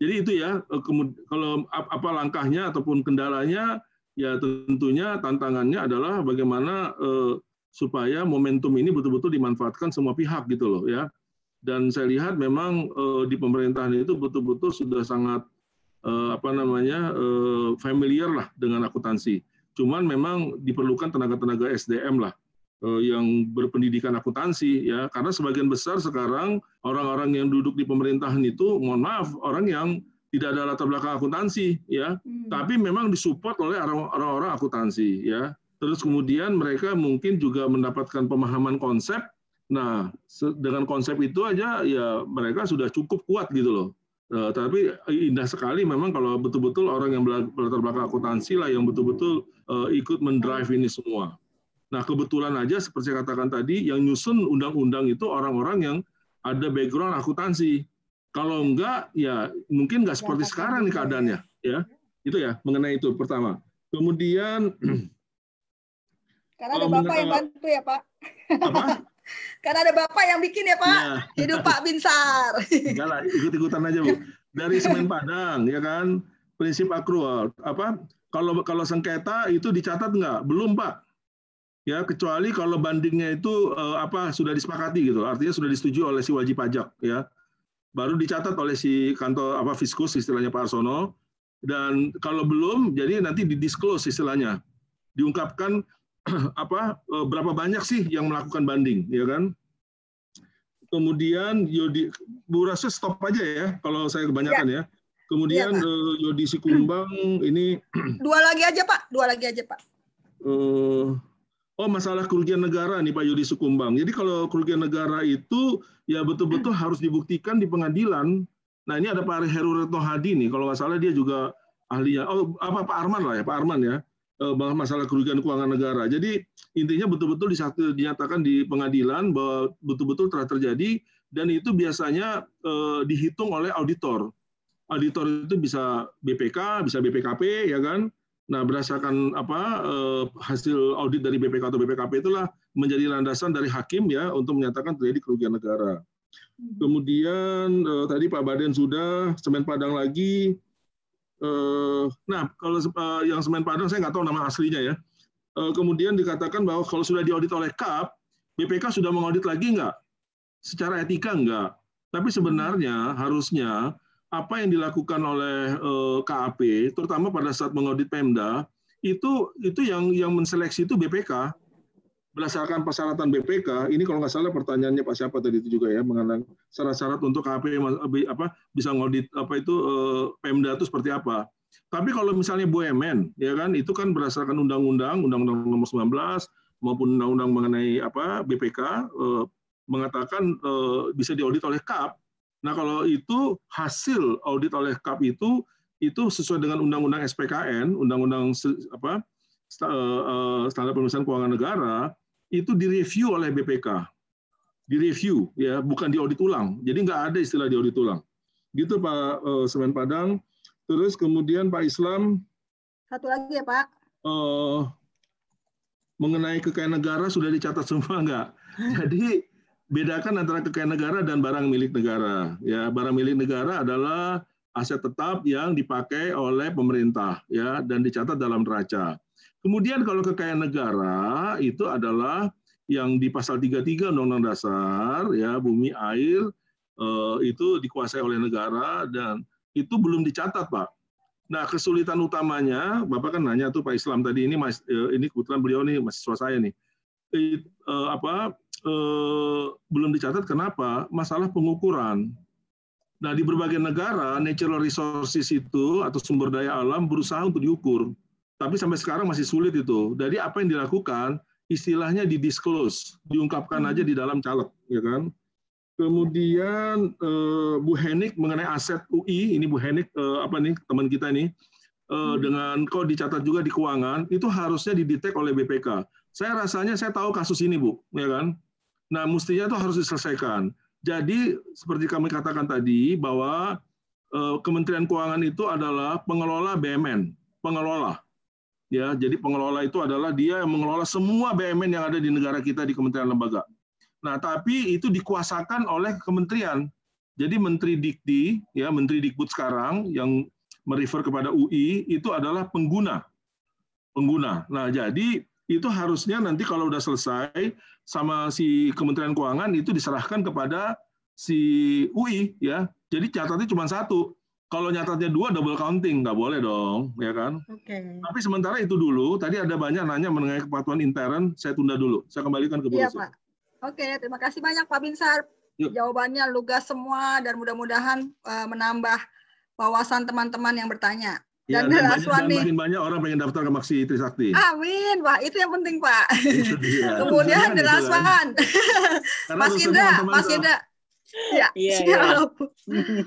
jadi itu ya eh, kalau apa langkahnya ataupun kendalanya ya tentunya tantangannya adalah bagaimana eh, supaya momentum ini betul-betul dimanfaatkan semua pihak gitu loh ya. Dan saya lihat memang eh, di pemerintahan itu betul-betul sudah sangat eh, apa namanya eh, familiar lah dengan akuntansi. Cuman memang diperlukan tenaga-tenaga SDM lah Eh, yang berpendidikan akuntansi ya karena sebagian besar sekarang orang-orang yang duduk di pemerintahan itu mohon maaf orang yang tidak ada latar belakang akuntansi ya hmm. tapi memang disupport oleh orang-orang akuntansi ya terus kemudian mereka mungkin juga mendapatkan pemahaman konsep nah dengan konsep itu aja ya mereka sudah cukup kuat gitu loh Uh, tapi indah sekali memang kalau betul-betul orang yang latar belakang akuntansi lah yang betul-betul uh, ikut mendrive ini semua. Nah, kebetulan aja seperti saya katakan tadi, yang nyusun undang-undang itu orang-orang yang ada background akuntansi. Kalau enggak, ya mungkin enggak ya, seperti ya, sekarang nih keadaannya. Ya, iya. itu ya mengenai itu pertama. Kemudian karena ada bapak yang bantu ya Pak. Apa? karena ada bapak yang bikin ya Pak. Ya. Hidup Pak Binsar. Enggak lah, ikut-ikutan aja bu. Dari semen padang, ya kan? Prinsip akrual. Apa? Kalau kalau sengketa itu dicatat enggak? Belum Pak ya kecuali kalau bandingnya itu eh, apa sudah disepakati gitu artinya sudah disetujui oleh si wajib pajak ya baru dicatat oleh si kantor apa fiskus istilahnya Pak Arsono dan kalau belum jadi nanti didisclose istilahnya diungkapkan apa eh, berapa banyak sih yang melakukan banding ya kan kemudian Yodi Bu Rasa stop aja ya kalau saya kebanyakan ya, ya. kemudian ya, Si eh, Yodi Sikumbang ini dua lagi aja Pak dua lagi aja Pak eh, Oh masalah kerugian negara nih Pak Yudi Sukumbang. Jadi kalau kerugian negara itu ya betul-betul hmm. harus dibuktikan di pengadilan. Nah ini ada Pak Heru Retno Hadi nih. Kalau nggak salah dia juga ahlinya. Oh apa Pak Arman lah ya Pak Arman ya eh, masalah kerugian keuangan negara. Jadi intinya betul-betul dinyatakan di pengadilan bahwa betul-betul telah terjadi dan itu biasanya eh, dihitung oleh auditor. Auditor itu bisa BPK, bisa BPKP ya kan Nah, berdasarkan apa eh, hasil audit dari BPK atau BPKP itulah menjadi landasan dari hakim ya untuk menyatakan terjadi kerugian negara. Hmm. Kemudian eh, tadi Pak Baden sudah semen Padang lagi. Eh, nah, kalau yang semen Padang saya nggak tahu nama aslinya ya. kemudian dikatakan bahwa kalau sudah diaudit oleh KAP, BPK sudah mengaudit lagi nggak? Secara etika nggak? Tapi sebenarnya harusnya apa yang dilakukan oleh eh, KAP, terutama pada saat mengaudit Pemda, itu itu yang yang menseleksi itu BPK berdasarkan persyaratan BPK. Ini kalau nggak salah pertanyaannya Pak siapa tadi itu juga ya mengenai syarat-syarat untuk KAP eh, apa bisa ngaudit apa itu eh, Pemda itu seperti apa. Tapi kalau misalnya BUMN, ya kan itu kan berdasarkan undang-undang, undang-undang nomor 19 maupun undang-undang mengenai apa BPK eh, mengatakan eh, bisa diaudit oleh KAP Nah, kalau itu hasil audit oleh KAP itu itu sesuai dengan undang-undang SPKN, undang-undang apa eh, eh, standar pemeriksaan keuangan negara itu direview oleh BPK. Direview ya, bukan diaudit ulang. Jadi nggak ada istilah diaudit ulang. Gitu Pak eh, Semen Padang. Terus kemudian Pak Islam satu lagi ya Pak. Uh, mengenai kekayaan negara sudah dicatat semua nggak? Jadi bedakan antara kekayaan negara dan barang milik negara. Ya, barang milik negara adalah aset tetap yang dipakai oleh pemerintah ya dan dicatat dalam neraca. Kemudian kalau kekayaan negara itu adalah yang di pasal 33 Undang-Undang Dasar ya bumi air eh, itu dikuasai oleh negara dan itu belum dicatat, Pak. Nah, kesulitan utamanya, Bapak kan nanya tuh Pak Islam tadi ini Mas eh, ini kebetulan beliau nih mahasiswa saya nih. Eh, eh, apa eh, belum dicatat kenapa? Masalah pengukuran. Nah, di berbagai negara natural resources itu atau sumber daya alam berusaha untuk diukur. Tapi sampai sekarang masih sulit itu. Jadi apa yang dilakukan istilahnya di disclose, diungkapkan aja di dalam caleg, ya kan? Kemudian eh, Bu Henik mengenai aset UI, ini Bu Henik eh, apa nih teman kita ini eh, hmm. dengan kok dicatat juga di keuangan itu harusnya didetek oleh BPK. Saya rasanya saya tahu kasus ini Bu, ya kan? Nah, mestinya itu harus diselesaikan. Jadi seperti kami katakan tadi bahwa eh, Kementerian Keuangan itu adalah pengelola BMN, pengelola. Ya, jadi pengelola itu adalah dia yang mengelola semua BMN yang ada di negara kita di kementerian lembaga. Nah, tapi itu dikuasakan oleh kementerian. Jadi Menteri Dikti, ya Menteri Dikbud sekarang yang merefer kepada UI itu adalah pengguna. Pengguna. Nah, jadi itu harusnya nanti kalau sudah selesai sama si Kementerian Keuangan itu diserahkan kepada si UI ya. Jadi catatnya cuma satu. Kalau nyatanya dua double counting nggak boleh dong, ya kan? Okay. Tapi sementara itu dulu. Tadi ada banyak nanya mengenai kepatuhan intern. Saya tunda dulu. Saya kembalikan ke Bu Iya Pak. Oke, okay, terima kasih banyak Pak Binsar. Yuk. Jawabannya lugas semua dan mudah-mudahan uh, menambah wawasan teman-teman yang bertanya. Ya, dan, dan, banyak, makin banyak orang pengen daftar ke Maksi Trisakti. Amin, Pak. Itu yang penting, Pak. Itu dia. Kemudian Hendra iya, Aswan. Mas Indra, Mas Indra. Ya, yeah, iya, iya.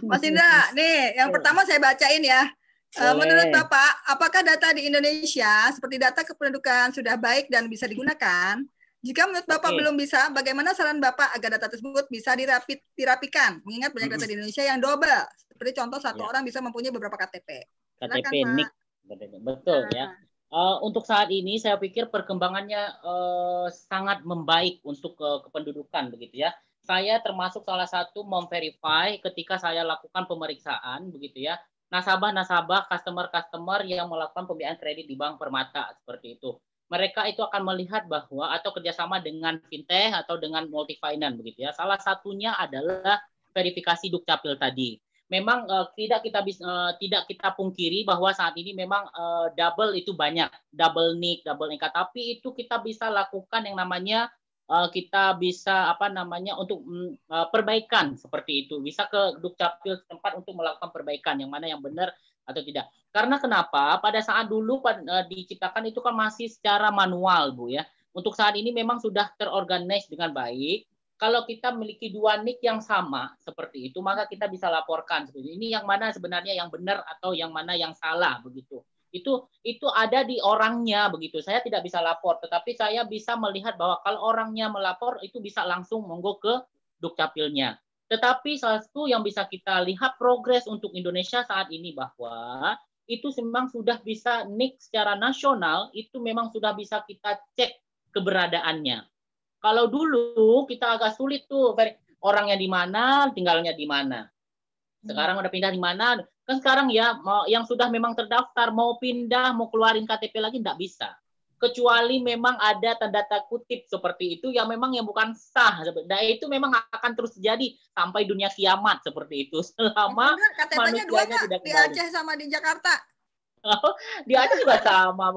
Mas Indra, nih yang pertama saya bacain ya. Eh, Boleh. Menurut Bapak, apakah data di Indonesia seperti data kependudukan sudah baik dan bisa digunakan? Jika menurut Bapak okay. belum bisa, bagaimana saran Bapak agar data tersebut bisa dirapi, dirapikan? Mengingat banyak data di Indonesia yang double. Seperti contoh, satu yeah. orang bisa mempunyai beberapa KTP. KTP NIK. Betul ya. Uh, untuk saat ini saya pikir perkembangannya uh, sangat membaik untuk uh, kependudukan begitu ya. Saya termasuk salah satu memverify ketika saya lakukan pemeriksaan begitu ya. Nasabah-nasabah, customer-customer yang melakukan pembiayaan kredit di Bank Permata seperti itu. Mereka itu akan melihat bahwa atau kerjasama dengan fintech atau dengan multi finance begitu ya. Salah satunya adalah verifikasi dukcapil tadi memang uh, tidak kita bisa uh, eh, tidak kita pungkiri bahwa saat ini memang uh, double itu banyak double nick double nikah tapi itu kita bisa lakukan yang namanya uh, kita bisa apa namanya untuk uh, perbaikan seperti itu bisa ke dukcapil tempat untuk melakukan perbaikan yang mana yang benar atau tidak karena kenapa pada saat dulu uh, diciptakan itu kan masih secara manual bu ya untuk saat ini memang sudah terorganize dengan baik kalau kita memiliki dua nik yang sama seperti itu, maka kita bisa laporkan seperti ini yang mana sebenarnya yang benar atau yang mana yang salah begitu. Itu itu ada di orangnya begitu. Saya tidak bisa lapor, tetapi saya bisa melihat bahwa kalau orangnya melapor itu bisa langsung monggo ke dukcapilnya. Tetapi salah satu yang bisa kita lihat progres untuk Indonesia saat ini bahwa itu memang sudah bisa nik secara nasional itu memang sudah bisa kita cek keberadaannya. Kalau dulu kita agak sulit tuh orangnya di mana, tinggalnya di mana. Hmm. Sekarang udah pindah di mana? Kan sekarang ya mau yang sudah memang terdaftar mau pindah, mau keluarin KTP lagi enggak bisa. Kecuali memang ada tanda tanda kutip seperti itu yang memang yang bukan sah. Nah itu memang akan terus terjadi sampai dunia kiamat seperti itu selama KTP-nya dua tidak kembali. Di Aceh sama di Jakarta di aja juga sama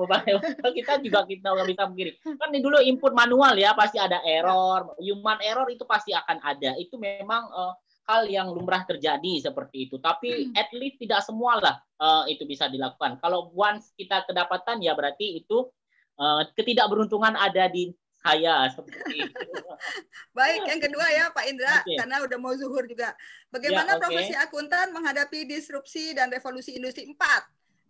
kita juga kita nggak bisa begini kan dulu input manual ya pasti ada error human error itu pasti akan ada itu memang uh, hal yang lumrah terjadi seperti itu tapi hmm. at least tidak semua lah uh, eh, itu bisa dilakukan kalau once kita kedapatan ya berarti itu uh, ketidakberuntungan ada di saya seperti itu. Baik, yang kedua ya Pak Indra, okay. karena udah mau zuhur juga. Ya, Bagaimana ya, okay. profesi akuntan menghadapi disrupsi dan revolusi industri 4?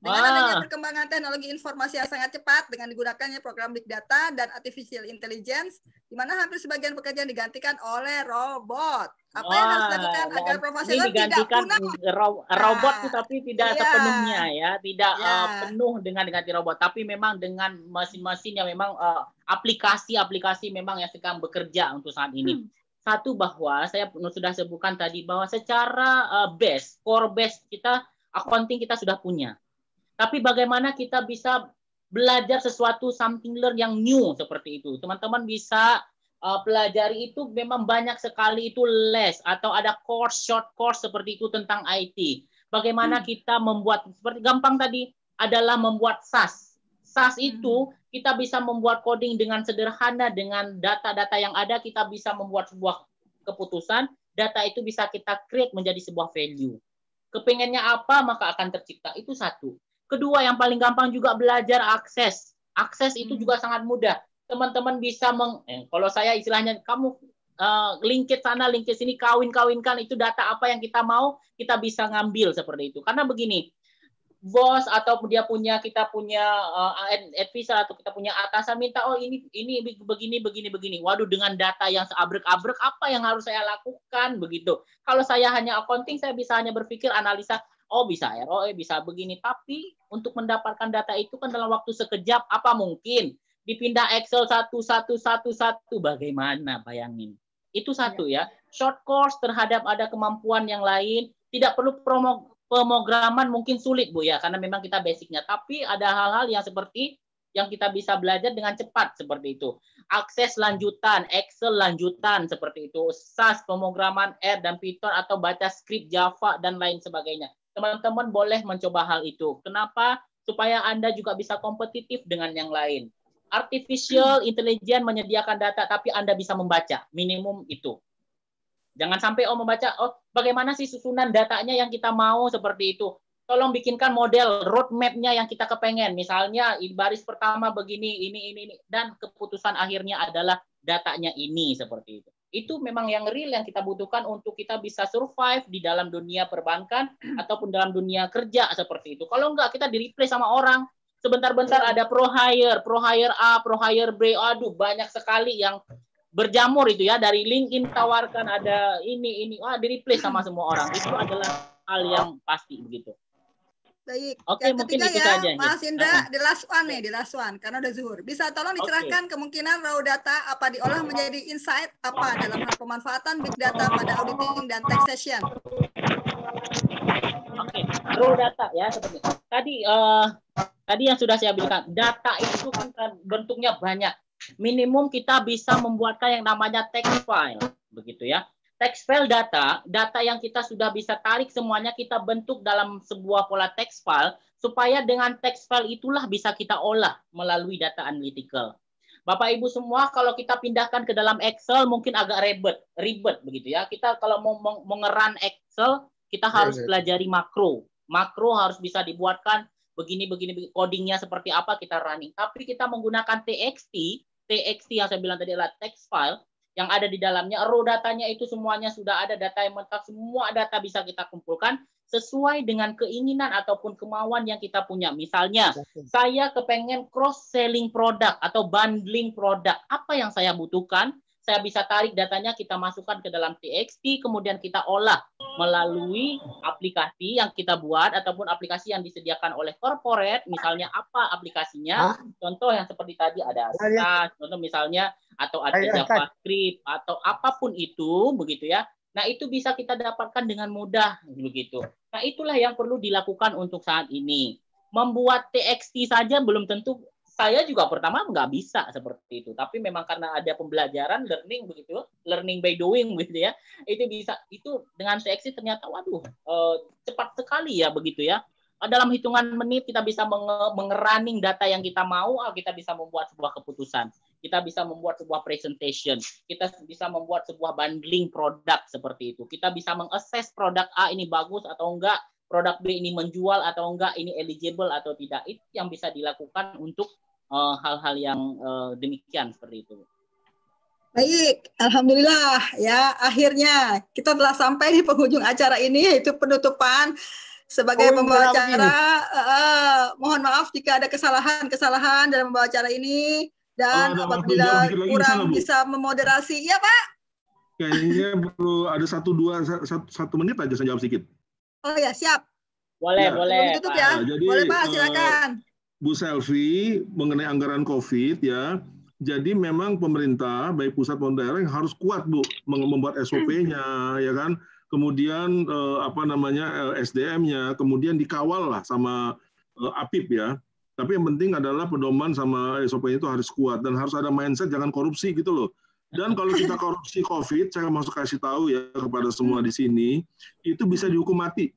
Dengan adanya perkembangan teknologi informasi yang sangat cepat dengan digunakannya program big data dan artificial intelligence, di mana hampir sebagian pekerjaan digantikan oleh robot. Apa Wah, yang harus dilakukan agar profesional tidak punah? Ro nah. robot nah, tapi tidak yeah. sepenuhnya ya, tidak yeah. Iya. uh, penuh dengan diganti robot, tapi memang dengan mesin-mesin yang memang eh, aplikasi-aplikasi uh, memang yang sedang bekerja untuk saat ini. Hmm satu bahwa saya sudah sebutkan tadi bahwa secara uh, base core base kita accounting kita sudah punya tapi bagaimana kita bisa belajar sesuatu something learn yang new seperti itu. Teman-teman bisa uh, pelajari itu memang banyak sekali itu les atau ada course short course seperti itu tentang IT. Bagaimana hmm. kita membuat seperti gampang tadi adalah membuat SAS. SAS itu hmm. kita bisa membuat coding dengan sederhana dengan data-data yang ada kita bisa membuat sebuah keputusan data itu bisa kita create menjadi sebuah value. Kepengennya apa maka akan tercipta. Itu satu. Kedua, yang paling gampang juga belajar akses. Akses itu hmm. juga sangat mudah. Teman-teman bisa meng, eh, kalau saya istilahnya kamu uh, linkit sana, linkit sini, kawin-kawinkan itu data apa yang kita mau, kita bisa ngambil seperti itu. Karena begini, bos atau dia punya kita punya uh, advisor atau kita punya atasan minta oh ini ini begini begini begini waduh dengan data yang seabrek-abrek apa yang harus saya lakukan begitu kalau saya hanya accounting saya bisa hanya berpikir analisa oh bisa ROE, eh, bisa begini. Tapi untuk mendapatkan data itu kan dalam waktu sekejap, apa mungkin? Dipindah Excel satu, satu, satu, satu, bagaimana? Bayangin. Itu iya. satu ya. Short course terhadap ada kemampuan yang lain, tidak perlu promo pemograman mungkin sulit Bu ya, karena memang kita basicnya. Tapi ada hal-hal yang seperti yang kita bisa belajar dengan cepat seperti itu. Akses lanjutan, Excel lanjutan seperti itu, SAS, pemrograman R dan Python atau baca script Java dan lain sebagainya teman-teman boleh mencoba hal itu. Kenapa? Supaya Anda juga bisa kompetitif dengan yang lain. Artificial hmm. intelligence menyediakan data, tapi Anda bisa membaca. Minimum itu. Jangan sampai oh membaca, oh bagaimana sih susunan datanya yang kita mau seperti itu. Tolong bikinkan model roadmap-nya yang kita kepengen. Misalnya baris pertama begini, ini, ini, ini. Dan keputusan akhirnya adalah datanya ini seperti itu itu memang yang real yang kita butuhkan untuk kita bisa survive di dalam dunia perbankan hmm. ataupun dalam dunia kerja seperti itu. Kalau enggak kita di sama orang. Sebentar-bentar iya. ada pro hire, pro hire A, pro hire B. Aduh, banyak sekali yang berjamur itu ya dari LinkedIn tawarkan ada ini ini wah di sama semua orang. Itu adalah hal yang pasti begitu. Baik. Oke, yang mungkin ketiga ya, aja. Mas Indra, uh -huh. di last one nih, di last one, karena udah zuhur. Bisa tolong dicerahkan okay. kemungkinan raw data apa diolah menjadi insight apa dalam hal pemanfaatan big data pada auditing dan session? Oke, okay. raw data ya seperti tadi uh, tadi yang sudah saya bilang data itu kan bentuknya banyak. Minimum kita bisa membuatkan yang namanya text file, begitu ya text file data, data yang kita sudah bisa tarik semuanya kita bentuk dalam sebuah pola text file supaya dengan text file itulah bisa kita olah melalui data analytical. Bapak Ibu semua kalau kita pindahkan ke dalam Excel mungkin agak ribet, ribet begitu ya. Kita kalau mau mengeran Excel kita iya, harus iya. pelajari makro. Makro harus bisa dibuatkan begini begini codingnya seperti apa kita running. Tapi kita menggunakan TXT, TXT yang saya bilang tadi adalah text file, yang ada di dalamnya. Raw datanya itu semuanya sudah ada data yang mentah, semua data bisa kita kumpulkan sesuai dengan keinginan ataupun kemauan yang kita punya. Misalnya, saya kepengen cross selling produk atau bundling produk. Apa yang saya butuhkan? saya bisa tarik datanya, kita masukkan ke dalam TXT, kemudian kita olah melalui aplikasi yang kita buat ataupun aplikasi yang disediakan oleh corporate, misalnya apa aplikasinya. Hah? Contoh yang seperti tadi ada SAS, ya, ya. contoh misalnya atau ada JavaScript atau apapun itu begitu ya. Nah, itu bisa kita dapatkan dengan mudah begitu. Nah, itulah yang perlu dilakukan untuk saat ini. Membuat TXT saja belum tentu saya juga pertama nggak bisa seperti itu tapi memang karena ada pembelajaran learning begitu learning by doing begitu ya itu bisa itu dengan seksi ternyata waduh eh, cepat sekali ya begitu ya eh, dalam hitungan menit kita bisa mengerunning data yang kita mau, eh, kita bisa membuat sebuah keputusan, kita bisa membuat sebuah presentation, kita bisa membuat sebuah bundling produk seperti itu, kita bisa mengakses produk A ini bagus atau enggak, produk B ini menjual atau enggak, ini eligible atau tidak, itu yang bisa dilakukan untuk eh, hal-hal uh, yang uh, demikian seperti itu. Baik, alhamdulillah ya akhirnya kita telah sampai di penghujung acara ini yaitu penutupan sebagai oh, pembawa acara. Uh, mohon maaf jika ada kesalahan-kesalahan dalam pembawa acara ini dan oh, apabila kurang bisa memoderasi, ya Pak. Kayaknya perlu ada satu dua satu, satu menit aja saya jawab sedikit. Oh ya, siap. Boleh, ya. boleh. tutup gitu ya. Nah, jadi, boleh Pak, eh, silakan. Uh, Bu Selvi mengenai anggaran COVID ya. Jadi memang pemerintah baik pusat maupun daerah yang harus kuat Bu membuat SOP-nya ya kan. Kemudian eh, apa namanya eh, SDM-nya, kemudian dikawal lah sama eh, APIP ya. Tapi yang penting adalah pedoman sama SOP-nya itu harus kuat dan harus ada mindset jangan korupsi gitu loh. Dan kalau kita korupsi COVID, saya mau kasih tahu ya kepada semua di sini, itu bisa dihukum mati.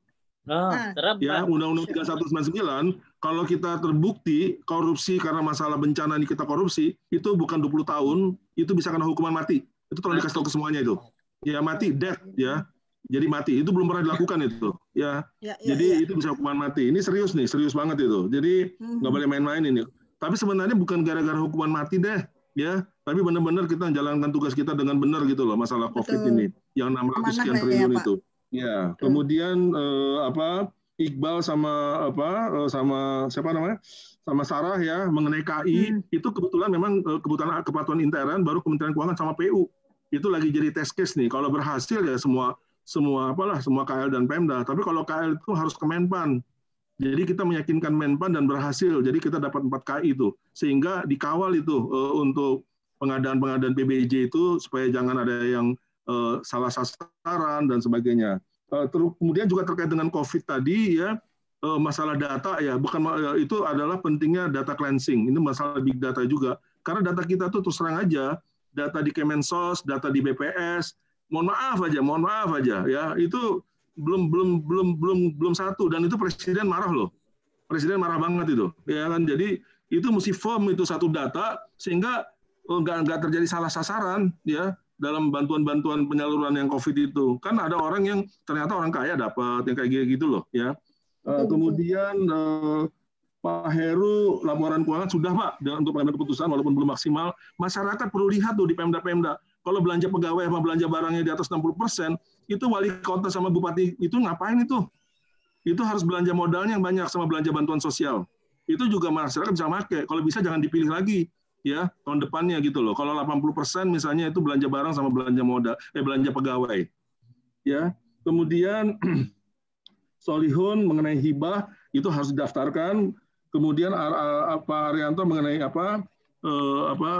Oh, ya, Undang-Undang 3199, kalau kita terbukti korupsi karena masalah bencana ini kita korupsi, itu bukan 20 tahun, itu bisa kena hukuman mati. Itu tolong dikasih tahu ke semuanya itu. Ya mati, death ya. Jadi mati itu belum pernah dilakukan itu, ya. ya, ya Jadi ya. itu bisa hukuman mati. Ini serius nih, serius banget itu. Jadi hmm. nggak mm -hmm. boleh main-main ini. Tapi sebenarnya bukan gara-gara hukuman mati deh, ya tapi benar-benar kita menjalankan tugas kita dengan benar gitu loh masalah COVID Betul. ini yang enam ratus sekian ya, triliun ya, itu. Ya, Betul. kemudian eh, apa Iqbal sama apa eh, sama siapa namanya? sama Sarah ya mengenai KI hmm. itu kebetulan memang eh, kebutuhan kepatuhan intern baru Kementerian Keuangan sama PU itu lagi jadi test case nih kalau berhasil ya semua semua apalah semua KL dan Pemda tapi kalau KL itu harus ke Menpan jadi kita meyakinkan Menpan dan berhasil jadi kita dapat 4 KI itu sehingga dikawal itu uh, untuk pengadaan-pengadaan BBJ itu supaya jangan ada yang uh, salah sasaran dan sebagainya. Uh, kemudian juga terkait dengan COVID tadi ya uh, masalah data ya bukan uh, itu adalah pentingnya data cleansing ini masalah big data juga karena data kita tuh terus terang aja data di Kemensos, data di BPS, mohon maaf aja, mohon maaf aja ya itu belum belum belum belum belum satu dan itu presiden marah loh presiden marah banget itu ya kan jadi itu mesti firm itu satu data sehingga Oh, nggak nggak terjadi salah sasaran ya dalam bantuan-bantuan penyaluran yang COVID itu. Kan ada orang yang ternyata orang kaya dapat yang kayak gitu loh ya. Uh, kemudian uh, Pak Heru laporan keuangan sudah Pak untuk pengambilan keputusan walaupun belum maksimal. Masyarakat perlu lihat tuh di Pemda-Pemda. Kalau belanja pegawai sama belanja barangnya di atas 60 persen, itu wali kota sama bupati itu ngapain itu? Itu harus belanja modalnya yang banyak sama belanja bantuan sosial. Itu juga masyarakat bisa pakai. Kalau bisa jangan dipilih lagi ya tahun depannya gitu loh. Kalau 80% misalnya itu belanja barang sama belanja modal, eh belanja pegawai. Ya. Kemudian Solihun mengenai hibah itu harus didaftarkan. Kemudian apa Arianto mengenai apa eh, apa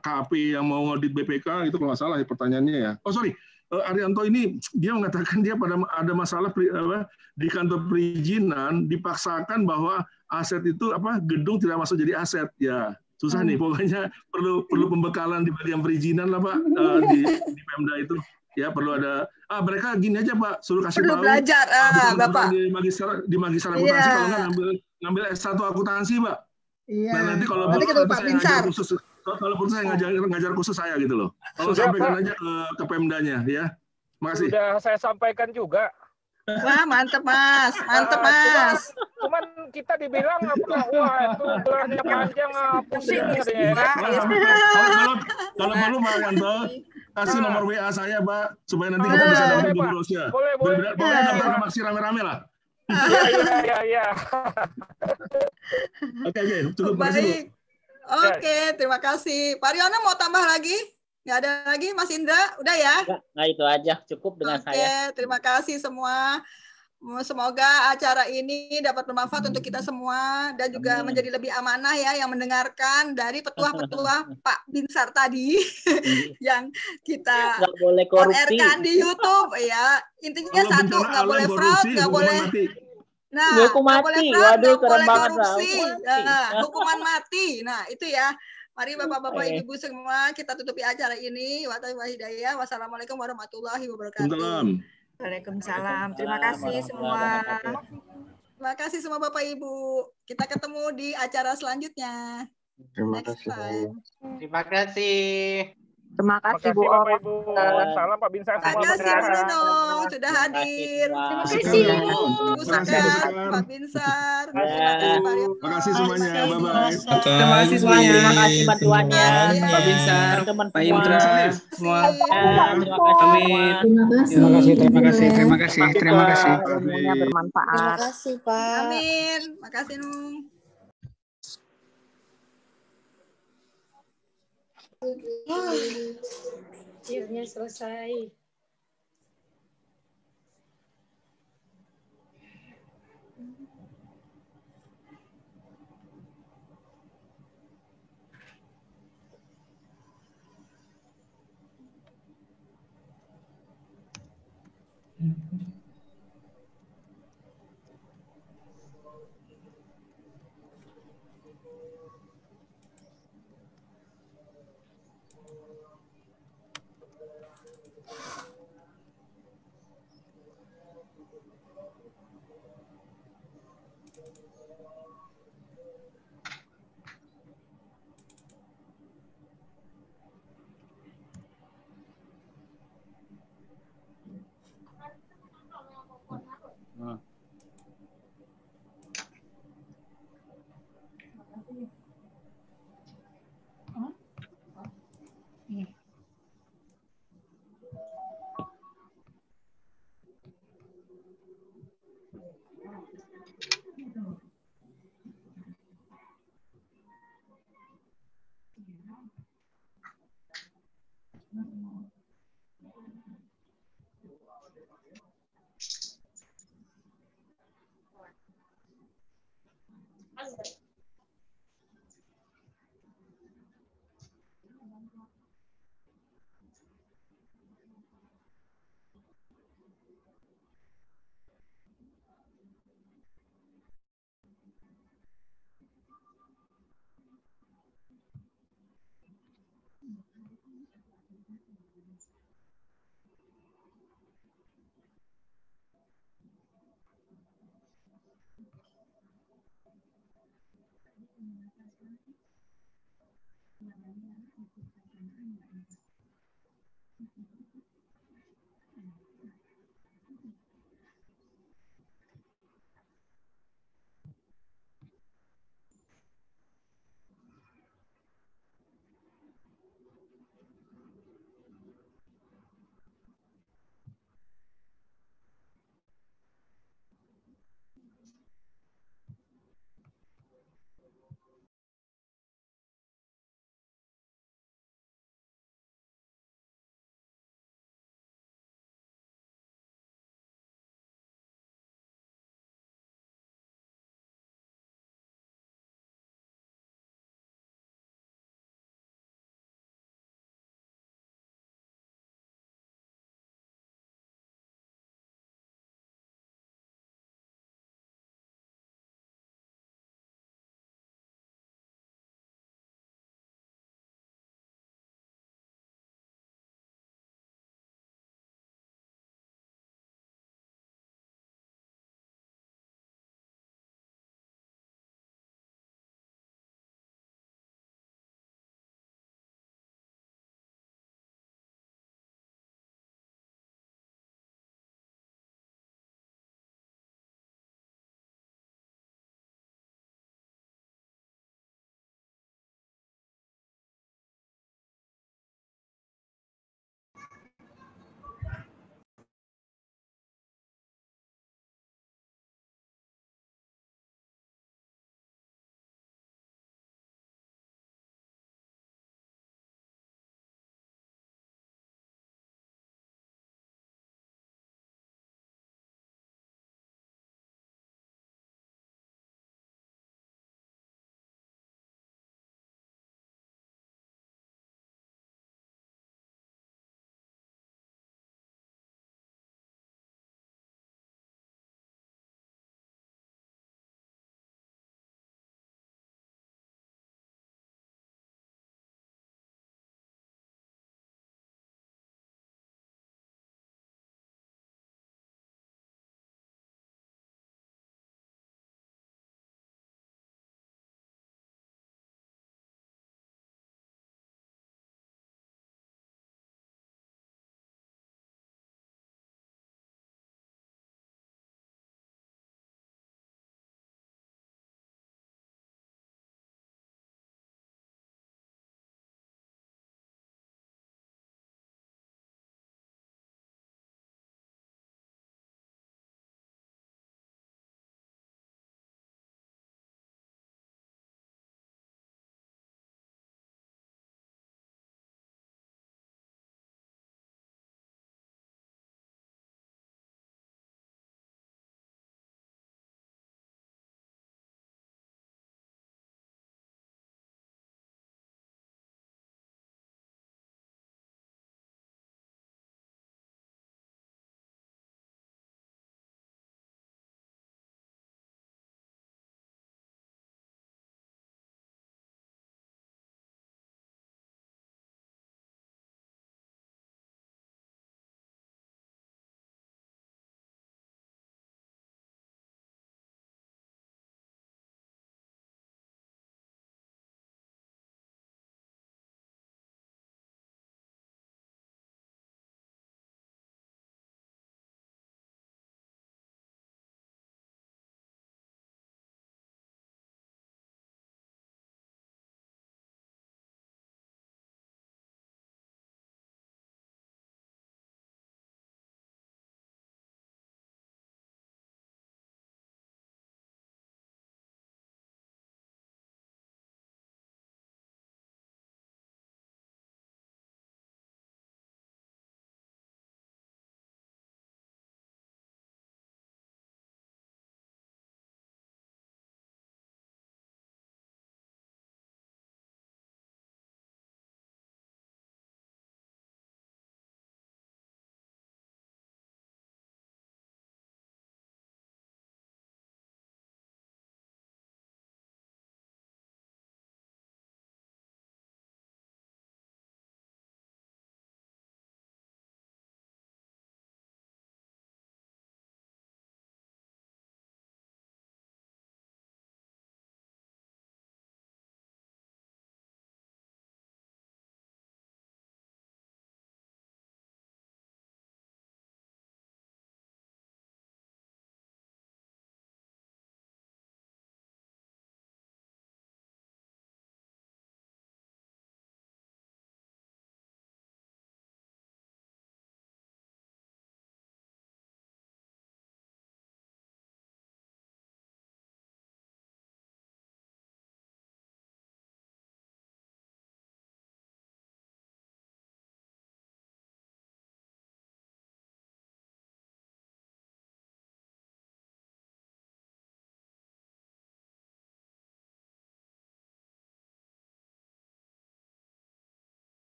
KAP yang mau audit BPK itu kalau nggak salah ya pertanyaannya ya. Oh sorry, eh, Arianto ini dia mengatakan dia pada ada masalah apa, di kantor perizinan dipaksakan bahwa aset itu apa gedung tidak masuk jadi aset ya susah nih hmm. pokoknya perlu perlu hmm. pembekalan di bagian perizinan lah pak eh, di, di Pemda itu ya perlu ada ah mereka gini aja pak suruh kasih perlu tahu belajar ah, bapak di magister di magister yeah. akuntansi kalau nggak ngambil ngambil S1 akuntansi pak Yeah. Nah, nanti kalau nanti kalau Pak Khusus, kalau pun saya ngajar ngajar khusus saya gitu loh. Kalau sampaikan pak. aja ke, ke Pemdanya ya. Makasih. Sudah saya sampaikan juga Wah, mantep Mas, mantep Mas. Cuman, cuman kita dibilang apa wah itu gelarnya panjang ah, pusing gitu ya. Kalau kalau malu Marianto kasih nomor WA saya, Mbak, supaya nanti kita ah, bisa dapat dulu Rosia. Boleh, boleh. Boleh daftar ke Maksi rame-rame lah. Iya, iya, iya, iya. Oke, oke, cukup Baik. Oke, terima kasih. Pak Riona mau tambah lagi? Nggak ada lagi Mas Indra? Udah ya? Nah itu aja, cukup dengan Oke, saya. terima kasih semua. Semoga acara ini dapat bermanfaat untuk kita semua dan juga hmm. menjadi lebih amanah ya yang mendengarkan dari petua-petua Pak Binsar tadi iya. yang kita nggak boleh korupsi. di YouTube ya. Intinya Allah satu, nggak boleh fraud, nah, iya, nggak boleh Nah, nggak Boleh fraud, nggak boleh korupsi. Nah, hukuman mati. Nah, itu ya. Mari Bapak-Bapak, Ibu-Ibu semua, kita tutupi acara ini. Wassalamualaikum warahmatullahi wabarakatuh. Waalaikumsalam. Terima kasih semua. Terima kasih semua Bapak Ibu. Kita ketemu di acara selanjutnya. Terima kasih. Terima kasih. Terima kasih, Bu Bapak Salam Pak Binsa semua. Terima kasih Bu Rino sudah hadir. Terima kasih Bu Pak Binsar. Terima kasih semuanya. Bye bye. Terima kasih semuanya. Terima kasih bantuannya Pak Binsar, teman Pak Indra semua. Terima kasih. Terima kasih. Terima kasih. Terima kasih. Terima kasih. Terima kasih. Bermanfaat. Terima kasih Pak. Amin. Terima kasih Akhirnya selesai. Mm-hmm. namanya namanya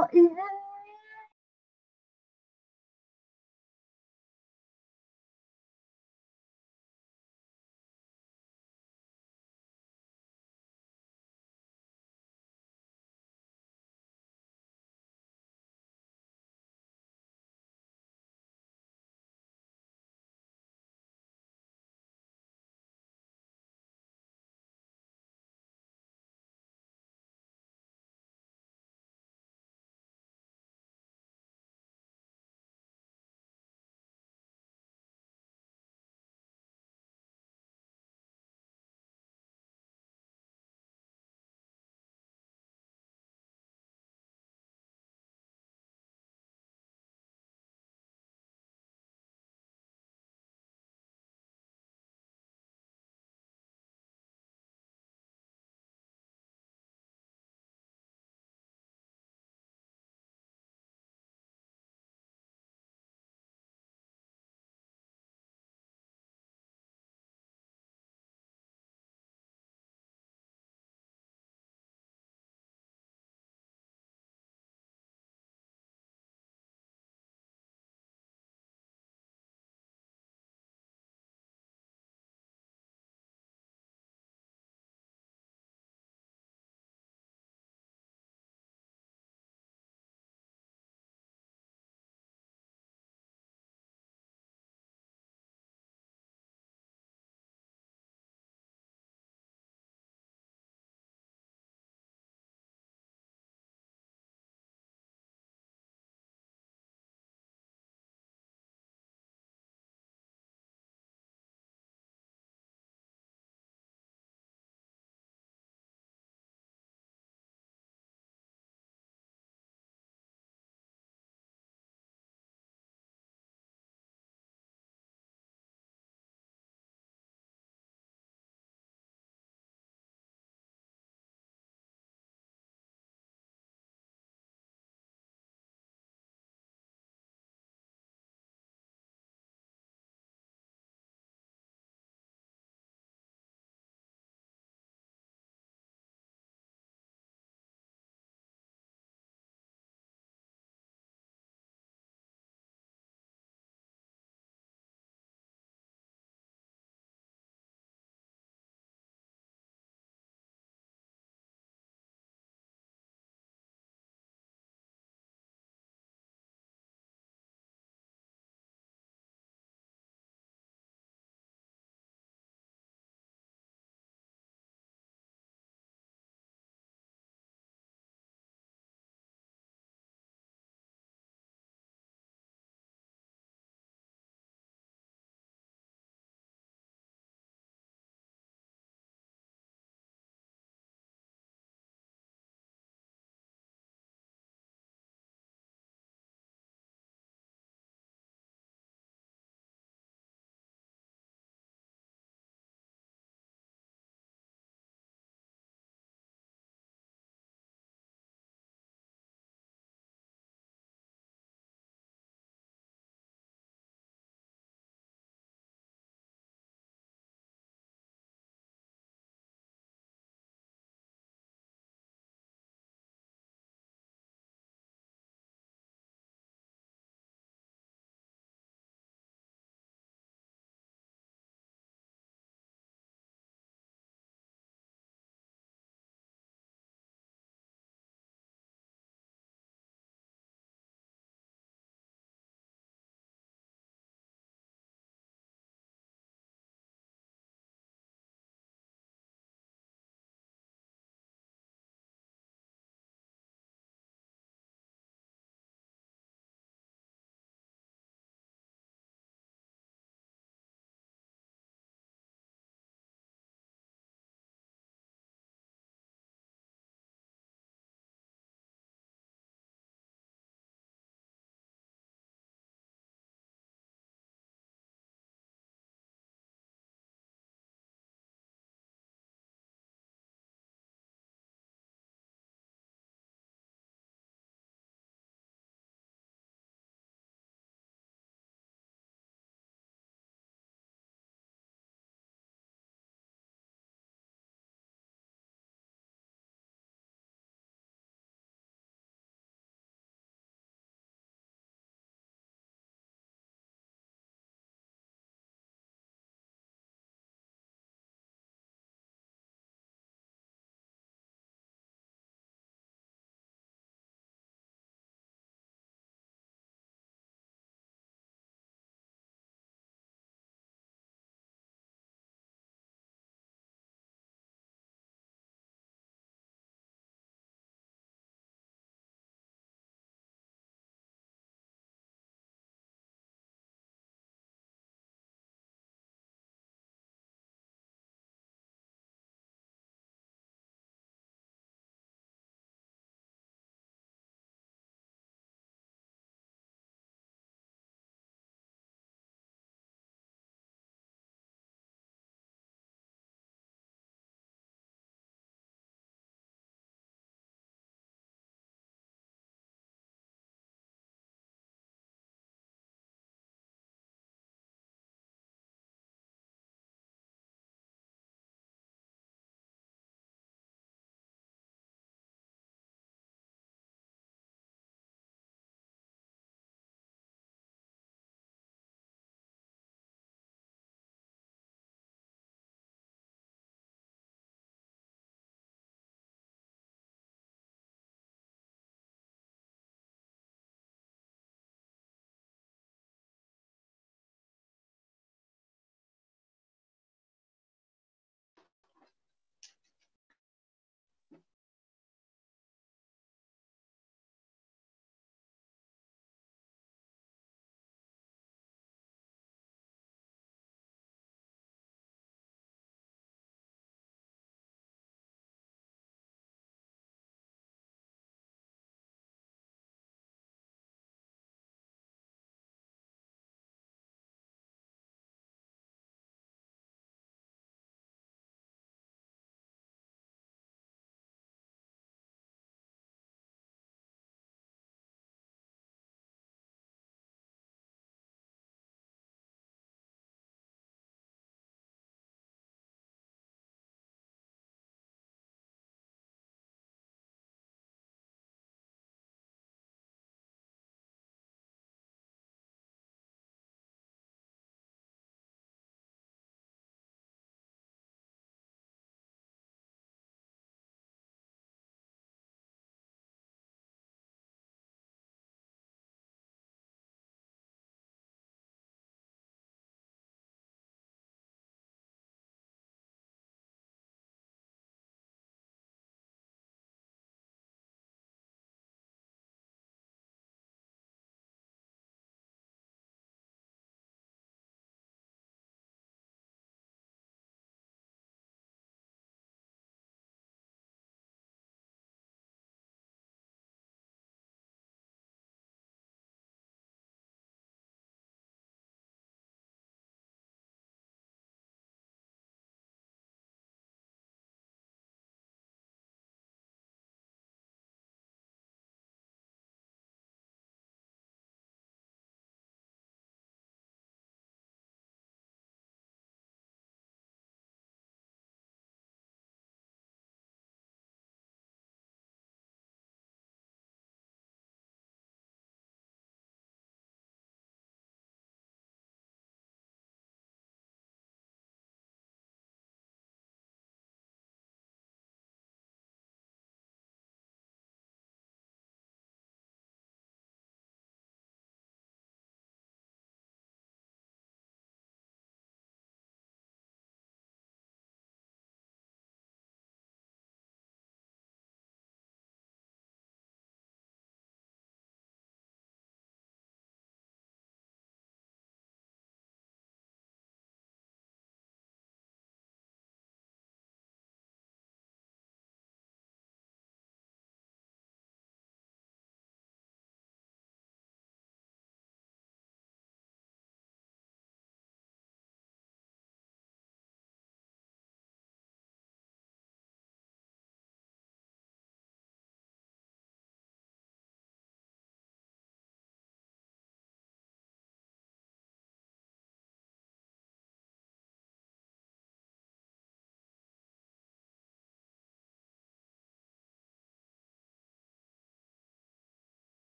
or even